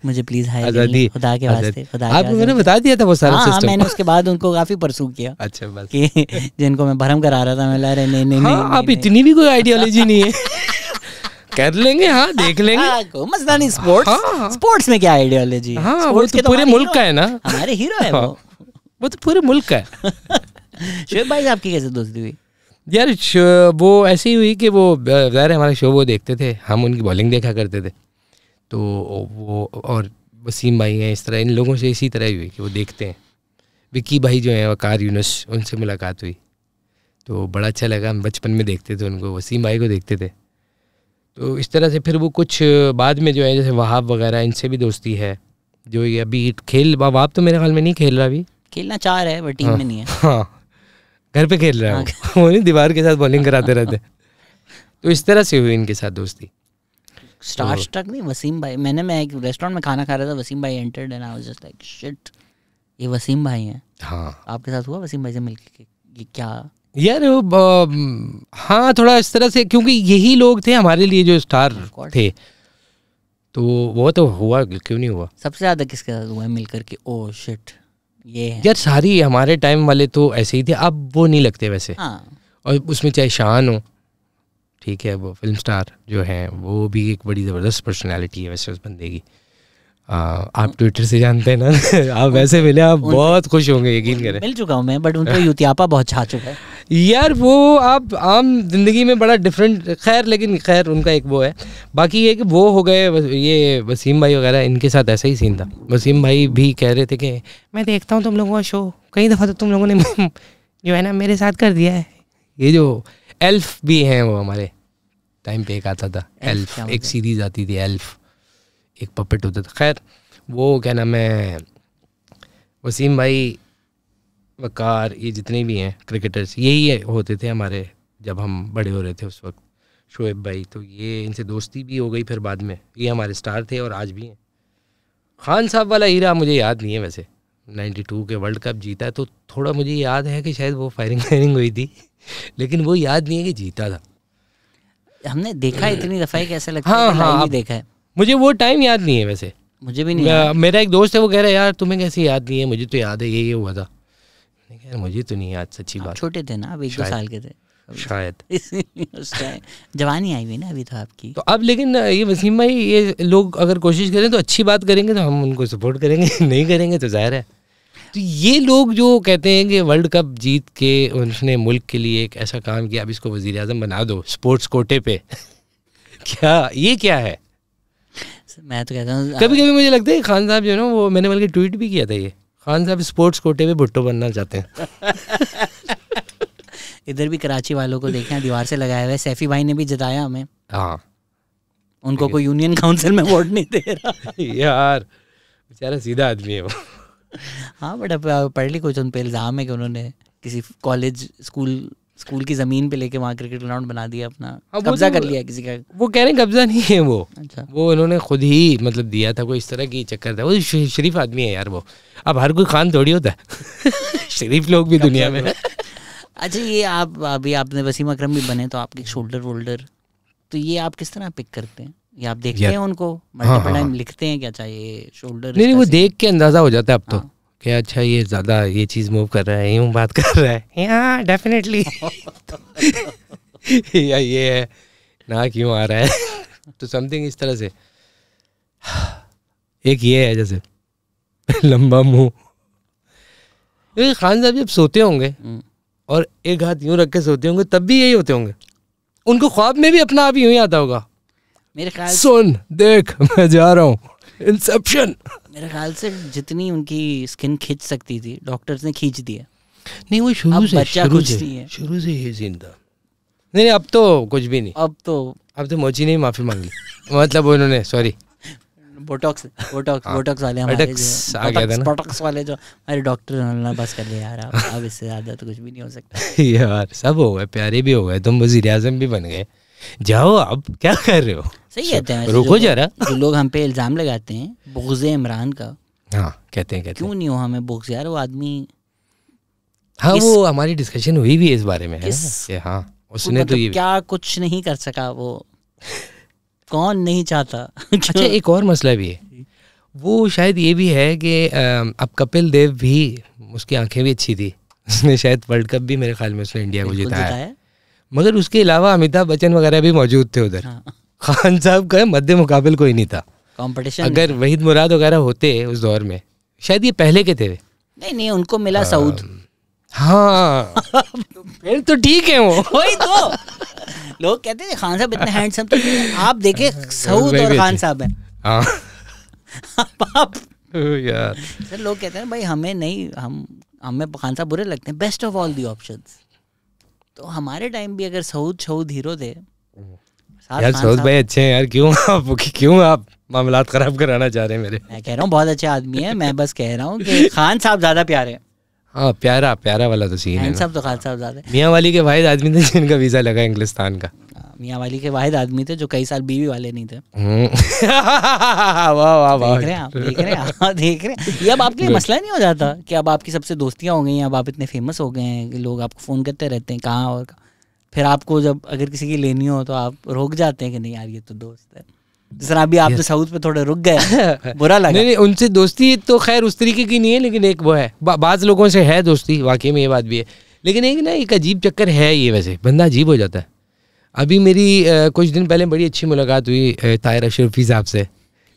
मुझे प्लीज हाय आजादी खुदा के वास्ते खुदा आपने मैंने बता दिया था वो सारा सिस्टम हाँ, हाँ, मैंने उसके बाद उनको काफी परसू किया अच्छा बस कि जिनको मैं भरम करा रहा था मैं ला रहे नहीं नहीं हाँ, नहीं आप इतनी भी कोई आइडियोलॉजी नहीं है (laughs) कर लेंगे हाँ देख लेंगे मजदानी स्पोर्ट्स हाँ, स्पोर्ट्स हाँ, हाँ। में क्या आइडियोलॉजी हाँ, वो तो, तो पूरे मुल्क का है ना हमारे हीरो है हाँ, वो वो तो पूरे मुल्क का है (laughs) शोएब भाई आपकी कैसे दोस्ती हुई यार वो ऐसी हुई कि वो गैर हमारे शो वो देखते थे हम उनकी बॉलिंग देखा करते थे तो वो और वसीम भाई हैं इस तरह इन लोगों से इसी तरह हुई कि वो देखते हैं विक्की भाई जो हैं वकार यूनस उनसे मुलाकात हुई तो बड़ा अच्छा लगा हम बचपन में देखते थे उनको वसीम भाई को देखते थे तो इस तरह से फिर वो कुछ बाद में जो है जैसे वहाब वगैरह इनसे भी दोस्ती है जो ये अभी खेल वहाब तो मेरे ख्याल में नहीं खेल रहा अभी खेलना चाह रहा है बट टीम हाँ, में नहीं है हाँ घर पे खेल रहा है हाँ। (laughs) वो नहीं दीवार के साथ बॉलिंग कराते रहते तो इस तरह से हुई इनके साथ दोस्ती स्टार स्ट्रक तो नहीं वसीम भाई मैंने मैं एक रेस्टोरेंट में खाना खा रहा था वसीम भाई entered and I was just like shit ये वसीम भाई हैं हाँ आपके साथ हुआ वसीम भाई से मिलके ये क्या यार हाँ थोड़ा इस तरह से क्योंकि यही लोग थे हमारे लिए जो स्टार थे तो वो तो हुआ क्यों नहीं हुआ सबसे ज्यादा किसके साथ हुआ है मिलकर के ओ oh, शिट ये है। यार सारी हमारे टाइम वाले तो ऐसे ही थे अब वो नहीं लगते वैसे हाँ। और उसमें चाहे शान हो ठीक है वो फिल्म स्टार जो है वो भी एक बड़ी ज़बरदस्त पर्सनैलिटी है वैसे उस बंदे की आ, आप ट्विटर से जानते हैं ना (laughs) आप वैसे मिले आप बहुत खुश होंगे यकीन करें मिल चुका हूँ मैं बट उनको यूतियापा बहुत छा चुका है यार वो आप आम जिंदगी में बड़ा डिफरेंट खैर लेकिन खैर उनका एक वो है बाकी ये कि वो हो गए ये वसीम भाई वगैरह इनके साथ ऐसा ही सीन था वसीम भाई भी कह रहे थे कि मैं देखता हूँ तुम लोगों का शो कई दफ़ा तो तुम लोगों ने (laughs) जो है ना मेरे साथ कर दिया है ये जो एल्फ भी हैं वो हमारे टाइम पे एक आता था एल्फ एक सीरीज़ आती थी एल्फ एक पपेट होता था खैर वो क्या नाम है वसीम भाई वकार ये जितने भी हैं क्रिकेटर्स यही है, होते थे हमारे जब हम बड़े हो रहे थे उस वक्त शोएब भाई तो ये इनसे दोस्ती भी हो गई फिर बाद में ये हमारे स्टार थे और आज भी हैं खान साहब वाला हीरा मुझे याद नहीं है वैसे 92 के वर्ल्ड कप जीता तो थोड़ा मुझे याद है कि शायद वो फायरिंग फायरिंग हुई थी लेकिन वो याद नहीं है कि जीता था हमने देखा इतनी दफ़ा हाँ, हाँ, ही कैसे लगता हाँ हाँ देखा है मुझे वो टाइम याद नहीं है वैसे मुझे भी नहीं मेरा एक दोस्त है वो कह रहा है यार तुम्हें कैसे याद नहीं है मुझे तो याद है ये ये हुआ था यार मुझे तो नहीं याद सच्ची बात छोटे थे ना अभी एक दो साल के थे शायद (laughs) जवानी आई हुई ना अभी तो आपकी तो अब लेकिन ये वसीम भाई ये लोग अगर कोशिश करें तो अच्छी बात करेंगे तो हम उनको सपोर्ट करेंगे (laughs) नहीं करेंगे तो जाहिर है तो ये लोग जो कहते हैं कि वर्ल्ड कप जीत के उसने मुल्क के लिए एक ऐसा काम किया अब इसको वजीर अजम बना दो स्पोर्ट्स कोटे पे (laughs) क्या ये क्या है मैं तो कहता हूँ कभी कभी मुझे लगता है खान साहब जो है ना वो मैंने बल्कि ट्वीट भी किया था ये खान साहब स्पोर्ट्स कोटे में भुट्टो बनना चाहते हैं (laughs) इधर भी कराची वालों को देखे दीवार से लगाए हुए सैफी भाई ने भी जताया हमें हाँ उनको कोई यूनियन काउंसिल में वोट नहीं दे रहा (laughs) यार बेचारा सीधा आदमी है वो हाँ बट अब पढ़ ली कुछ उन पर इल्ज़ाम है कि उन्होंने किसी कॉलेज स्कूल स्कूल की जमीन पे लेके वहाँ क्रिकेट ग्राउंड बना दिया अपना हाँ, कब्जा तो कर लिया किसी का वो कह रहे हैं कब्जा नहीं है वो अच्छा वो उन्होंने खुद ही मतलब दिया था कोई इस तरह की चक्कर था वो शरीफ आदमी है यार वो अब हर कोई खान थोड़ी होता है (laughs) शरीफ लोग भी दुनिया में अच्छा ये आप अभी आपने वसीम अक्रम भी बने तो आपके शोल्डर वोल्डर तो ये आप किस तरह पिक करते हैं या आप देखते हैं उनको मल्टीपल हाँ, टाइम हाँ, लिखते हैं क्या चाहिए शोल्डर नहीं वो देख के अंदाजा हो जाता है अब तो कि अच्छा ये ज़्यादा ये चीज़ मूव कर रहा है यूँ बात कर रहा है यहाँ डेफिनेटली (laughs) या ये है ना क्यों आ रहा है (laughs) तो समथिंग इस तरह से एक ये है जैसे लंबा मुंह क्योंकि खान साहब जब सोते होंगे हम्म। और एक हाथ यूं रख के सोते होंगे तब भी यही होते होंगे उनको ख्वाब में भी अपना आप यूं ही आता होगा मेरे ख्याल सुन देख मैं जा रहा हूँ इंसेप्शन मेरे ख्याल से जितनी उनकी स्किन खींच सकती थी डॉक्टर्स ने खींच दिया नहीं वो शुरू से शुरू से शुरू से ही जिंदा नहीं नहीं अब तो कुछ भी नहीं अब तो अब तो मोची ने माफी मांग ली मतलब उन्होंने सॉरी बोटॉक्स बोटॉक्स बोटॉक्स वाले हमारे आ गया था ना बोटॉक्स वाले जो हमारे डॉक्टर ने बस कर लिया यार अब इससे ज्यादा तो कुछ भी नहीं हो सकता (laughs) यार सब हो गए प्यारे भी हो गए तुम वजीर आजम भी बन गए जाओ अब क्या कर रहे हो सही कहते हैं तो रुको जरा जो लोग हम पे इल्ज़ाम लगाते हैं बुगज इमरान का हाँ कहते हैं कहते क्यों नहीं हो हमें बुगज यार वो आदमी हाँ वो हमारी डिस्कशन हुई भी इस बारे में हाँ उसने तो, तो ये क्या कुछ नहीं कर सका वो (laughs) कौन नहीं चाहता अच्छा (laughs) एक और मसला भी है वो शायद ये भी है कि अब कपिल देव भी उसकी आंखें भी अच्छी थी उसने शायद वर्ल्ड कप भी मेरे ख्याल में उसने इंडिया को जिताया मगर उसके अलावा अमिताभ बच्चन वगैरह भी मौजूद थे उधर हाँ। खान साहब का मध्य मुकाबल कोई नहीं था कंपटीशन अगर वहीद मुराद वगैरह होते उस दौर में शायद ये पहले के थे नहीं नहीं उनको मिला हाँ। सऊद हाँ (laughs) फिर तो ठीक है वो वही तो लोग कहते हैं खान साहब इतने हैंडसम तो आप देखे (laughs) सऊद और खान साहब हैं हाँ। (laughs) आप यार सर लोग कहते हैं भाई हमें नहीं हम हमें खान साहब बुरे लगते हैं best of all the options तो हमारे टाइम भी अगर सऊद सऊद हीरो थे हम्म। यार सौद भाई अच्छे हैं यार क्यों आप क्यों आप मामला खराब कराना चाह रहे हैं मेरे मैं कह रहा हूँ बहुत अच्छे आदमी है मैं बस कह रहा हूँ खान साहब ज्यादा प्यारे हैं हाँ प्यारा प्यारा वाला तो सीन है साहब तो खान साहब ज्यादा मियाँ वाली के वाहिद आदमी थे जिनका वीजा लगा इंग्लिस्तान का मियाँ वाली के वाहिद आदमी थे जो कई साल बीवी वाले नहीं थे हम्म। (laughs) वाह वाह वाह देख रहे हैं आप देख रहे हैं हाँ, देख रहे हैं ये अब आपके लिए मसला नहीं हो जाता कि अब आपकी सबसे दोस्तियाँ हो गई अब आप इतने फेमस हो गए हैं लोग आपको फ़ोन करते रहते हैं कहाँ और कहाँ फिर आपको जब अगर किसी की लेनी हो तो आप रोक जाते हैं कि नहीं यार ये तो दोस्त है जिस तरह अभी आप तो साउथ पे थोड़े रुक गए (laughs) बुरा लगा नहीं नहीं उनसे दोस्ती तो खैर उस तरीके की नहीं है लेकिन एक वो है बाज लोगों से है दोस्ती वाकई में ये बात भी है लेकिन एक ना एक अजीब चक्कर है ये वैसे बंदा अजीब हो जाता है अभी मेरी आ, कुछ दिन पहले बड़ी अच्छी मुलाकात हुई तायर अशरफी साहब से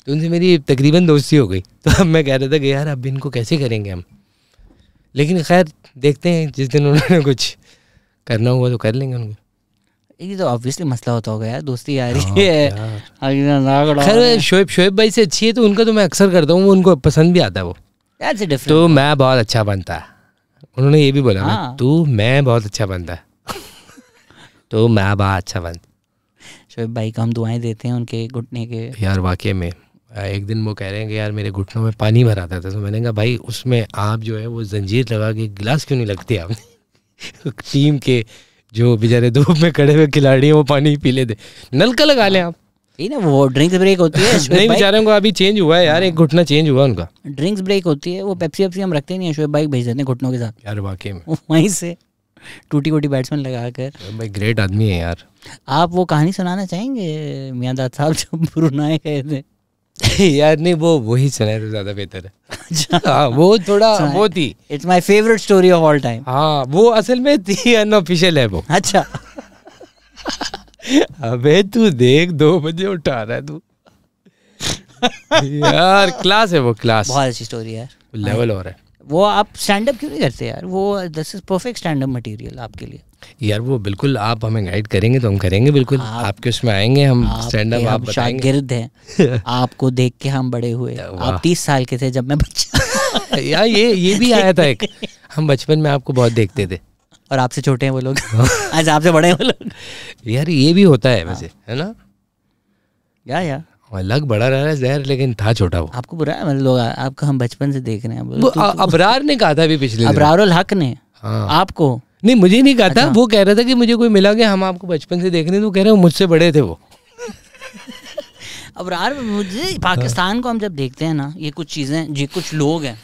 तो उनसे मेरी तकरीबन दोस्ती हो गई तो अब मैं कह रहा था कि यार अब इनको कैसे करेंगे हम लेकिन खैर देखते हैं जिस दिन उन्होंने कुछ करना हुआ तो कर लेंगे उनको ये तो ऑब्वियसली मसला होता होगा यार दोस्ती हाँ, आ रही है खैर शोएब शोएब भाई से अच्छी है तो उनका तो मैं अक्सर करता हूँ उनको पसंद भी आता है वो तो मैं बहुत अच्छा बनता है उन्होंने ये भी बोला हाँ। तू मैं बहुत अच्छा बनता है (laughs) तो मैं बहुत अच्छा बनता शोएब भाई को हम दुआएं देते हैं उनके घुटने के यार वाकई में एक दिन वो कह रहे हैं कि यार मेरे घुटनों में पानी भरा था तो मैंने कहा भाई उसमें आप जो है वो जंजीर लगा के गिलास क्यों नहीं लगती आपने टीम (laughs) के जो बेचारे धूप में खड़े हुए खिलाड़ी हैं वो पानी पी ले नल का लगा लें आप ना वो ड्रिंक्स ब्रेक होती है (laughs) नहीं बेचारे को अभी चेंज हुआ है यार एक घुटना चेंज हुआ उनका ड्रिंक्स ब्रेक होती है वो पेप्सी वेप्सी हम रखते नहीं है शोएब भाई भेज देते हैं घुटनों के साथ यार वाकई में (laughs) वहीं से टूटी कोटी बैट्समैन लगा कर भाई ग्रेट आदमी है यार आप वो कहानी सुनाना चाहेंगे मियाँ दाद साहब जब ब्रुनाए गए थे (laughs) यार नहीं वो वही सुनाए तो ज्यादा बेहतर है अच्छा। (laughs) हाँ वो थोड़ा वो थी it's my favourite story of all time हाँ वो असल में थी अनऑफिशियल है वो अच्छा (laughs) अबे तू देख दो बजे उठा रहा है तू यार क्लास है वो क्लास बहुत अच्छी स्टोरी है लेवल और है वो आप स्टैंड अप क्यों नहीं करते यार वो this is perfect stand up material आपके लिए यार वो बिल्कुल आप हमें गाइड करेंगे तो हम करेंगे बिल्कुल आप, आपके उसमें आएंगे हम स्टैंड अप आप शागिर्द हैं (laughs) आपको देख के हम बड़े हुए आप तीस साल के थे जब मैं बच्चा (laughs) यार ये ये भी आया था एक (laughs) हम बचपन में आपको बहुत देखते थे और आपसे छोटे हैं वो लोग आज आपसे बड़े हैं वो लोग यार ये भी होता है वैसे हाँ। है ना या या लग बड़ा रहा है जहर लेकिन था छोटा वो आपको बुरा है मतलब लोग आपको हम बचपन से देख रहे हैं अबरार ने कहा था अभी पिछले अबरार हक ने हाँ। आपको नहीं मुझे नहीं कहा था अच्छा। वो कह रहा था कि मुझे कोई मिला गया हम आपको बचपन से देख रहे थे तो वो कह रहे हो मुझसे बड़े थे वो अब यार मुझे पाकिस्तान को हम जब देखते हैं ना ये कुछ चीज़ें जी कुछ लोग हैं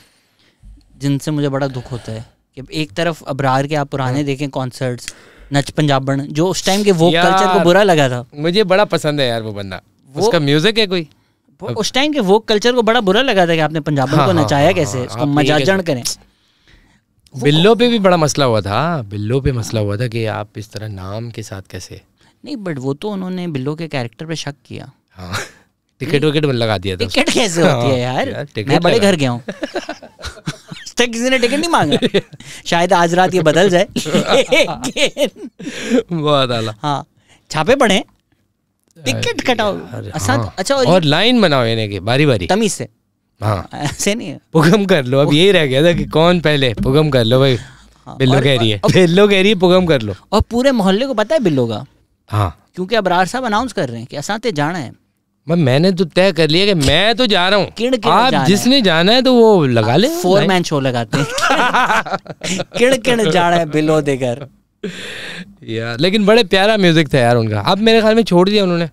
जिनसे मुझे बड़ा दुख होता है कि एक तरफ अबरार के आप पुराने हाँ। देखें कॉन्सर्ट्स नच पंजाबन जो उस टाइम के वो कल्चर को बुरा लगा था मुझे बड़ा पसंद है यार वो बंदा उसका म्यूजिक है कोई उस टाइम के वो कल्चर को बड़ा बुरा लगा था कि आपने पंजाबन हाँ, को हाँ, नचाया कैसे उसको मजाजन करें बिल्लो पे भी बड़ा मसला हुआ था बिल्लो पे मसला हुआ था कि आप इस तरह नाम के साथ कैसे नहीं बट वो तो उन्होंने बिल्लो के कैरेक्टर पे शक किया हाँ, टिकट विकेट लगा दिया था टिकट कैसे होती है हाँ, यार, मैं बड़े घर गया हूँ किसी ने टिकट नहीं मांगा शायद आज रात ये बदल जाए बहुत आला हाँ छापे पड़े टिकट कटाओ हाँ। अच्छा और, लाइन बनाओ इन्हें बारी बारी तमीज से हाँ। ऐसे नहीं है पुगम कर लो अब यही रह गया था कि कौन पहले पुगम कर लो भाई हाँ, बिल्लो कह रही है बिल्लो कह रही है पुगम कर लो और पूरे मोहल्ले को पता है बिल्लो का हाँ क्योंकि अबरार साहब अनाउंस कर रहे हैं कि असाते तो जाना है मैं मैंने तो तय कर लिया कि मैं तो जा रहा हूँ आप जिसने जाना है तो वो लगा ले फोर मैन शो लगाते हैं किण जा रहा है बिलो देकर यार लेकिन बड़े प्यारा म्यूजिक था यार उनका अब मेरे ख्याल में छोड़ दिया उन्होंने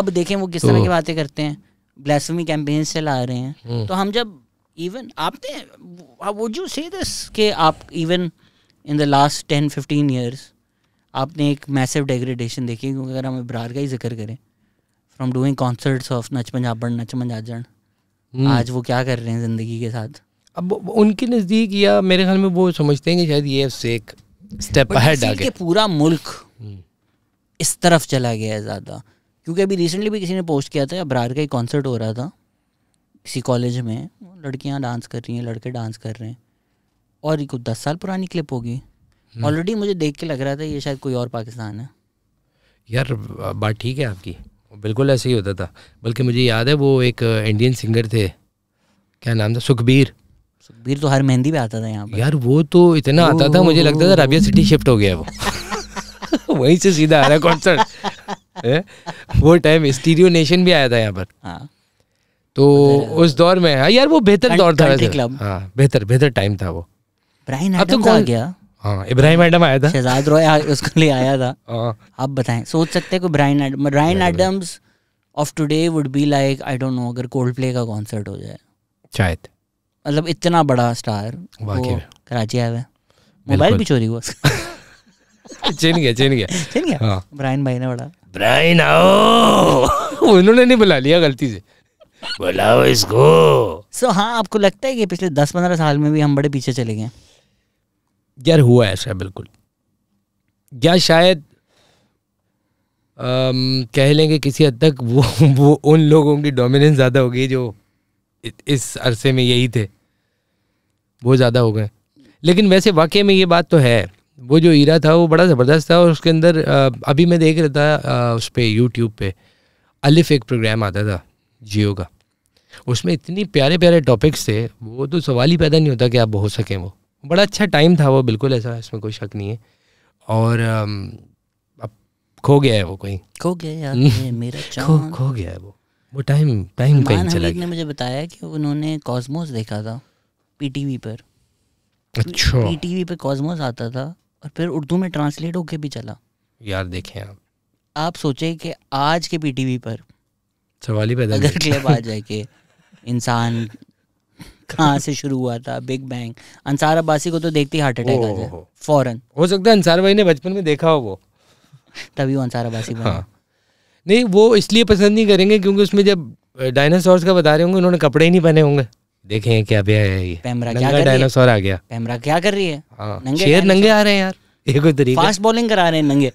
अब देखें वो किस तरह की तो- बातें करते हैं ब्लैसमी कैंपेन्स चला रहे हैं हम्म। तो हम जब इवन आपने वुड यू से दिस के आप even in the last ten fifteen years आपने एक मैसिव डेग्रेडेशन देखी क्योंकि अगर हम इब्रार का ही जिक्र करें फ्रॉम डूइंग कॉन्सर्ट्स ऑफ नच पंजाबड़ नच पंजाजड़ आज वो क्या कर रहे हैं ज़िंदगी के साथ अब उनके नज़दीक या मेरे ख्याल में वो समझते हैं कि शायद ये एक स्टेप है पूरा मुल्क हम्म। इस तरफ चला गया है ज़्यादा क्योंकि अभी रिसेंटली भी किसी ने पोस्ट किया था अबरार का एक कॉन्सर्ट हो रहा था किसी कॉलेज में लड़कियाँ डांस कर रही हैं लड़के डांस कर रहे हैं और एक दस साल पुरानी क्लिप होगी ऑलरेडी हम्म। मुझे देख के लग रहा था ये शायद कोई और पाकिस्तान है यार बात ठीक है आपकी बिल्कुल ऐसे ही होता था बल्कि मुझे याद है वो एक इंडियन सिंगर थे क्या नाम था सुखबीर सुखबीर तो हर मेहंदी पे आता था यहाँ पर यार वो तो इतना आता था मुझे लगता था रबिया सिटी शिफ्ट हो गया वो (laughs) वहीं से सीधा आ रहा है कॉन्सर्ट वो टाइम स्टीरियो नेशन भी आया था यहाँ पर हाँ। तो उस दौर में हाँ यार वो बेहतर दौर था हाँ, बेहतर बेहतर टाइम था वो ब्राइन अब तो कौन गया हाँ इब्राहिम एडम आया था शहजाद रॉय उसके लिए आया था आप बताएं सोच सकते हैं कोई Bryan Adam Bryan Adams of today would be like I don't know अगर कोल्ड प्ले का कॉन्सर्ट हो जाए शायद मतलब इतना बड़ा स्टार वो कराची आया हुआ मोबाइल भी चोरी हुआ (laughs) चिन गया चिन गया चिन गया हाँ ब्रायन भाई ने बड़ा ब्रायन आओ उन्होंने नहीं बुला लिया गलती से बुलाओ इसको सो so, हाँ आपको लगता है कि पिछले दस पंद्रह साल में भी हम बड़े पीछे चले गए यार हुआ ऐसा बिल्कुल या शायद आम, कह लेंगे किसी हद तक वो वो उन लोगों की डोमिनेंस ज़्यादा हो गई जो इस अरसे में यही थे वो ज़्यादा हो गए लेकिन वैसे वाकई में ये बात तो है वो जो हीरा था वो बड़ा ज़बरदस्त था और उसके अंदर अभी मैं देख रहा था उस पर यूट्यूब पे अलिफ एक प्रोग्राम आता था जियो का उसमें इतनी प्यारे प्यारे टॉपिक्स थे वो तो सवाल ही पैदा नहीं होता कि आप हो सकें वो बड़ा अच्छा टाइम था वो बिल्कुल ऐसा इसमें कोई शक नहीं है और अब खो गया है वो कहीं खो गया यार हम्म। मेरा (laughs) खो खो गया है वो वो टाइम टाइम कहीं चला गया ने मुझे बताया कि उन्होंने कॉस्मोस देखा था पीटीवी पर अच्छा पीटीवी पर कॉस्मोस आता था और फिर उर्दू में ट्रांसलेट होके भी चला यार देखें आप आप सोचे कि आज के पी टी पर सवाल ही पैदा अगर क्लिप आ जाए कि इंसान कहाँ से शुरू हुआ था बिग बैंग अंसार अब्बासी को तो देखते ही हार्ट अटैक आ जाए फौरन हो सकता है अंसार भाई ने बचपन में देखा हो वो तभी वो अंसार अब्बासी हाँ नहीं वो इसलिए पसंद नहीं करेंगे क्योंकि उसमें जब डायनासोर्स का बता रहे होंगे उन्होंने कपड़े ही नहीं पहने होंगे देखे देखें क्या भैया है ये पैमरा क्या डायनासोर आ गया पैमरा क्या कर रही है हाँ, नंगे शेर नंगे आ रहे हैं यार ये कोई तरीका फास्ट बॉलिंग करा रहे हैं नंगे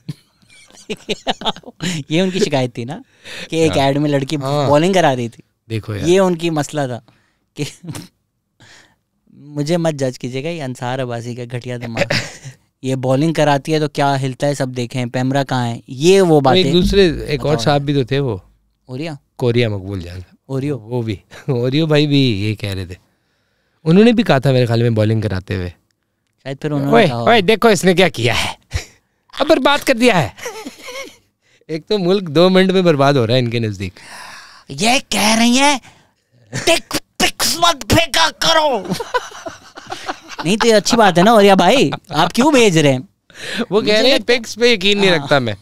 (laughs) ये उनकी शिकायत थी ना कि एक एड हाँ। में लड़की बॉलिंग हाँ। करा रही थी देखो यार ये उनकी मसला था कि (laughs) मुझे मत जज कीजिएगा ये अंसार अबासी का घटिया दिमाग ये बॉलिंग कराती है तो क्या हिलता है सब देखे पैमरा कहाँ है ये वो बात एक दूसरे एक और साहब भी तो थे वो कोरिया कोरिया मकबूल जान ओरियो हाँ, वो भी (laughs) ओरियो भाई भी ये कह रहे थे उन्होंने भी कहा था मेरे ख्याल में बॉलिंग कराते हुए शायद फिर उन्होंने ओए, देखो इसने क्या किया है (laughs) अब बर्बाद कर दिया है (laughs) एक तो मुल्क दो मिनट में बर्बाद हो रहा है इनके नजदीक ये कह रही है टिक पिक्स मत फेंका करो नहीं तो ये अच्छी बात है ना ओरिया भाई आप क्यों भेज रहे हैं वो कह रहे हैं पिक्स पे यकीन नहीं हाँ। रखता मैं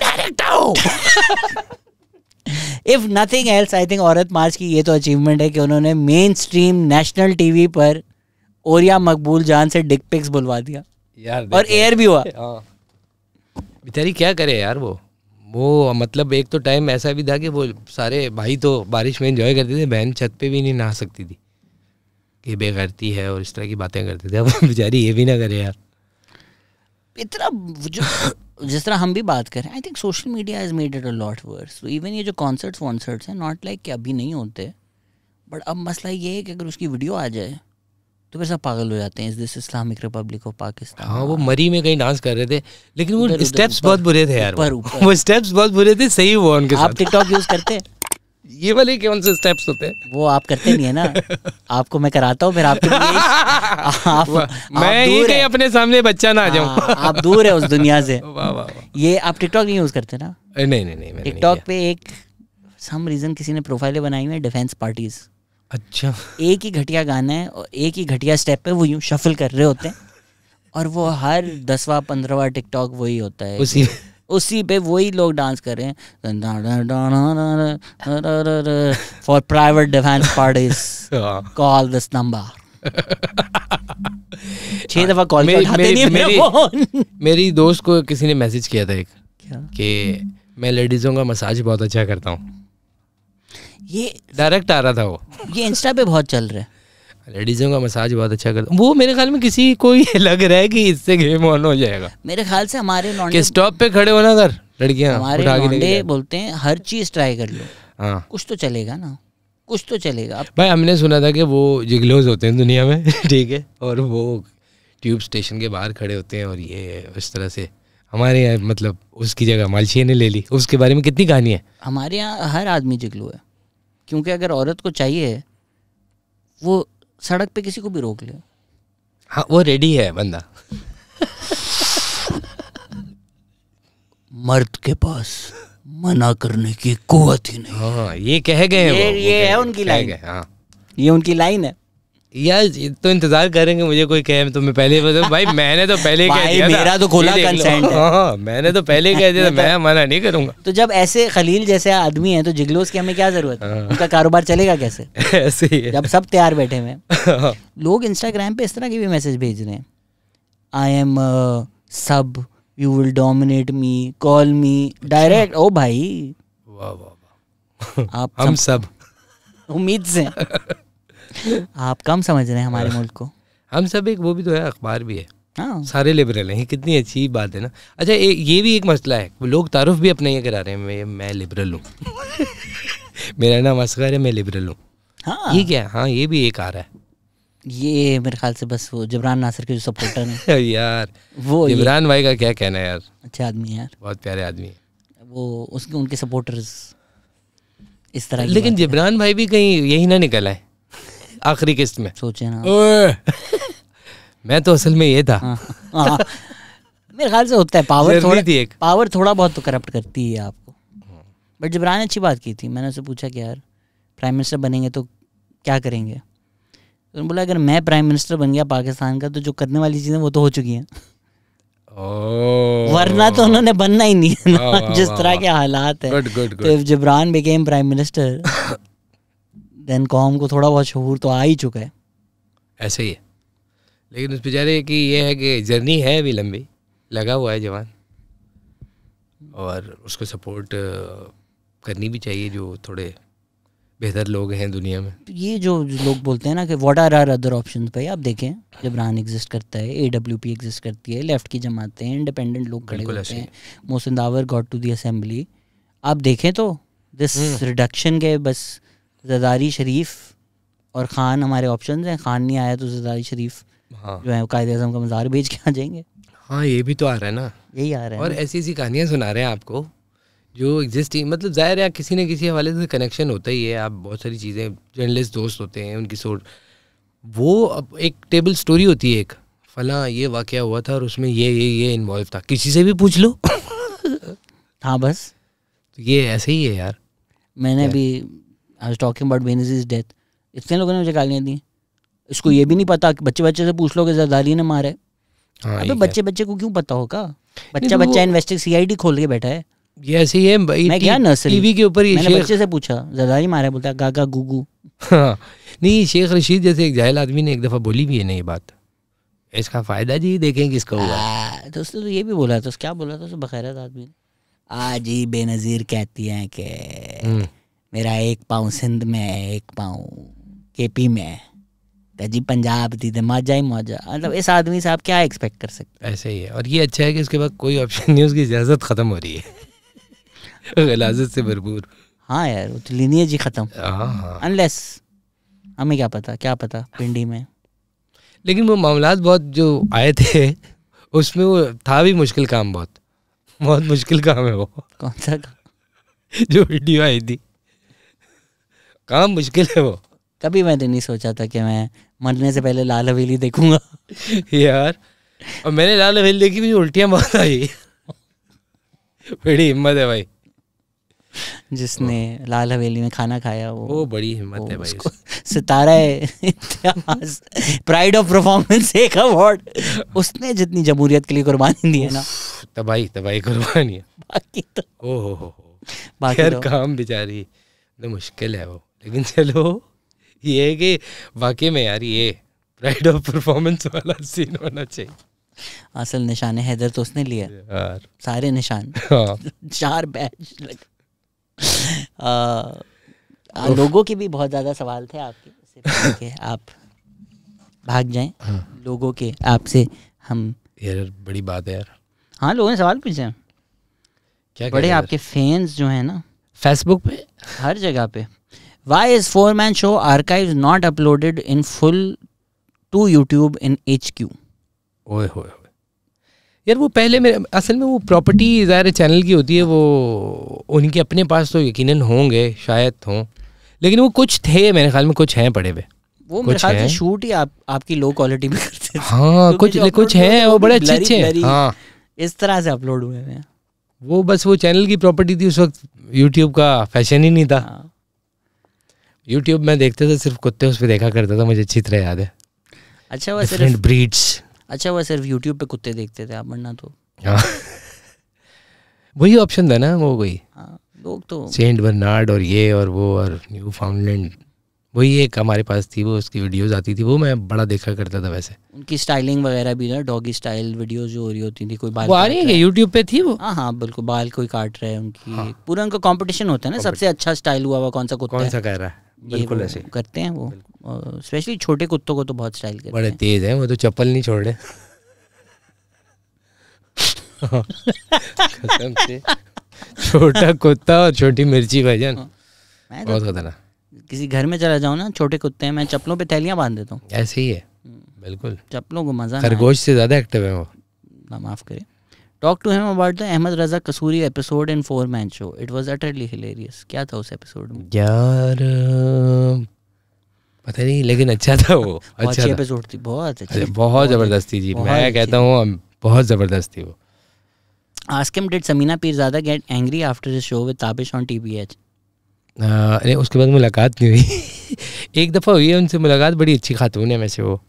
डायरेक्ट आओ if nothing else I think औरत मार्च की ये तो अचीवमेंट है कि उन्होंने मेन स्ट्रीम नेशनल टीवी पर ओरिया मकबूल जान से डिक पिक्स बुलवा दिया यार और एयर भी हुआ (laughs) हाँ। बेचारी क्या करे यार वो वो मतलब एक तो टाइम ऐसा भी था कि वो सारे भाई तो बारिश में एंजॉय करते थे बहन छत पे भी नहीं नहा सकती थी कि बेगरती है और इस तरह की बातें करते थे अब (laughs) बेचारी ये भी ना करे यार इतना जो जिस तरह हम भी बात करें I think social media is made it a lot worse even ये जो कॉन्सर्ट्स वॉन्सर्ट्स हैं नॉट लाइक कि अभी नहीं होते बट अब मसला ये है कि अगर उसकी वीडियो आ जाए तो फिर सब पागल हो जाते हैं इस this Islamic republic of Pakistan हाँ वो मरी में कहीं डांस कर रहे थे लेकिन वो स्टेप्स बहुत बुरे थे यार वो स्टेप्स बहुत बुरे थे सही हुआ उनके आप टिकटॉक यूज करते हैं ये वाले कौन से स्टेप्स होते हैं वो आप करते नहीं है ना (laughs) आपको मैं कराता हूँ फिर आपके लिए (laughs) आप, मैं ये कहीं अपने सामने बच्चा ना आ जाऊँ हाँ, आप दूर है उस दुनिया से वा, वा, वा। ये आप टिकटॉक नहीं यूज करते ना नहीं नहीं नहीं टिकटॉक पे एक सम रीजन किसी ने प्रोफाइलें बनाई हुई है डिफेंस पार्टीज अच्छा एक ही घटिया गाना है और एक ही घटिया स्टेप पे वो यूं शफल कर रहे होते हैं और वो हर दसवा पंद्रहवा टिकटॉक वही होता है उसी उसी पे वही लोग डांस कर रहे हैं for private defence parties call this number छह दफा कॉल मेरी, मेरी, मेरी, मेरी दोस्त को किसी ने मैसेज किया था एक कि मैं लेडीजों का मसाज बहुत अच्छा करता हूँ ये डायरेक्ट आ रहा था वो ये इंस्टा पे बहुत चल रहा है लेडीज़ों का मसाज बहुत अच्छा करता वो मेरे ख्याल में किसी को ये (laughs) लग रहा है कि इससे गेम ऑन हो जाएगा मेरे ख्याल से हमारे के स्टॉप पे खड़े होना अगर लड़कियां हमारे बोलते हैं हर चीज़ ट्राई कर लो हाँ कुछ तो चलेगा ना कुछ तो चलेगा भाई हमने सुना था कि वो जिगलोज होते हैं दुनिया में (laughs) ठीक है और वो ट्यूब स्टेशन के बाहर खड़े होते हैं और ये इस तरह से हमारे यहाँ मतलब उसकी जगह मालशी ने ले ली उसके बारे में कितनी कहानी है हमारे यहाँ हर आदमी जिगलू है क्योंकि अगर औरत को चाहिए वो सड़क पे किसी को भी रोक ले हाँ वो रेडी है बंदा मर्द के पास मना करने की कुत ही नहीं हाँ ये कह गए ये, वो, ये वो है उनकी लाइन हाँ। ये उनकी लाइन है यार तो इंतजार करेंगे मुझे कोई कहे तो मैं पहले बता भाई मैंने तो पहले कह दिया मेरा तो खुला कंसेंट है हाँ, हाँ मैंने तो पहले कह दिया (laughs) मैं मना नहीं करूंगा तो जब ऐसे खलील जैसे आदमी है तो जिगलोस की हमें क्या जरूरत है हाँ। उनका कारोबार चलेगा कैसे (laughs) ऐसे ही जब सब तैयार बैठे हुए (laughs) हाँ। लोग इंस्टाग्राम पे इस तरह के भी मैसेज भेज रहे हैं I am sub you will dominate me call me direct ओ भाई वाह वाह आप हम सब उम्मीद से आप कम समझ रहे हैं हमारे हाँ। मुल्क को हम सब एक वो भी तो है अखबार भी है हाँ। सारे लिबरल हैं कितनी अच्छी बात है ना अच्छा ए, ये भी एक मसला है लोग तारुफ भी अपने ये करा रहे हैं मैं मैं लिबरल हूँ (laughs) मेरा नाम असगर है मैं लिबरल हूँ हाँ। ये क्या है हाँ ये भी एक आ रहा है ये मेरे ख्याल से बस वो जबरान नासिर के जो सपोर्टर हैं (laughs) यार वो जबरान भाई का क्या कहना है यार अच्छे आदमी है यार बहुत प्यारे आदमी है वो उसके उनके सपोर्टर्स इस तरह लेकिन जबरान भाई भी कहीं यही ना निकला है आखिरी किस्त में सोचे ना (laughs) मैं तो असल में ये था हाँ, हाँ। मेरे ख्याल से होता है पावर थोड़ा थी एक पावर थोड़ा बहुत तो करप्ट करती है आपको बट जबरान ने अच्छी बात की थी मैंने उसे पूछा कि यार प्राइम मिनिस्टर बनेंगे तो क्या करेंगे तो बोला अगर मैं प्राइम मिनिस्टर बन गया पाकिस्तान का तो जो करने वाली चीज़ें वो तो हो चुकी हैं वरना तो उन्होंने बनना ही नहीं है जिस तरह के हालात है तो if became prime minister then कॉम को थोड़ा बहुत शहूर तो आ ही चुका है ऐसे ही है लेकिन उस बेचारे की ये है कि जर्नी है अभी लंबी लगा हुआ है जवान और उसको सपोर्ट करनी भी चाहिए जो थोड़े बेहतर लोग हैं दुनिया में ये जो लोग बोलते हैं ना कि what are are other option भाई आप देखें जबरान एग्जिस्ट करता है ए डब्ल्यू पी एग्जिस्ट करती है लेफ्ट की जमातें इंडिपेंडेंट लोग खड़े होते हैं Mohsin Dawar got to the assembly आप देखें तो दिस रिडक्शन हम्म। के बस जदारी शरीफ और ख़ान हमारे ऑप्शन हैं ख़ान नहीं आया तो जदारी शरीफ हाँ। जो है कायद अजम का मज़ार भेज के आ जाएंगे हाँ ये भी तो आ रहा है ना यही आ रहा है और ऐसी ऐसी कहानियाँ सुना रहे हैं आपको जो एग्जिस्टिंग मतलब ज़ाहिर है किसी न किसी हवाले से कनेक्शन होता ही है आप बहुत सारी चीज़ें जर्नलिस्ट दोस्त होते हैं उनकी सोच वो अब एक टेबल स्टोरी होती है एक फला ये वाक़ हुआ था और उसमें ये ये ये इन्वॉल्व था किसी से भी पूछ लो हाँ बस तो ये ऐसे ही है यार मैंने भी I was talking about Benazir is death इतने लोगों ने मुझे गालियाँ दी इसको ये भी नहीं पता कि बच्चे बच्चे से पूछ लो कि जरदारी ने मारे हाँ, अबे बच्चे बच्चे को क्यों पता होगा बच्चा तो बच्चा इन्वेस्टिंग सीआईडी खोल के बैठा है ये ऐसे ही है मैं क्या नर्सरी टीवी के ऊपर ये बच्चे से पूछा जरदारी मारा बोलता गागा गुगू हाँ। नहीं शेख रशीद जैसे एक जाहिल आदमी ने एक दफ़ा बोली भी है ना ये बात इसका फ़ायदा जी देखें किसका हुआ तो उसने तो ये भी बोला था तो क्या बोला था बखैरत आदमी आज ही बेनज़ीर कहती हैं कि हम्म। मेरा एक पाँव सिंध में है एक पाँव केपी में है तो जी पंजाब थी तो मौजा ही मौजा मतलब इस आदमी से आप क्या एक्सपेक्ट कर सकते हैं ऐसे ही है और ये अच्छा है कि उसके बाद कोई ऑप्शन नहीं उसकी इजाज़त ख़त्म हो रही है गलाजत (laughs) से भरपूर हाँ यार वो तो लीनिए जी ख़त्म अनलेस हमें क्या पता क्या पता पिंडी में लेकिन वो मामला बहुत जो आए थे उसमें वो था भी मुश्किल काम बहुत बहुत मुश्किल काम है वो कौन सा काम जो वीडियो आई थी काम मुश्किल है वो कभी मैंने तो नहीं सोचा था कि मैं मरने से पहले लाल हवेली देखूंगा यार और मैंने लाल हवेली देखी मुझे उल्टियाँ बहुत आई बड़ी हिम्मत है भाई जिसने लाल हवेली में खाना खाया वो वो बड़ी हिम्मत है भाई सितारा है इतिहास प्राइड ऑफ परफॉर्मेंस एक अवार्ड उसने जितनी जमहूरियत के लिए कुर्बानी दी है ना तबाही तबाही कुर्बानी बाकी तो ओहो हो हो बाकी तो- काम बेचारी मुश्किल है वो लेकिन चलो ये है कि वाकई में यार ये प्राइड ऑफ परफॉर्मेंस वाला सीन होना चाहिए असल निशान हैदर तो उसने लिया यार सारे निशान हाँ। चार बैच लग लोगों के भी बहुत ज़्यादा सवाल थे आपके (laughs) के आप भाग जाएं हाँ। लोगों के आपसे हम यार बड़ी बात है यार हाँ लोगों ने सवाल पूछे क्या बड़े आपके फैंस जो है ना फेसबुक पे हर जगह पे Why is four man show archives not uploaded in full to YouTube in HQ? ओए होए यार वो पहले मेरे असल में वो प्रॉपर्टी ज़ाहिर चैनल की होती है वो उनके अपने पास तो यकीनन होंगे शायद हों लेकिन वो कुछ थे मेरे ख्याल में कुछ हैं पड़े हुए वो कुछ मेरे ख्याल से शूट ही आप आपकी लो क्वालिटी में करते हाँ तो कुछ कुछ हैं वो बड़े अच्छे अच्छे हाँ इस तरह से अपलोड हुए हैं वो बस वो चैनल की प्रॉपर्टी थी उस वक्त यूट्यूब का फैशन ही नहीं था हाँ। यूट्यूब में देखते थे तो सिर्फ कुत्ते उस पर देखा करता था मुझे अच्छी तरह याद है अच्छा वह सिर्फ ब्रीड्स अच्छा वह सिर्फ यूट्यूब पे कुत्ते देखते थे आप वरना तो हाँ। (laughs) वही ऑप्शन था ना वो वही हाँ, लोग तो सेंट बर्नार्ड और ये और वो और न्यू फाउंडलैंड वही एक हमारे पास थी वो उसकी वीडियोस आती थी वो मैं बड़ा देखा करता था वैसे उनकी स्टाइलिंग वगैरह भी ना डॉगी स्टाइल वीडियोस जो हो रही होती थी कोई बाल वो आ रही है यूट्यूब पे थी वो हाँ हाँ बिल्कुल बाल कोई काट रहे हैं उनकी हाँ। पूरा उनका कॉम्पिटिशन होता है ना सबसे अच्छा स्टाइल हुआ हुआ कौन सा कुत्ता कौन सा कह रहा है बिल्कुल ऐसे करते हैं वो स्पेशली छोटे कुत्तों को तो बहुत स्टाइल करते बड़े तेज हैं वो तो चप्पल नहीं छोड़ रहे छोटा कुत्ता और छोटी मिर्ची भाईजान हाँ। बहुत तो खतरा किसी घर में चला जाऊँ ना छोटे कुत्ते हैं मैं चप्पलों पे थैलियाँ बांध देता हूँ ऐसे ही है हम्म। बिल्कुल चप्पलों को मजा खरगोश से ज्यादा एक्टिव है वो ना माफ करें talk to him about the Ahmad Raza Kasuri episode in four man show it was utterly hilarious क्या था उस एपिसोड में यार पता नहीं लेकिन अच्छा था वो (laughs) अच्छा एपिसोड थी बहुत अच्छी बहुत जबरदस्त थी जी मैं कहता हूँ बहुत जबरदस्त थी वो ask him did Samina Peerzada get angry after the show with Tabish on TVH अरे उसके बाद मुलाकात नहीं हुई (laughs) एक दफ़ा हुई है उनसे मुलाकात बड़ी अच्छी खातून है वैसे वो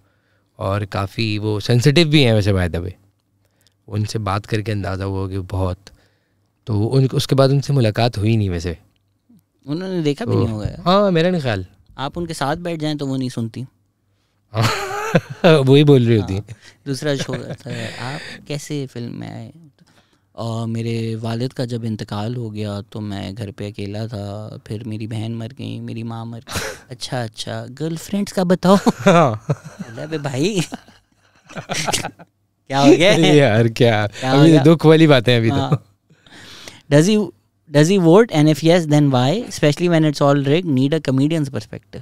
और काफ़ी वो सेंसिटिव भी हैं वैसे बाय द वे उनसे बात करके अंदाज़ा हुआ कि बहुत तो उन उसके बाद उनसे मुलाकात हुई नहीं वैसे उन्होंने देखा तो, भी नहीं होगा हाँ मेरा नहीं ख्याल आप उनके साथ बैठ जाएं तो वो नहीं सुनती (laughs) वही बोल रही होती हाँ, दूसरा शो आप कैसे फिल्म में आए और मेरे वालिद का जब इंतकाल हो गया तो मैं घर पे अकेला था फिर मेरी बहन मर गई मेरी माँ मर गई (laughs) अच्छा अच्छा गर्लफ्रेंड्स का बताओ हाँ। भाई (laughs) क्या हो गया (laughs) यार क्या क्या अभी तो दुख वाली बातें अभी तो does he does he vote and if yes then why especially when it's all rig need a comedian's perspective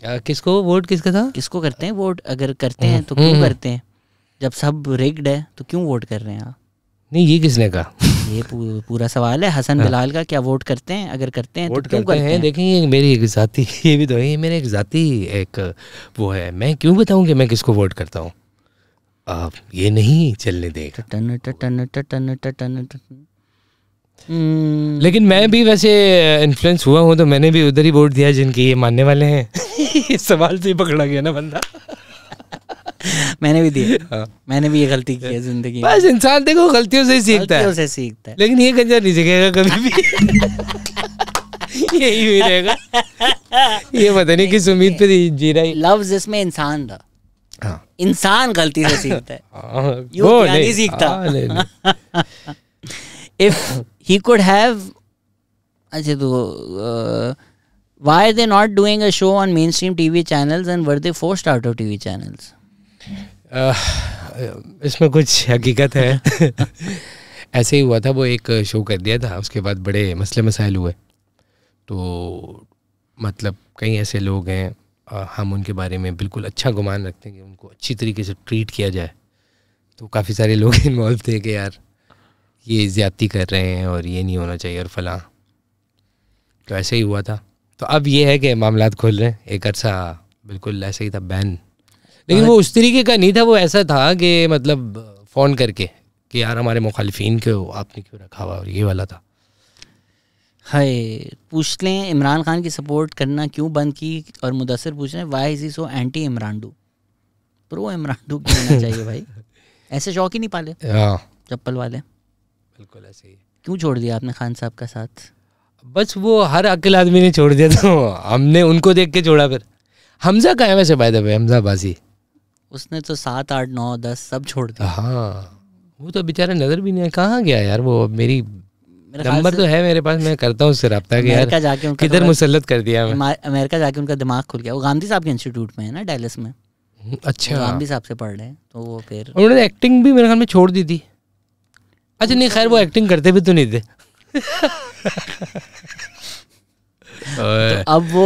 क्या किसको वोट किसका था किसको करते हैं वोट अगर करते हैं तो हम्म। क्यों करते हैं जब सब रिग्ड है तो क्यों वोट कर रहे हैं आप नहीं ये किसने कहा ये पू, पूरा सवाल है हसन हाँ। बिलाल का क्या वोट करते हैं अगर करते हैं वोट तो क्यों करते, करते हैं, हैं? ये मेरी एक जाति (laughs) ये भी तो है ये मेरे एक जाति एक वो है मैं क्यों बताऊं कि मैं किसको वोट करता हूँ आप ये नहीं चलने देगा हम्म। लेकिन मैं भी वैसे इन्फ्लुएंस हुआ हूँ तो मैंने भी उधर ही वोट दिया जिनके ये मानने वाले हैं इस (laughs) सवाल से ही पकड़ा गया ना बंदा मैंने भी दिया हाँ। मैंने भी ये गलती की है जिंदगी बस इंसान देखो गलतियों से सीखता है से सीखता है लेकिन ये गंजा नहीं सीखेगा कभी भी (laughs) यही रहेगा ये पता नहीं किस उम्मीद पे जी रहा है लव्स इसमें इंसान था हाँ। इंसान गलती से सीखता है (laughs) हाँ, यू नहीं सीखता इफ ही कुड हैव अच्छा तो why are they not doing a show on mainstream TV channels and were they forced out of TV Uh, इसमें कुछ हकीकत है (laughs) ऐसे ही हुआ था वो एक शो कर दिया था उसके बाद बड़े मसले मसाइल हुए तो मतलब कई ऐसे लोग हैं हम उनके बारे में बिल्कुल अच्छा गुमान रखते हैं कि उनको अच्छी तरीके से ट्रीट किया जाए तो काफ़ी सारे लोग इन्वॉल्व (laughs) थे कि यार ये ज़्यादती कर रहे हैं और ये नहीं होना चाहिए और फला तो ऐसे ही हुआ था तो अब ये है कि मामला खोल रहे हैं एक अरसा बिल्कुल ऐसा ही था बैन लेकिन वो उस तरीके का नहीं था वो ऐसा था कि मतलब फ़ोन करके कि यार हमारे मुखालफन को आपने क्यों रखा हुआ और ये वाला था है पूछ लें इमरान खान की सपोर्ट करना क्यों बंद की और मुदसर पूछ रहे हैं why is so anti Imran do pro Imran do होना चाहिए भाई ऐसे शौक ही नहीं पाले हाँ। चप्पल वाले बिल्कुल ऐसे ही क्यों छोड़ दिया आपने खान साहब का साथ बस वो हर अकेले आदमी ने छोड़ दिया था तो हमने उनको देख के छोड़ा फिर हमजा कहा है वैसे भाई द हमजा बाजी उसने तो सात आठ नौ दस सब छोड़ दिया हाँ वो तो बेचारा नज़र भी नहीं कहाँ गया यार वो मेरी नंबर तो है मेरे पास मैं करता हूँ उससे रहा जाके किधर मुसलत कर दिया अमेरिका जाके उनका दिमाग खुल गया वो गांधी साहब के इंस्टीट्यूट में है ना डेलिस में अच्छा गांधी साहब से पढ़ रहे हैं तो वो फिर उन्होंने एक्टिंग भी मेरे ख्याल में छोड़ दी थी अच्छा नहीं खैर वो एक्टिंग करते भी तो नहीं थे (laughs) तो अब वो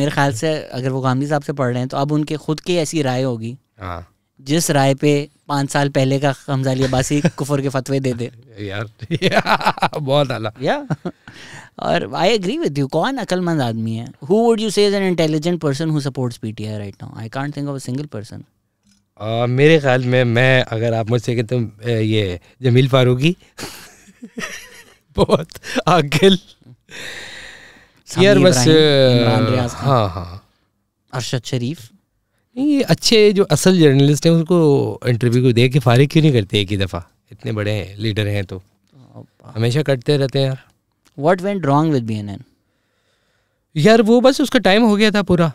मेरे ख्याल से अगर वो गांधी साहब से पढ़ रहे हैं तो अब उनके खुद की ऐसी राय होगी हाँ। जिस राय पे पांच साल पहले का हमजा अब्बासी (laughs) कुफर के फतवे दे दे यार (laughs) बहुत आला या और आई एग्री विद यू कौन अकलमंद आदमी है who would you say an intelligent person who supports PTI right now I can't think of a single person मेरे ख्याल में मैं अगर आप मुझसे कहते तुम ये जमील फारूकी (laughs) बहुत आखिल यार बस हाँ हाँ अरशद शरीफ नहीं ये अच्छे जो असल जर्नलिस्ट हैं उनको इंटरव्यू को देख के फारिग क्यों नहीं करते एक ही दफ़ा इतने बड़े हैं लीडर हैं तो हमेशा करते रहते हैं यार what went wrong with B यार वो बस उसका टाइम हो गया था पूरा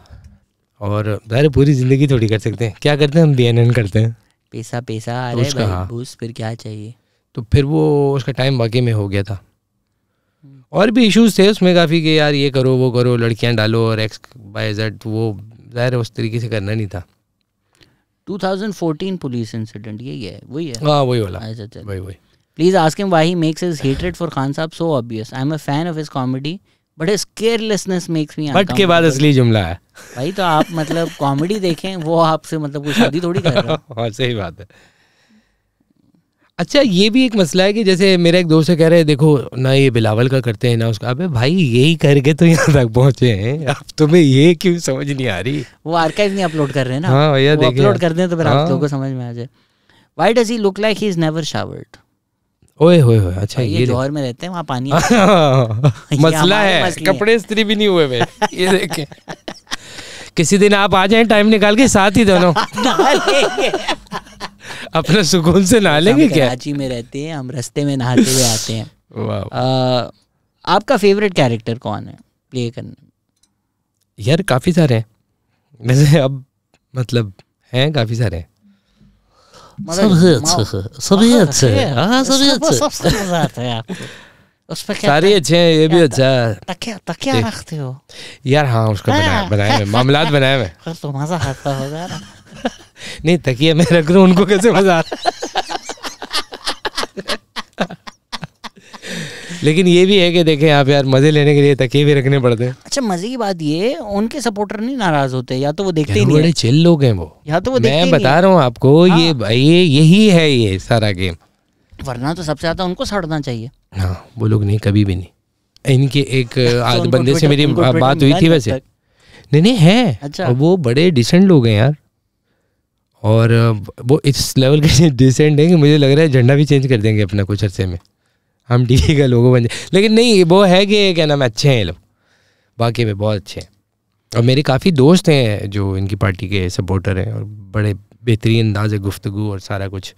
और यार पूरी ज़िंदगी थोड़ी कर सकते हैं क्या करते हैं हम बी एन एन करते हैं पैसा पैसा आ रहा है बूस फिर क्या चाहिए तो फिर वो उसका टाइम वाकई में हो गया था हम्म। और भी इश्यूज थे उसमें काफ़ी कि यार ये करो वो करो लड़कियां डालो और एक्स बाय जेड वो ज़ाहिर है उस तरीके से करना नहीं था 2014 पुलिस इंसिडेंट यही है वही है हाँ वही वाला अच्छा वही वही please ask him why he makes his hatred for Khan sahab so obvious I am a fan of his comedy but his carelessness makes me but के बाद असली जुमला है भाई तो आप मतलब कॉमेडी देखें वो आपसे मतलब कोई शादी थोड़ी कर रहा है (laughs) हाँ, सही बात है अच्छा ये भी एक मसला है कि जैसे मेरा एक दोस्त कह रहे हैं देखो ना ये बिलावल का करते हैं ना उसका अबे भाई यही करके तो यहाँ तक पहुंचे हैं अब तुम्हें ये क्यों समझ नहीं आ रही वो आर्काइव नहीं अपलोड कर रहे हैं ना हाँ भैया अपलोड कर दें तो फिर हाँ। आप लोगों को समझ में आ जाए why does he look like he is never showered ओए होए होए अच्छा ये लाहौर में रहते हैं वहाँ पानी (laughs) हाँ, हाँ, हाँ, (laughs) मसला है कपड़े स्त्री भी नहीं हुए मैं (laughs) ये देखें किसी दिन आप आ जाएं टाइम निकाल के साथ ही दोनों अपने सुकून से नहा लेंगे क्या कराची में रहते हैं हम रस्ते में नहाते हुए आते हैं (laughs) आ, आपका फेवरेट कैरेक्टर कौन है प्ले करने यार काफ़ी सारे हैं वैसे अब मतलब हैं काफ़ी सारे मतलब हाँ, हैं सबसे अच्छे सभी अच्छे हाँ सभी अच्छे उस पे क्या सारे अच्छे हैं ये भी अच्छा तकिया तकिया रखते हो यार हाँ उसका बनाया हाँ। बनाया मामलात बनाया मैं (laughs) तो मजा आता होगा ना नहीं तकिए मैं रख रहा हूँ उनको कैसे मजा आ रहा लेकिन ये भी है कि देखें आप यार मजे लेने के लिए तकिए भी रखने पड़ते हैं अच्छा मजे की बात ये उनके सपोर्टर नहीं नाराज होते या तो वो देखते ही नहीं बड़े चिल लोग हैं वो या तो वो मैं बता रहा हूँ आपको हाँ। ये भाई यही है ये सारा गेम वरना तो सबसे ज्यादा उनको सड़ना चाहिए हाँ वो लोग नहीं कभी भी नहीं इनके एक (laughs) आध बंदे से मेरी बात हुई थी वैसे नहीं नहीं है अच्छा वो बड़े डिसेंट लोग हैं यार और वो इस लेवल के डिसेंट हैं कि मुझे लग रहा है झंडा भी चेंज कर देंगे अपना कुछ अरसे में हम टीवी का लोगो बन जाए लेकिन नहीं वो है कि क्या नाम है अच्छे हैं ये लोग बाकी में बहुत अच्छे हैं और मेरे काफ़ी दोस्त हैं जो इनकी पार्टी के सपोर्टर हैं और बड़े बेहतरीन अंदाज है गुफ्तु और सारा कुछ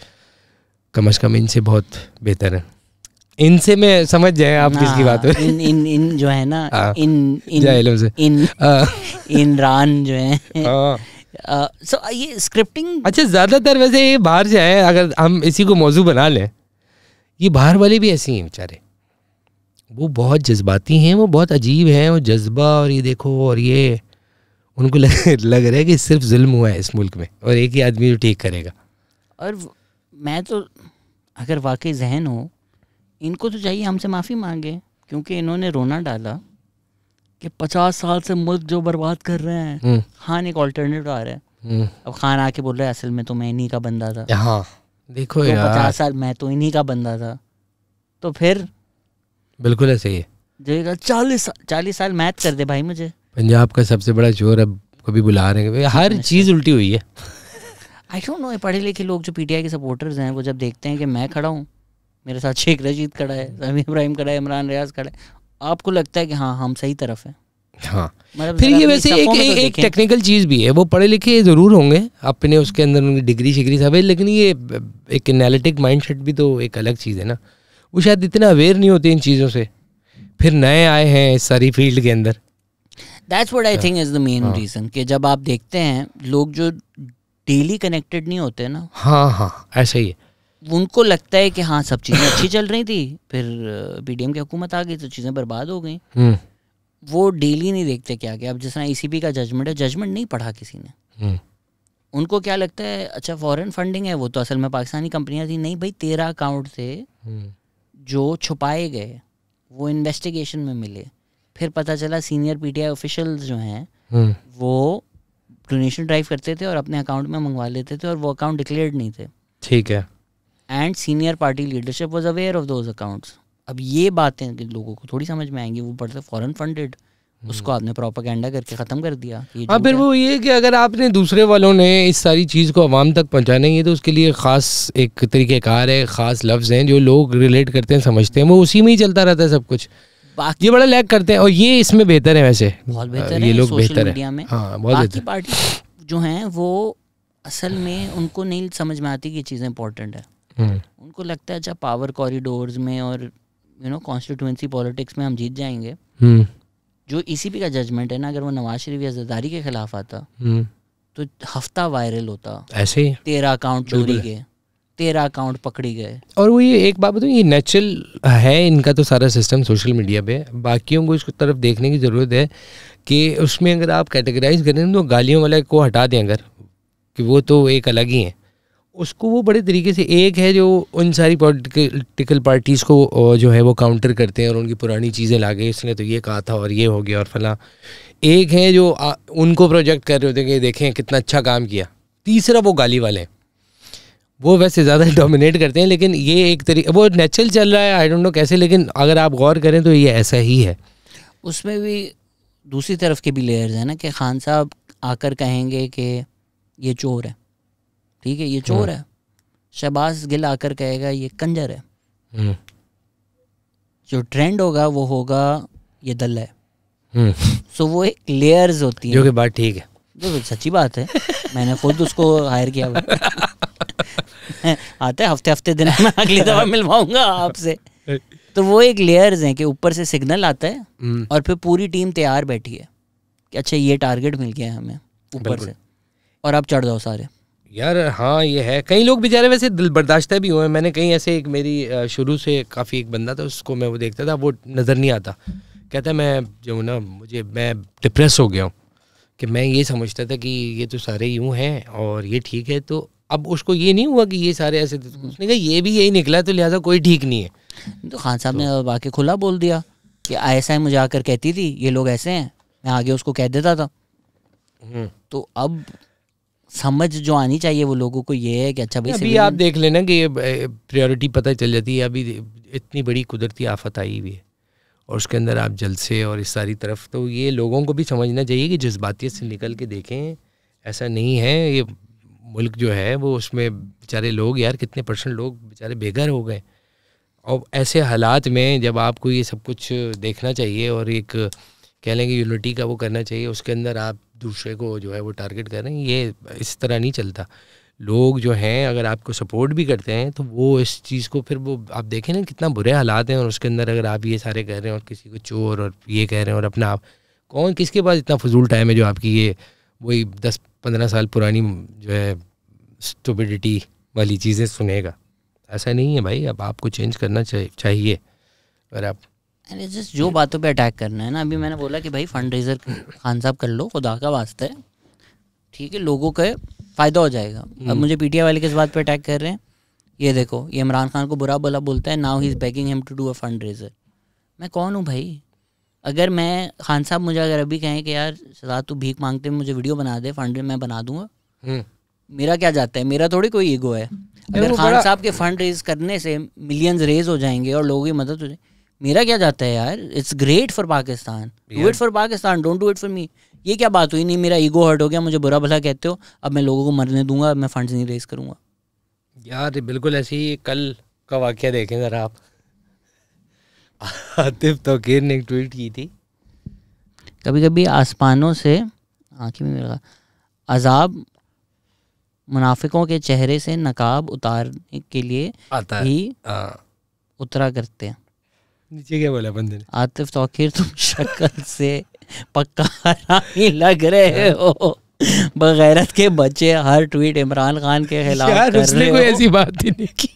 कम अज़ कम इनसे बहुत बेहतर है इनसे मैं समझ जाए आप हाँ, किसकी बात हो इन इन इन जो है ना आ, हाँ, इन इन इन इन, हाँ। इन, इन, रान जो है सो ये स्क्रिप्टिंग अच्छा ज़्यादातर वैसे ये बाहर से आए अगर हम इसी को मौजू बना लें ये बाहर वाले भी ऐसे ही हैं बेचारे वो बहुत जज्बाती हैं वो बहुत अजीब हैं वो जज्बा और ये देखो और ये उनको लग, (laughs) लग रहा है कि सिर्फ जुल्म हुआ है इस मुल्क में और एक ही आदमी जो ठीक करेगा और मैं तो अगर वाकई जहन हो इनको तो चाहिए हमसे माफ़ी मांगे क्योंकि इन्होंने रोना डाला कि पचास साल से मुल्क जो बर्बाद कर रहे हैं हम्म। खान एक ऑल्टरनेटिव आ रहा है हम्म। अब खान आके बोल रहा है असल में तो मैं इन्हीं का बंदा था यहाँ देखो तो यार पचास साल मैं तो इन्हीं का बंदा था तो फिर बिल्कुल ऐसे ही जो चालीस चालीस साल मैच कर दे भाई मुझे पंजाब का सबसे बड़ा चोर अब कभी बुला रहे हैं हर अच्छा। चीज़ उल्टी हुई है आई डोंट नो ये पढ़े लिखे लोग जो पीटीआई के सपोर्टर्स हैं वो जब देखते हैं कि मैं खड़ा हूँ मेरे साथ शेख रजीद खड़ा है समी इब्राहिम खड़ा है इमरान रियाज खड़ा है आपको लगता है कि हाँ हम सही तरफ है हाँ मतलब फिर ये वैसे एक तो एक, एक टेक्निकल चीज़ भी है वो पढ़े लिखे ज़रूर होंगे अपने उसके अंदर उनकी डिग्री शिग्री सब है लेकिन ये एक एनालिटिक माइंडसेट भी तो एक अलग चीज़ है ना वो शायद इतना अवेयर नहीं होते इन चीज़ों से फिर नए आए हैं इस सारी फील्ड के अंदर that's what I think is the main reason कि जब आप देखते हैं लोग जो डेली कनेक्टेड नहीं होते ना हाँ हाँ ऐसा ही है उनको लगता है कि हाँ सब चीज़ें अच्छी चल रही थी फिर पीडीएम की हुकूमत आ गई तो चीज़ें बर्बाद हो गई हम्म। वो डेली नहीं देखते क्या क्या अब जिस तरह ई e का जजमेंट है जजमेंट नहीं पढ़ा किसी ने हम्म। उनको क्या लगता है अच्छा फॉरेन फंडिंग है वो तो असल में पाकिस्तानी कंपनियां थी नहीं भाई तेरह अकाउंट थे हम्म। जो छुपाए गए वो इन्वेस्टिगेशन में मिले फिर पता चला सीनियर आई ऑफिशल जो हैं वो डोनेशन ड्राइव करते थे और अपने अकाउंट में मंगवा लेते थे और वो अकाउंट डिक्लेयर्ड नहीं थे ठीक है and senior party leadership was aware of those accounts अब ये बातें लोगों को थोड़ी समझ में आएंगी वो पढ़ते फॉरन फंडेड उसको आपने प्रोपागेंडा करके ख़त्म कर दिया हाँ फिर वो ये कि अगर आपने दूसरे वालों ने इस सारी चीज़ को आवाम तक पहुँचाना है तो उसके लिए ख़ास एक तरीक़ेकार है ख़ास लफ्ज़ हैं जो लोग रिलेट करते हैं समझते हैं वो उसी में ही चलता रहता है सब कुछ बाकी ये बड़ा लैग करते हैं और ये इसमें बेहतर है वैसे बहुत बेहतर ये लोग बेहतर है हाँ बहुत पार्टी जो हैं वो असल में उनको नहीं समझ में आती कि चीज़ें इंपॉर्टेंट है हम्म। उनको लगता है अच्छा पावर कॉरिडोर में और यू नो कॉन्स्टिट्यूंसी पॉलिटिक्स में हम जीत जाएंगे हम्म। जो इसी e पी का जजमेंट है ना अगर वो नवाज शरीफ या जदारी के खिलाफ आता हम्म। तो हफ्ता वायरल होता ऐसे ही तेरा अकाउंट चोरी गए तेरा अकाउंट पकड़ी गए और वो ये एक बात बताऊँ ये नेचुरल है इनका तो सारा सिस्टम सोशल मीडिया पे बाकियों को इस तरफ देखने की ज़रूरत है कि उसमें अगर आप कैटेगराइज करें तो गालियों वाले को हटा दें अगर कि वो तो एक अलग ही है उसको वो बड़े तरीके से एक है जो उन सारी पॉलिटिकल पार्टीज़ को जो है वो काउंटर करते हैं और उनकी पुरानी चीज़ें ला गई इसने तो ये कहा था और ये हो गया और फला एक है जो आ, उनको प्रोजेक्ट कर रहे होते हैं कि देखें कितना अच्छा काम किया तीसरा वो गाली वाले हैं वो वैसे ज़्यादा डोमिनेट (laughs) करते हैं लेकिन ये एक तरीके वो नेचुरल चल रहा है आई डोंट नो कैसे लेकिन अगर आप गौर करें तो ये ऐसा ही है उसमें भी दूसरी तरफ के भी लेयर्स हैं ना कि खान साहब आकर कहेंगे कि ये चोर है ठीक है ये चोर है शहबाज गिल आकर कहेगा ये कंजर है हम्म। जो ट्रेंड होगा वो होगा ये दल है सो हम्म। so, वो एक लेयर्स होती है जो कि बात ठीक है जो सच्ची बात है मैंने खुद उसको हायर किया हुआ (laughs) आते हफ्ते हफ्ते दिन में अगली दफा मिलवाऊंगा आपसे तो वो एक लेयर्स हैं कि ऊपर से सिग्नल आता है हम्म। और फिर पूरी टीम तैयार बैठी है कि अच्छा ये टारगेट मिल गया है हमें ऊपर से और आप चढ़ जाओ सारे यार हाँ ये है कई लोग बेचारे वैसे दिल बर्दाश्त भी हुए हैं मैंने कहीं ऐसे एक मेरी शुरू से काफ़ी एक बंदा था उसको मैं वो देखता था वो नज़र नहीं आता कहता मैं जो ना मुझे मैं डिप्रेस हो गया हूँ कि मैं ये समझता था कि ये तो सारे यूँ हैं और ये ठीक है तो अब उसको ये नहीं हुआ कि ये सारे ऐसे उसने कहा ये भी यही निकला तो लिहाजा कोई ठीक नहीं है तो खान साहब तो, ने वाकई खुला बोल दिया कि ऐसा ही मुझे आकर कहती थी ये लोग ऐसे हैं मैं आगे उसको कह देता था हम्म। तो अब समझ जो आनी चाहिए वो लोगों को ये है कि अच्छा भाई अभी आप देख लेना कि ये प्रायोरिटी पता चल जाती है अभी इतनी बड़ी कुदरती आफत आई हुई है और उसके अंदर आप जलसे और इस सारी तरफ तो ये लोगों को भी समझना चाहिए कि जज्बातियत से निकल के देखें ऐसा नहीं है ये मुल्क जो है वो उसमें बेचारे लोग यार कितने परसेंट लोग बेचारे बेघर हो गए और ऐसे हालात में जब आपको ये सब कुछ देखना चाहिए और एक कह लेंगे यूनिटी का वो करना चाहिए उसके अंदर आप दूसरे को जो है वो टारगेट कर रहे हैं ये इस तरह नहीं चलता लोग जो हैं अगर आपको सपोर्ट भी करते हैं तो वो इस चीज़ को फिर वो आप देखें ना कितना बुरे हालात हैं और उसके अंदर अगर आप ये सारे कह रहे हैं और किसी को चोर और ये कह रहे हैं और अपना आप कौन किसके पास इतना फजूल टाइम है जो आपकी ये वही दस पंद्रह साल पुरानी जो है स्टूबिडिटी वाली चीज़ें सुनेगा ऐसा नहीं है भाई अब आपको चेंज करना चाहिए अगर आप अरे जस्ट जो बातों पे अटैक करना है ना अभी मैंने बोला कि भाई फंड रेजर खान साहब कर लो खुदा का वास्ते है ठीक है लोगों का फ़ायदा हो जाएगा अब हम्म। मुझे पीटीआई वाले किस बात पे अटैक कर रहे हैं ये देखो ये इमरान खान को बुरा भला बोलता है now he is begging him to do a fundraiser मैं कौन हूँ भाई अगर मैं खान साहब मुझे अगर अभी कहें कि यार सदा तू भीख मांगते मुझे वीडियो बना दे फंड मैं बना दूंगा हम्म। मेरा क्या जाता है मेरा थोड़ी कोई ईगो है अगर खान साहब के फंड रेज करने से मिलियंस रेज हो जाएंगे और लोगों की मदद हो जाएगी मेरा क्या जाता है यार it's great for Pakistan do it for Pakistan don't do it for me ये क्या बात हुई नहीं मेरा ईगो हर्ट हो गया मुझे बुरा भला कहते हो अब मैं लोगों को मरने दूंगा अब मैं फंड्स नहीं रेज करूंगा यार बिल्कुल ऐसे ही कल का वाक्य देखें ज़रा आप आतिफ तो ने ट्वीट की थी कभी कभी आसमानों से आँखें में मेरा अजाब मुनाफिकों के चेहरे से नकाब उतारने के लिए आता ही हाँ। उतरा करते हैं नीचे क्या बोला बंदे ने आतिफ तो आखिर तुम शक्ल से पक्का लग रहे हाँ। हो बगैरत के बच्चे हर ट्वीट इमरान खान के खिलाफ यार उसने कोई ऐसी बात ही नहीं की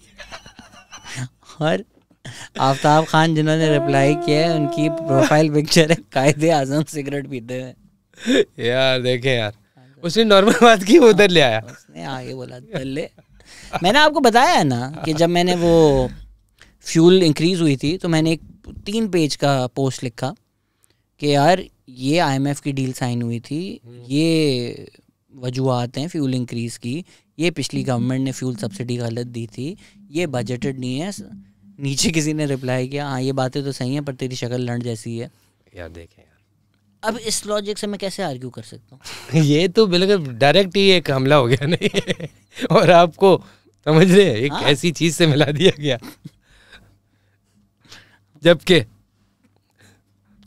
हर आफ्ताब खान जिन्होंने रिप्लाई किया है उनकी प्रोफाइल पिक्चर है कायदे आजम सिगरेट पीते हुए यार देखे यार उसने नॉर्मल बात की उधर ले आया उसने आगे बोला ले मैंने आपको बताया ना कि जब मैंने वो फ्यूल इंक्रीज़ हुई थी तो मैंने एक तीन पेज का पोस्ट लिखा कि यार ये आईएमएफ की डील साइन हुई थी हम्म। ये वजूहत हैं फ्यूल इंक्रीज़ की ये पिछली गवर्नमेंट ने फ्यूल सब्सिडी गलत दी थी ये बजटेड नहीं है नीचे किसी ने रिप्लाई किया हाँ ये बातें तो सही हैं पर तेरी शक्ल लंड जैसी है यार देखें यार अब इस लॉजिक से मैं कैसे आर्ग्यू कर सकता हूँ (laughs) ये तो बिल्कुल डायरेक्ट ही एक हमला हो गया नहीं (laughs) और आपको समझ रहे एक हाँ। ऐसी चीज़ से मिला दिया गया जबकि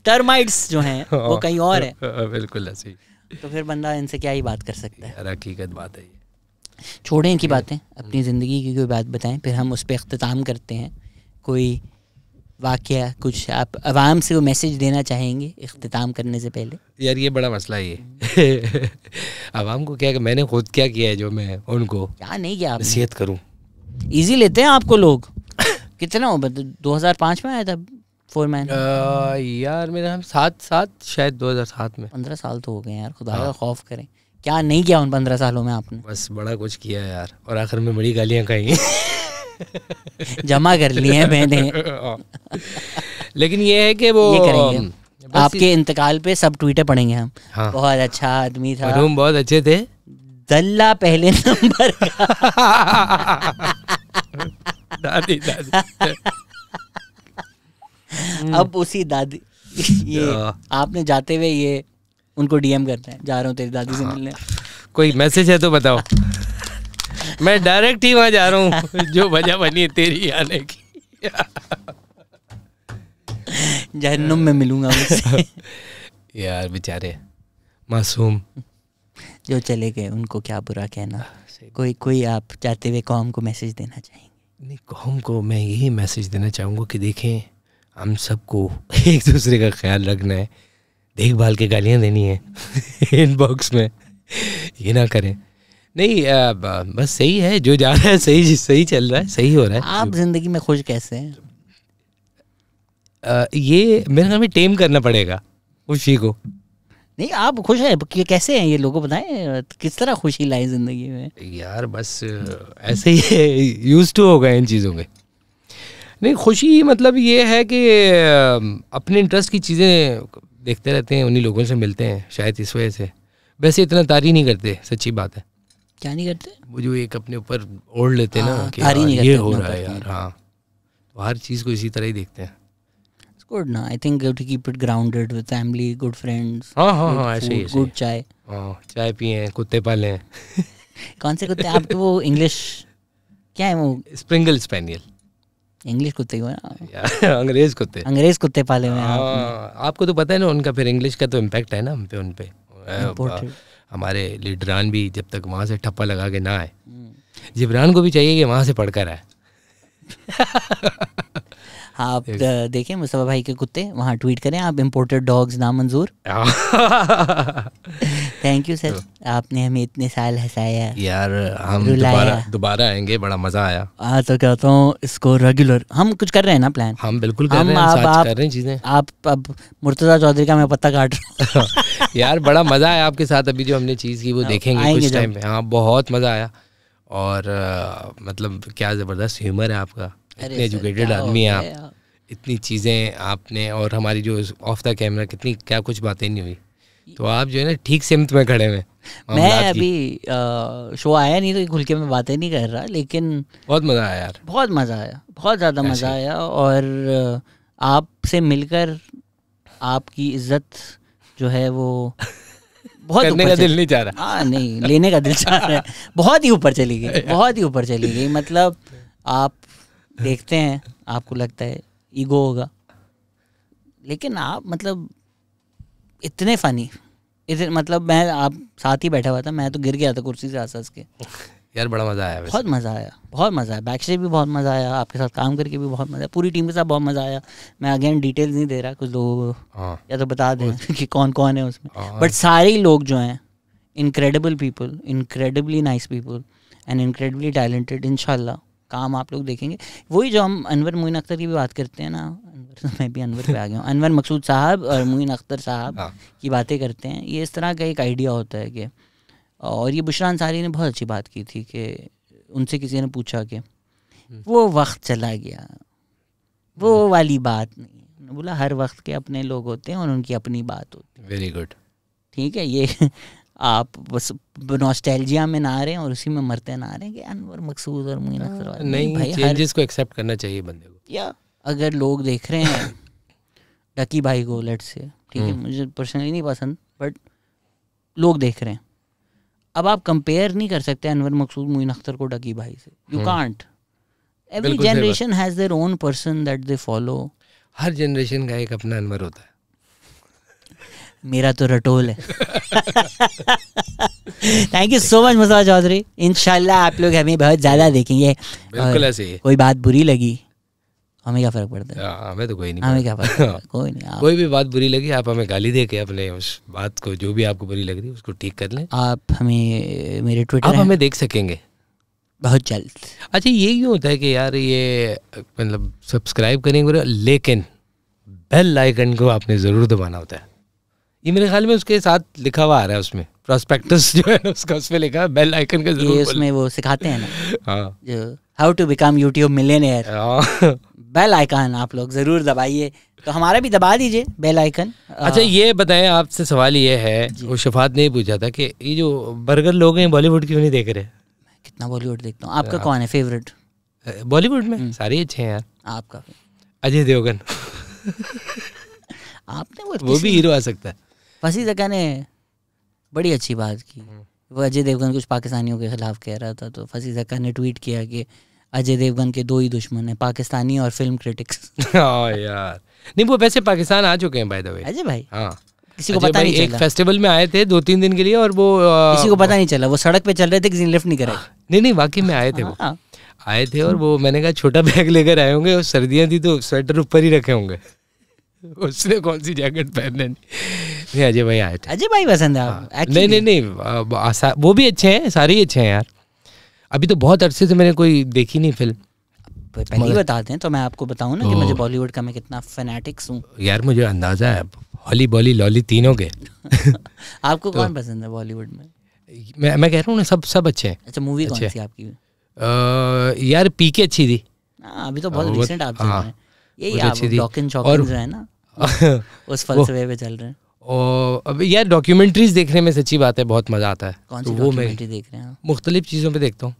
टर्माइट्स जो हैं हाँ। वो कहीं और है हाँ, हाँ, बिल्कुल ऐसे तो फिर बंदा इनसे क्या ही बात कर सकता है हकीकत बात है छोड़ें इनकी हम्म। बातें अपनी ज़िंदगी की कोई बात बताएं फिर हम उस पर अख्ताम करते हैं कोई वाक्य कुछ आप आवाम से वो मैसेज देना चाहेंगे अख्ताम करने से पहले यार ये बड़ा मसला ये (laughs) आवाम को क्या मैंने खुद क्या किया है जो मैं उनको क्या नहीं किया नसीहत करूँ ईजी लेते हैं आपको लोग कितना हो मतलब दो हजार पाँच में आया था फोर मैन यार मेरा सात सात शायद दो हजार सात में पंद्रह साल तो हो गए यार खुदा का हाँ। खौफ करें क्या नहीं किया उन पंद्रह सालों में आपने बस बड़ा कुछ किया यार और आखिर में बड़ी गालियाँ खाई (laughs) जमा कर ली हैं मैंने (laughs) हाँ। लेकिन ये है कि वो आपके इंतकाल पे सब ट्विटर पढ़ेंगे हम हाँ। बहुत अच्छा आदमी था हम बहुत अच्छे थे दल्ला पहले नंबर (laughs) (laughs) दादी दादी (laughs) अब उसी दादी (laughs) ये आपने जाते हुए ये उनको डीएम करते हैं जा रहा हूँ तेरी दादी से हाँ। मिलने कोई मैसेज है तो बताओ मैं डायरेक्ट ही वहां जा रहा हूँ जो वजह बनी है तेरी आने की जहन्नुम में मिलूंगा यार बेचारे मासूम जो चले गए उनको क्या बुरा कहना कोई कोई आप जाते हुए कौम को मैसेज देना चाहिए अपनी कौम को मैं यही मैसेज देना चाहूँगा कि देखें हम सबको (laughs) एक दूसरे का ख्याल रखना है देखभाल के गालियाँ देनी है इनबॉक्स (laughs) में ये ना करें नहीं आ, बस सही है जो जा रहा है सही सही चल रहा है सही हो रहा है आप जिंदगी में खुश कैसे हैं आ, ये मेरे ख्याल में टेम करना पड़ेगा खुशी को नहीं आप खुश हैं कैसे हैं ये लोगों बताएं किस तरह खुशी लाई जिंदगी में यार बस ऐसे ही यूज (laughs) टू हो गए इन चीज़ों के नहीं खुशी मतलब ये है कि अपने इंटरेस्ट की चीज़ें देखते रहते हैं उन्हीं लोगों से मिलते हैं शायद इस वजह से वैसे इतना तारी नहीं करते सच्ची बात है क्या नहीं करते वो जो एक अपने ऊपर ओढ़ लेते हैं ना हाँ, कि हाँ, ये हो रहा है यार हाँ तो हर चीज़ को इसी तरह ही देखते हैं गुड ना I think to keep it grounded with family good friends हाँ हाँ हाँ ऐसे ही गुड चाय हाँ चाय पिए हैं कुत्ते पाले हैं कौन से कुत्ते आपके तो वो इंग्लिश क्या है वो स्प्रिंगल स्पेनियल इंग्लिश कुत्ते हुए ना अंग्रेज कुत्ते अंग्रेज कुत्ते पाले हुए हाँ, आपको तो पता है ना उनका फिर इंग्लिश का तो इम्पैक्ट है ना हम पे उन पे हमारे लीडरान भी जब तक वहाँ से ठप्पा लगा के ना आए हम्म। जिब्रान को भी चाहिए कि वहाँ से पढ़कर आए आप देखें मुस्तफ़ा भाई के कुत्ते वहाँ ट्वीट करें आप इम्पोर्टेड डॉग्स ना मंजूर थैंक यू सर आपने हमें इतने साल हंसाया यार हम दोबारा दोबारा आएंगे बड़ा मज़ा आया आ, हाँ, तो कहता हूँ इसको रेगुलर हम कुछ कर रहे हैं ना प्लान हम बिल्कुल कर हम रहे हैं आप, कर रहे हैं चीज़ें आप अब मुर्तज़ा चौधरी का मैं पत्ता काट रहा हूँ (laughs) यार बड़ा मज़ा आया आपके साथ अभी जो हमने चीज़ की वो हाँ, देखेंगे कुछ टाइम पे हाँ बहुत मज़ा आया और मतलब क्या ज़बरदस्त ह्यूमर है आपका इतने एजुकेटेड आदमी हैं आप इतनी चीज़ें आपने और हमारी जो ऑफ द कैमरा कितनी क्या कुछ बातें नहीं हुई तो आप जो है ना ठीक सिमत में खड़े हुए मैं अभी आ, शो आया नहीं तो खुल के मैं बातें नहीं कर रहा लेकिन बहुत मज़ा आया यार बहुत मज़ा आया बहुत ज़्यादा मज़ा आया और आपसे मिलकर आपकी इज्जत जो है वो बहुत करने का दिल नहीं चाह रहा हाँ नहीं लेने का दिल चाह रहा है बहुत ही ऊपर चली गई (laughs) बहुत ही ऊपर चली गई मतलब आप देखते हैं आपको लगता है ईगो होगा लेकिन आप मतलब इतने फनी इतने मतलब मैं आप साथ ही बैठा हुआ था मैं तो गिर गया था कुर्सी से हंस हंस के (laughs) यार बड़ा मज़ा आया बहुत मज़ा आया बहुत मज़ा आया बैक से भी बहुत मज़ा आया आपके साथ काम करके भी बहुत मज़ा आया पूरी टीम के साथ बहुत मज़ा आया मैं अगेन डिटेल्स नहीं दे रहा कुछ लोगों को हाँ। या तो बता दें कि कौन कौन है उसमें बट हाँ। सारे लोग जो हैं incredible people incredibly nice people and incredibly talented इनशाला काम आप लोग देखेंगे वही जो हम अनवर मोइन अख्तर की भी बात करते हैं ना अनवर तो मैं भी अनवर पे आ गया हूँ अनवर मकसूद साहब और मोइन अख्तर साहब हाँ। की बातें करते हैं ये इस तरह का एक आइडिया होता है कि और ये बुशरा अंसारी ने बहुत अच्छी बात की थी कि उनसे किसी ने पूछा कि वो वक्त चला गया वो हम्म। वाली बात नहीं बोला हर वक्त के अपने लोग होते हैं और उनकी अपनी बात होती है वेरी गुड ठीक है ये आप बस नॉस्टैल्जिया में ना रहे और उसी में मरते ना रहे कि अनवर मकसूद और मुइन अख्तर हाँ। नहीं भाई चेंजेस को एक्सेप्ट करना चाहिए बंदे को या अगर लोग देख रहे हैं डकी (coughs) भाई को लेट से ठीक है हम्म। मुझे पर्सनली नहीं पसंद बट लोग देख रहे हैं अब आप कंपेयर नहीं कर सकते अनवर मकसूद मुइन अख्तर को डकी भाई से you can't every generation has their own person that they follow हर जनरेशन का एक अपना अनवर होता है मेरा तो रटोल है थैंक यू सो मच मसाज चौधरी इनशाला आप लोग हमें बहुत ज़्यादा देखेंगे बिल्कुल ऐसे कोई बात बुरी लगी हमें क्या फर्क पड़ता है हाँ, हमें तो कोई नहीं हमें क्या फर्क हाँ। कोई नहीं कोई भी बात बुरी लगी आप हमें गाली दे के अपने उस बात को जो भी आपको बुरी लग रही है उसको ठीक कर लें आप हमें मेरे ट्विटर आप हमें देख सकेंगे बहुत जल्द अच्छा ये क्यों होता है कि यार ये मतलब सब्सक्राइब करेंगे लेकिन बेल आइकन को आपने ज़रूर दबाना होता है ये मेरे ख्याल में उसके साथ लिखा हुआ आ रहा है उसमें प्रोस्पेक्टस जो है उसका उसमें लिखा है बेल आइकन का जरूर उसमें वो सिखाते हैं ना हाँ जो how to become YouTube millionaire bell icon आप लोग ज़रूर दबाइए तो हमारा भी दबा दीजिए बेल आइकन अच्छा ये बताएं आपसे सवाल ये है वो शफात ने पूछा था कि ये जो बर्गर लोग हैं बॉलीवुड क्यों नहीं देख रहे कितना बॉलीवुड देखता हूँ आपका हाँ। कौन है फेवरेट बॉलीवुड में हम्म। सारे अच्छे हैं यार आपका अजय देवगन (laughs) आपने वो वो भी हीरो आ सकता है फंसी का ने बड़ी अच्छी बात की हम्म। वो अजय देवगन कुछ पाकिस्तानियों के खिलाफ कह रहा था तो फसी जक्का ने ट्वीट किया कि अजय देवगन के दो ही दुश्मन हैं पाकिस्तानी और फिल्म क्रिटिक्स (laughs) यार नहीं वो वैसे पाकिस्तान आ चुके हैं बाय द वे अजय भाई हाँ किसी को पता नहीं एक चला। फेस्टिवल में आए थे दो तीन दिन के लिए और वो आ, किसी को पता नहीं चला वो सड़क पे चल रहे थे किसी लिफ्ट नहीं कराई हाँ। नहीं नहीं वाकई में आए थे वो हाँ। आए थे और हम्म। वो मैंने कहा छोटा बैग लेकर आए होंगे और सर्दियां थी तो स्वेटर ऊपर ही रखे होंगे (laughs) उसने कौन सी जैकेट पहनने नहीं अजय भाई आए थे अजय भाई पसंद है हाँ, नहीं नहीं नहीं आ, वो भी अच्छे हैं सारे ही अच्छे हैं यार अभी तो बहुत अरसे से मैंने कोई देखी नहीं फिल्म पहले ही बताते हैं तो मैं आपको बताऊं ना कि मुझे बॉलीवुड का मैं कितना फैनेटिक्स हूँ यार मुझे अंदाजा है हॉली बॉली लॉली तीनों के (laughs) आपको तो, कौन पसंद है बॉलीवुड में मैं मैं कह रहा हूँ ना सब सब अच्छे हैं अच्छा मूवी कौन सी आपकी आ, यार पीके अच्छी थी हाँ, अभी तो बहुत रिसेंट आप हाँ। यही आप डॉकिन चौकिन जो है ना (laughs) उस फलसफे पे चल रहे हैं और अब यार डॉक्यूमेंट्रीज देखने में सच्ची बात है बहुत मज़ा आता है कौन तो सी तो वो मैं देख रहे हैं मुख्तलिफ चीज़ों पे देखता हूँ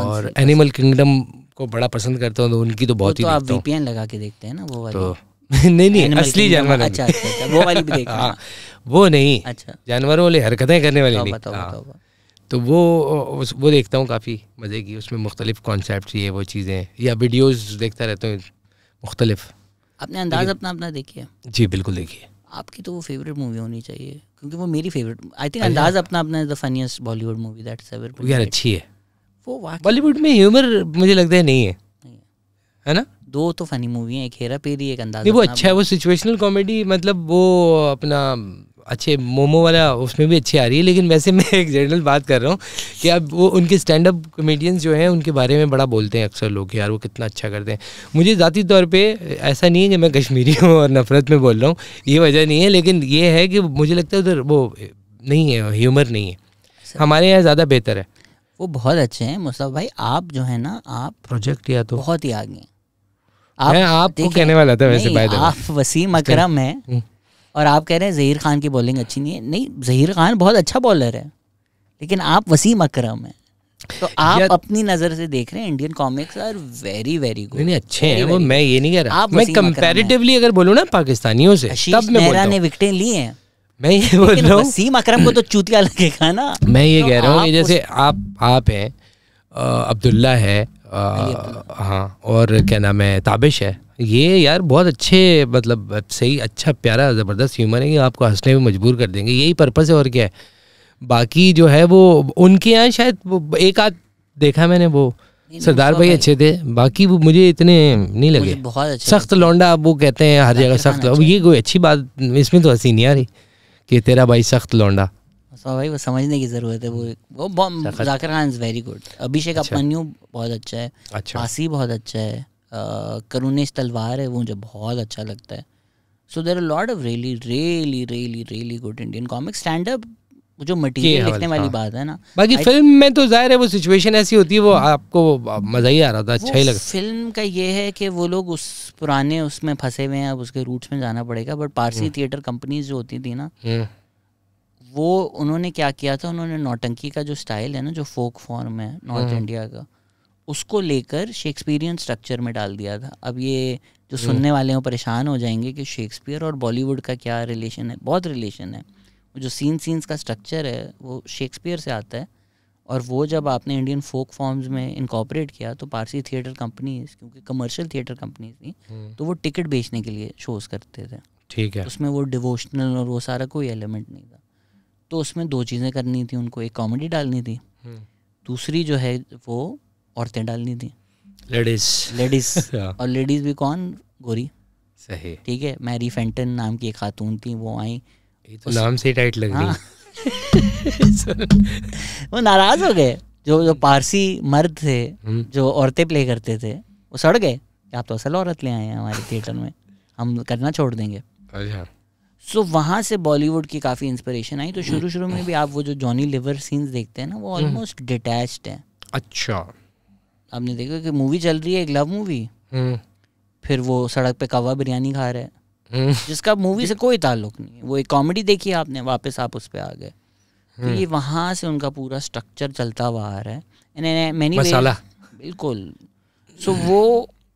और एनिमल किंगडम को बड़ा पसंद करता हूँ तो उनकी तो बहुत ही तो आप वीपीएन लगा के देखते हैं ना वो वाली तो (laughs) नहीं नहीं असली जानवर अच्छा, अच्छा, अच्छा वो वाली भी देखा हाँ वो नहीं अच्छा जानवरों वाली हरकतें करने वाली नहीं हाँ। तो वो वो देखता हूँ काफ़ी मज़े की उसमें मुख्तलिफ कॉन्सेप्ट ये वो चीज़ें या वीडियोज़ देखता रहता हूँ मुख्तलिफ आपने अंदाज अपना अपना देखिए जी बिल्कुल देखिए आपकी तो वो फेवरेट मूवी होनी चाहिए क्योंकि वो मेरी favourite I think Andaz Apna Apna is the funniest Bollywood movie that's ever यार अच्छी है वो बॉलीवुड में ह्यूमर मुझे लगता है नहीं है है ना दो तो फनी मूवी है एक हेरा पेरी एक अंदाज वो अच्छा है वो सिचुएशनल कॉमेडी मतलब वो अपना अच्छे मोमो वाला उसमें भी अच्छी आ रही है लेकिन वैसे मैं एक जनरल बात कर रहा हूँ कि अब वो उनके स्टैंड अप कमेडियंस जो हैं उनके बारे में बड़ा बोलते हैं अक्सर लोग यार वो कितना अच्छा करते हैं मुझे ज़ाती तौर पर ऐसा नहीं है कि मैं कश्मीरी (laughs) हूँ और नफ़रत में बोल रहा हूँ ये वजह नहीं है लेकिन ये है कि मुझे लगता है उधर वो नहीं है ह्यूमर नहीं है हमारे यहाँ ज़्यादा बेहतर है वो बहुत अच्छे हैं मुस्तफ़ भाई आप जो है ना आप प्रोजेक्ट या तो बहुत ही आगे आप मैं कहने वाला था वैसे आप वसीम अकरम है हम्म। और आप कह रहे हैं जहीर खान की बॉलिंग अच्छी नहीं है नहीं जहीर खान बहुत अच्छा बॉलर है लेकिन आप वसीम अक्रम हैं तो आप अपनी नजर से देख रहे हैं Indian comics are very very good नहीं अच्छे हैं वो मैं ये नहीं कह रहा मैं कंपैरेटिवली अगर बोलूँ ना पाकिस्तानियों से तब मैं बोलता ने विकटें ली हैं मैं ये बोल रहा हूँ वसीम अकरम को तो चूतिया लगेगा ना मैं ये तो कह रहा हूँ जैसे आप आप हैं अब्दुल्ला है हाँ, हाँ और क्या नाम है ताबिश है ये यार बहुत अच्छे मतलब सही अच्छा प्यारा ज़बरदस्त ह्यूमर है ये आपको हंसने में मजबूर कर देंगे यही पर्पज़ है और क्या है बाकी जो है वो उनके यहाँ शायद एक आध देखा मैंने वो सरदार भाई अच्छे थे बाकी वो मुझे इतने नहीं लगे बहुत अच्छे सख्त लौंडा वो कहते हैं हर जगह सख्त ये कोई अच्छी बात इसमें तो हंसी नहीं आ रही कि तेरा भाई सख्त लौंडा सो भाई वो समझने की ज़रूरत है वो हम्म। वो अच्छा, Zakir Khan is very good Abhishek अच्छा। अपन्यू बहुत अच्छा है अच्छा। आसी बहुत अच्छा है करुणेश तलवार है वो मुझे बहुत अच्छा लगता है so there are lot of really really really really good Indian comic stand up जो मटेरियल लिखने वाली हाँ। बात है ना बाकी फिल्म में तो जाहिर है वो सिचुएशन ऐसी होती है वो हम्म। आपको मज़ा ही आ रहा था अच्छा ही लगा फिल्म का ये है कि वो लोग उस पुराने उसमें फंसे हुए हैं अब उसके रूट्स में जाना पड़ेगा बट पारसी थिएटर कंपनीज जो होती थी ना हम्म। वो उन्होंने क्या किया था उन्होंने नौटंकी का जो स्टाइल है ना जो फोक फॉर्म है नॉर्थ हम्म। इंडिया का उसको लेकर शेक्सपियरियन स्ट्रक्चर में डाल दिया था अब ये जो हम्म। सुनने वाले हैं परेशान हो जाएंगे कि शेक्सपियर और बॉलीवुड का क्या रिलेशन है बहुत रिलेशन है जो सीन सीन्स का स्ट्रक्चर है वो शेक्सपियर से आता है और वो जब आपने इंडियन फोक फॉर्म्स में इनकॉपरेट किया तो पारसी थिएटर कंपनीज क्योंकि कमर्शियल थिएटर कंपनीज थी हम्म। तो वो टिकट बेचने के लिए शोज करते थे ठीक है उसमें वो डिवोशनल और वो सारा कोई एलिमेंट नहीं था तो उसमें दो चीज़ें करनी थी उनको एक कॉमेडी डालनी थी हम्म। दूसरी जो है वो औरतें डालनी थी लेडीज लेडीज (laughs) हाँ। और लेडीज भी कौन गोरी सही ठीक है मैरी फेंटन नाम की एक खातून थी वो आई तो नाम से टाइट लग हाँ, (laughs) वो नाराज हो गए जो जो पारसी मर्द थे हम्म। जो औरतें प्ले करते थे वो सड़ गए आप तो असल औरत ले आए हैं हमारे थिएटर में हम करना छोड़ देंगे अच्छा सो so, वहाँ से बॉलीवुड की काफ़ी इंस्पिरेशन आई तो hmm. शुरू शुरू में भी आप वो जो जॉनी लिवर सीन्स देखते हैं ना वो ऑलमोस्ट डिटैच है अच्छा आपने देखा कि मूवी चल रही है एक लव मूवी hmm. फिर वो सड़क पे कवा बिरयानी खा रहे हैं hmm. जिसका मूवी से कोई ताल्लुक नहीं वो एक कॉमेडी देखी आपने वापस आप उस पर आ गए तो ये वहाँ से उनका पूरा स्ट्रक्चर चलता हुआ आ रहा है मैनी बिल्कुल सो वो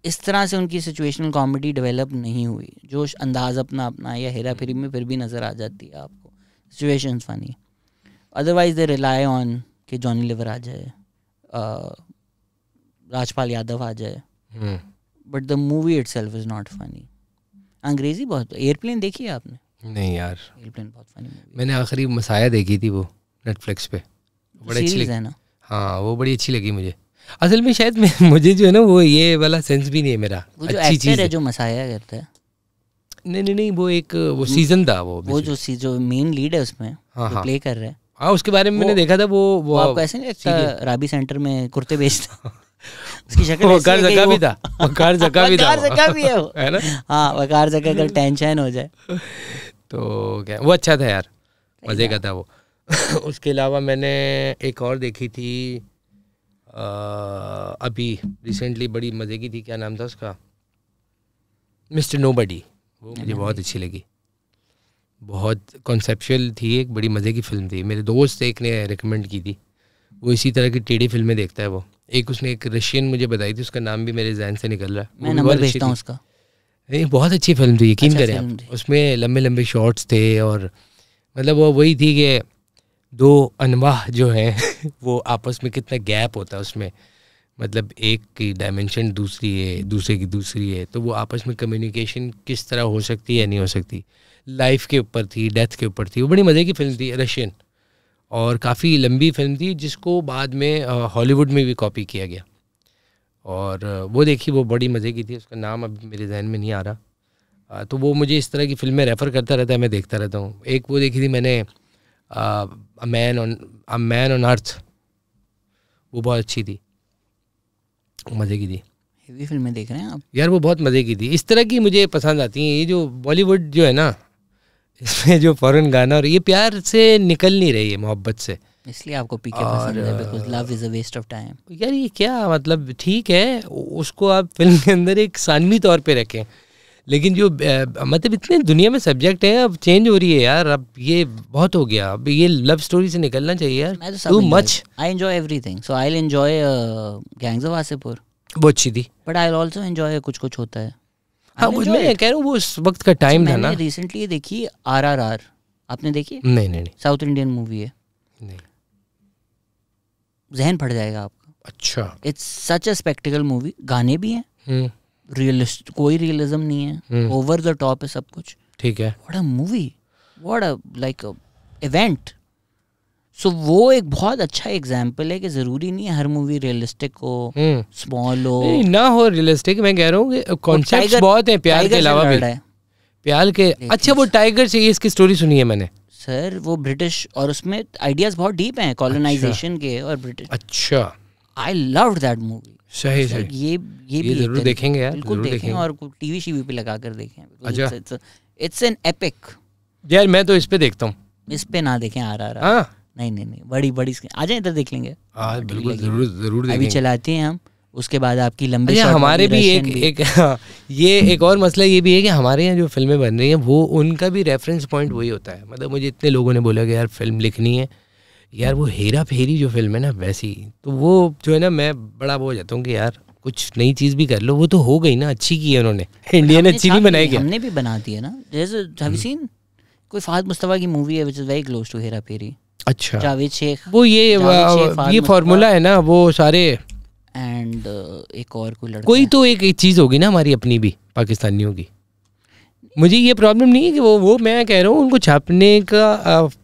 इस तरह से उनकी सिचुएशनल कॉमेडी डेवलप नहीं हुई जो अंदाज अपना अपना या हेरा फेरी में फिर भी नज़र आ जाती है आपको situation funny otherwise they rely on कि जॉनी लिवर आ जाए राजपाल यादव आ जाए but the movie itself is not funny अंग्रेजी बहुत एयरप्लेन देखी है आपने नहीं यार एयरप्लेन बहुत फनी मैंने आखिरी मसाया देखी थी वो नेटफ्लिक्स पे बड़ी अच्छी है ना हाँ वो बड़ी अच्छी लगी मुझे असल में शायद में, (laughs) मुझे जो है ना वो ये वाला सेंस भी नहीं है मेरा वो जो अच्छी चीज है जो मसाया करता है नहीं नहीं नहीं वो एक वो सीजन था वो वो जो सी जो मेन लीड है उसमें हाँ, हाँ. प्ले कर रहे हैं हाँ उसके बारे में मैंने देखा था वो वो, वो आपको ऐसे नहीं लगता राबी सेंटर में कुर्ते बेचता (laughs) उसकी शक्ल वकार जका (laughs) भी था वकार जका भी था वकार जका भी है है ना हाँ वकार जका अगर टेंशन हो जाए तो क्या वो अच्छा था यार मज़े का था वो उसके अलावा मैंने एक और देखी थी अभी रिसेंटली बड़ी मज़े की थी क्या नाम था उसका मिस्टर बडी वो मुझे हाँ हाँ बहुत अच्छी लगी बहुत कॉन्सेप्शल थी एक बड़ी मज़े की फिल्म थी मेरे दोस्त एक ने रिकमेंड की थी वो इसी तरह की टेढ़ी फिल्में देखता है वो एक उसने एक रशियन मुझे बताई थी उसका नाम भी मेरे जहन से निकल रहा है मैं नंबर भेजता हूँ उसका नहीं बहुत अच्छी फिल्म थी यकीन अच्छा करें आप उसमें लंबे लंबे शॉट्स थे और मतलब वो वही थी कि दो अनवाह जो हैं (laughs) वो आपस में कितना गैप होता है उसमें मतलब एक की डायमेंशन दूसरी है दूसरे की दूसरी है तो वो आपस में कम्युनिकेशन किस तरह हो सकती है या नहीं हो सकती लाइफ के ऊपर थी डेथ के ऊपर थी वो बड़ी मज़े की फिल्म थी रशियन और काफ़ी लंबी फिल्म थी जिसको बाद में हॉलीवुड में भी कॉपी किया गया और वो देखी वो बड़ी मज़े की थी उसका नाम अभी मेरे जहन में नहीं आ रहा तो वो मुझे इस तरह की फिल्में रेफ़र करता रहता है मैं देखता रहता हूँ एक वो देखी थी मैंने man on a man on earth वो बहुत अच्छी थी मज़े की थी हेवी फिल्में देख रहे हैं आप यार वो बहुत मज़े की थी इस तरह की मुझे पसंद आती हैं ये जो बॉलीवुड जो है ना इसमें जो फॉरेन गाना और ये प्यार से निकल नहीं रही है मोहब्बत से इसलिए आपको पीके पसंद है because love is a waste of time यार ये क्या मतलब ठीक है उसको आप फिल्म के अंदर एक सानवी तौर पे रखें लेकिन जो मतलब इतने दुनिया में सब्जेक्ट हैं अब चेंज हो रही है यार अब ये बहुत हो गया अब ये लव स्टोरी से निकलना चाहिए यार too much I enjoy everything so I will enjoy gangs of Wasseypur वो अच्छी थी बट आई आल्सो एंजॉय कुछ कुछ होता है हाँ वो मैं कह रहा हूँ वो उस वक्त का टाइम था ना रिसेंटली देखी आर आर आर आपने देखी नहीं नहीं साउथ इंडियन मूवी है नहीं जहन फट जाएगा आपका अच्छा it's such a spectacle movie गाने भी हैं हम्म। रियलिस्ट कोई रियलिज्म नहीं है ओवर द टॉप है सब कुछ ठीक है what a movie what a like event सो वो एक बहुत अच्छा एग्जांपल है कि जरूरी नहीं है हर मूवी रियलिस्टिक हो स्मॉल हम्म. हो ना हो रियलिस्टिक मैं कह रहा हूँ कॉन्सेप्ट बहुत है प्यार के अलावा भी है प्यार के अच्छा वो टाइगर से इसकी स्टोरी सुनी है मैंने सर वो ब्रिटिश और उसमें आइडियाज बहुत डीप हैं कॉलोनाइजेशन अच्छा. के और ब्रिटिश अच्छा आई लव दैट मूवी सही सही ये ये, ये भी तो जरूर देखेंगे यार बिल्कुल देखें और टीवी शीवी पे लगा कर देखें अच्छा इट्स एन एपिक यार मैं तो इस पे देखता हूँ इस पे ना देखें आ रहा रहा हाँ। नहीं नहीं नहीं बड़ी बड़ी आ जाए इधर देख लेंगे बिल्कुल जरूर जरूर देखेंगे अभी चलाते हैं हम उसके बाद आपकी लंबी अच्छा हमारे भी एक भी। एक हाँ, ये एक और मसला ये भी है कि हमारे यहाँ जो फिल्में बन रही हैं वो उनका भी रेफरेंस पॉइंट वही होता है मतलब मुझे इतने लोगों ने बोला कि यार फिल्म लिखनी है यार वो हेरा फेरी जो फिल्म है ना वैसी तो वो जो है ना मैं बड़ा वो जाता हूँ कि यार कुछ नई चीज भी कर लो वो तो हो गई ना अच्छी की है उन्होंने इंडिया ने अच्छी नहीं बनाई हमने भी बना दी है ना हैव हम्म। सीन कोई फहद मुस्तफ़ा की मूवी है which is very close to Hera Pheri अच्छा जावेद शेख वो ये ये फार्मूला है ना वो सारे एंड uh, एक और कोई लड़का कोई तो एक चीज़ होगी ना हमारी अपनी भी पाकिस्तानियों की मुझे ये प्रॉब्लम नहीं है कि वो वो मैं कह रहा हूँ उनको छापने का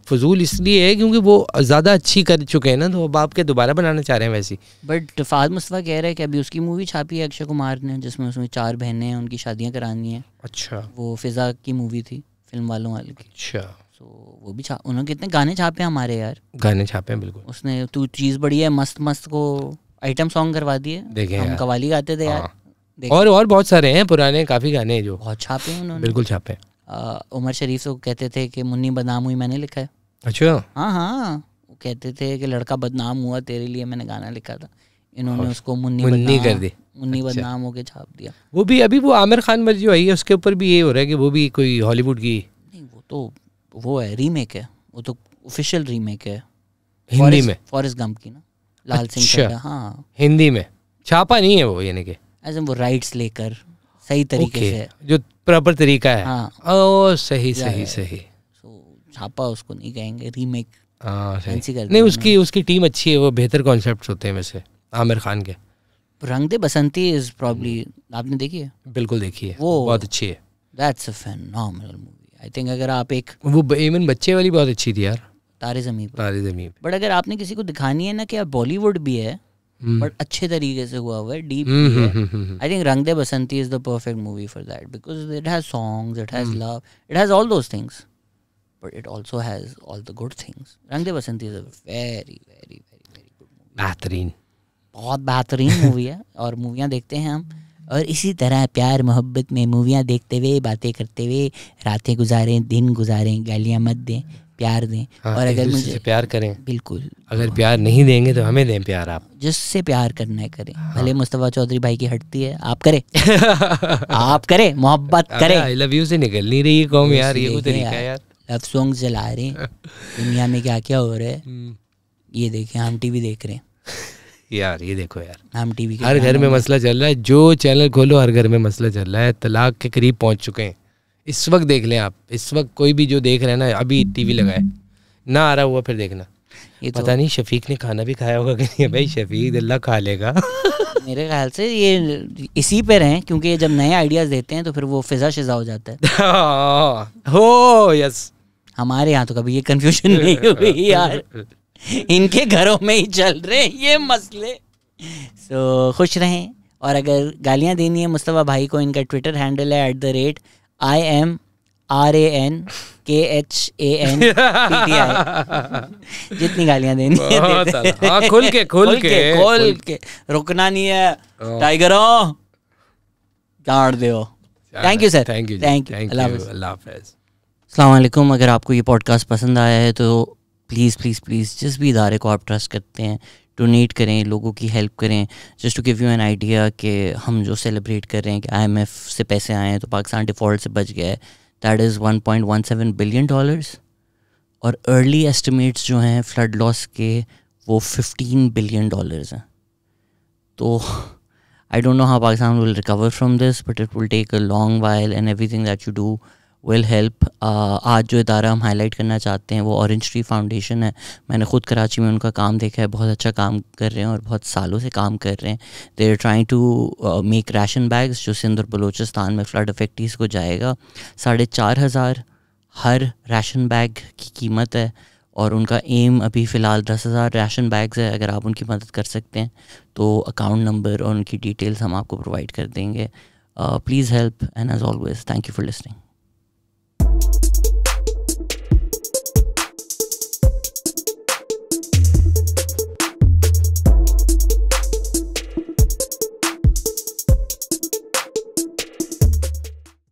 फजूल इसलिए है क्योंकि वो ज़्यादा अच्छी कर चुके हैं ना तो अब आपके दोबारा बनाना चाह रहे हैं वैसी बट फाद मुस्तफ़ा कह रहे हैं कि अभी उसकी मूवी छापी है अक्षय कुमार ने जिसमें उसमें चार बहनें हैं उनकी शादियाँ करानी हैं अच्छा वो फिज़ा की मूवी थी फिल्म वालों वाले की अच्छा तो वो भी छा उन्होंने कितने गाने छापे हैं हमारे यार गाने छापे हैं बिल्कुल उसने तू चीज़ बढ़िया है मस्त मस्त को आइटम सॉन्ग करवा दिए हम कवाली गाते थे हाँ। यार और और बहुत सारे हैं पुराने काफ़ी गाने जो बहुत छापे हैं उन्होंने बिल्कुल छापे हैं उमर शरीफ से कहते थे कि मुन्नी बदनाम हुई मैंने लिखा है अच्छा हाँ हाँ वो कहते थे कि लड़का बदनाम हुआ तेरे लिए मैंने गाना लिखा था इन्होंने उसको मुन्नी मुन्नी कर दी मुन्नी अच्छा। बदनाम होकर छाप दिया वो भी अभी वो आमिर खान पर जो आई है उसके ऊपर भी ये हो रहा है कि वो भी कोई हॉलीवुड की नहीं वो तो वो है रीमेक है वो तो ऑफिशियल रीमेक है हिंदी में फॉरेस्ट गम की ना लाल सिंह अच्छा। हाँ हिंदी में छापा नहीं है वो यानी कि एज वो राइट्स लेकर सही तरीके okay. से जो प्रॉपर तरीका है हाँ ओ सही सही सही सो छापा उसको नहीं कहेंगे रीमेक हाँ नहीं उसकी उसकी टीम अच्छी है वो बेहतर कॉन्सेप्ट होते हैं वैसे आमिर खान के रंग दे बसंती इज प्रॉब्ली हम्म। आपने देखी है बिल्कुल देखी है वो बहुत अच्छी है that's a phenomenal movie I think अगर आप एक वो इवन बच्चे वाली बहुत अच्छी थी यार तारे जमीन तारे जमीन बट अगर आपने किसी को दिखानी है ना कि आप बॉलीवुड भी है बट hmm. अच्छे तरीके से हुआ हुआ है deep I think Rang De Basanti is the perfect movie for that because it has songs it has love it has all those things but it also has all the good things Rang De Basanti is a very very very very good movie बेहतरीन बहुत बेहतरीन movie (laughs) है और मूवियाँ देखते हैं हम और इसी तरह प्यार मोहब्बत में मूवियाँ देखते हुए बातें करते हुए रातें गुजारें दिन गुजारें गालियाँ मत दें प्यार दें हाँ, और अगर मुझे प्यार करें बिल्कुल अगर प्यार नहीं देंगे तो हमें दें प्यार आप जिससे प्यार करना है करें हाँ। भले मुस्तफ़ा चौधरी भाई की हटती है आप करें आप करें मोहब्बत करें आई लव यू से निकल नहीं रही कौम यार ये तरीका यार लव सॉन्ग जला रहे दुनिया में क्या क्या हो रहा है हम्म। ये देखें हम टीवी देख रहे हैं यार ये देखो यार हम टीवी हर घर में मसला चल रहा है जो चैनल खोलो हर घर में मसला चल रहा है तलाक के करीब पहुंच चुके हैं इस वक्त देख लें आप इस वक्त कोई भी जो देख रहे हैं ना अभी टीवी लगाए ना आ रहा हुआ फिर देखना ये तो पता तो... नहीं शफीक ने खाना भी खाया होगा कि नहीं भाई शफीक अल्लाह खा लेगा (laughs) मेरे ख्याल से ये इसी पे रहें क्योंकि जब नए आइडियाज़ देते हैं तो फिर वो फिज़ा शिजा हो जाता है (laughs) हाँ, हो यस हमारे यहाँ तो कभी ये कन्फ्यूजन नहीं (laughs) हुई यार इनके घरों में ही चल रहे ये मसले सो so, खुश रहें और अगर गालियाँ देनी है मुस्तफ़ा भाई को इनका ट्विटर हैंडल है at the rate I M R A N K H A N T I (laughs) जितनी गालियां देनी है हाँ, खुल के खुल के खुल के रुकना नहीं है टाइगरों गाड़ दो thank you sir thank you thank you अल्लाह हाफिज़ अलैक्म अगर आपको ये पॉडकास्ट पसंद आया है तो प्लीज़ प्लीज़ प्लीज़ जिस भी इदारे को आप ट्रस्ट करते हैं डोनेट करें लोगों की हेल्प करें just to give you an idea कि हम जो सेलिब्रेट कर रहे हैं कि आई से पैसे आए हैं तो पाकिस्तान डिफ़ॉल्ट से बच गया है that is one one point seven billion dollars और अर्ली एस्टिमेट्स जो हैं फ्लड लॉस के वो फिफ्टीन बिलियन डॉलर्स हैं तो I don't know how Pakistan will recover from this but it will take a long while and thing that you do will help uh, आज जो इदारा हम हाईलाइट करना चाहते हैं वो ऑरेंज ट्री फाउंडेशन है मैंने ख़ुद कराची में उनका काम देखा है बहुत अच्छा काम कर रहे हैं और बहुत सालों से काम कर रहे हैं they are trying to make ration bags जो सिंध और बलोचिस्तान में फ्लड अफेक्टीज़ को जाएगा साढ़े चार हज़ार हर राशन बैग की कीमत है और उनका एम अभी फ़िलहाल दस हज़ार राशन बैग्स है अगर आप उनकी मदद कर सकते हैं तो अकाउंट नंबर और उनकी डिटेल्स हम आपको प्रोवाइड कर देंगे please help and as always thank you for listening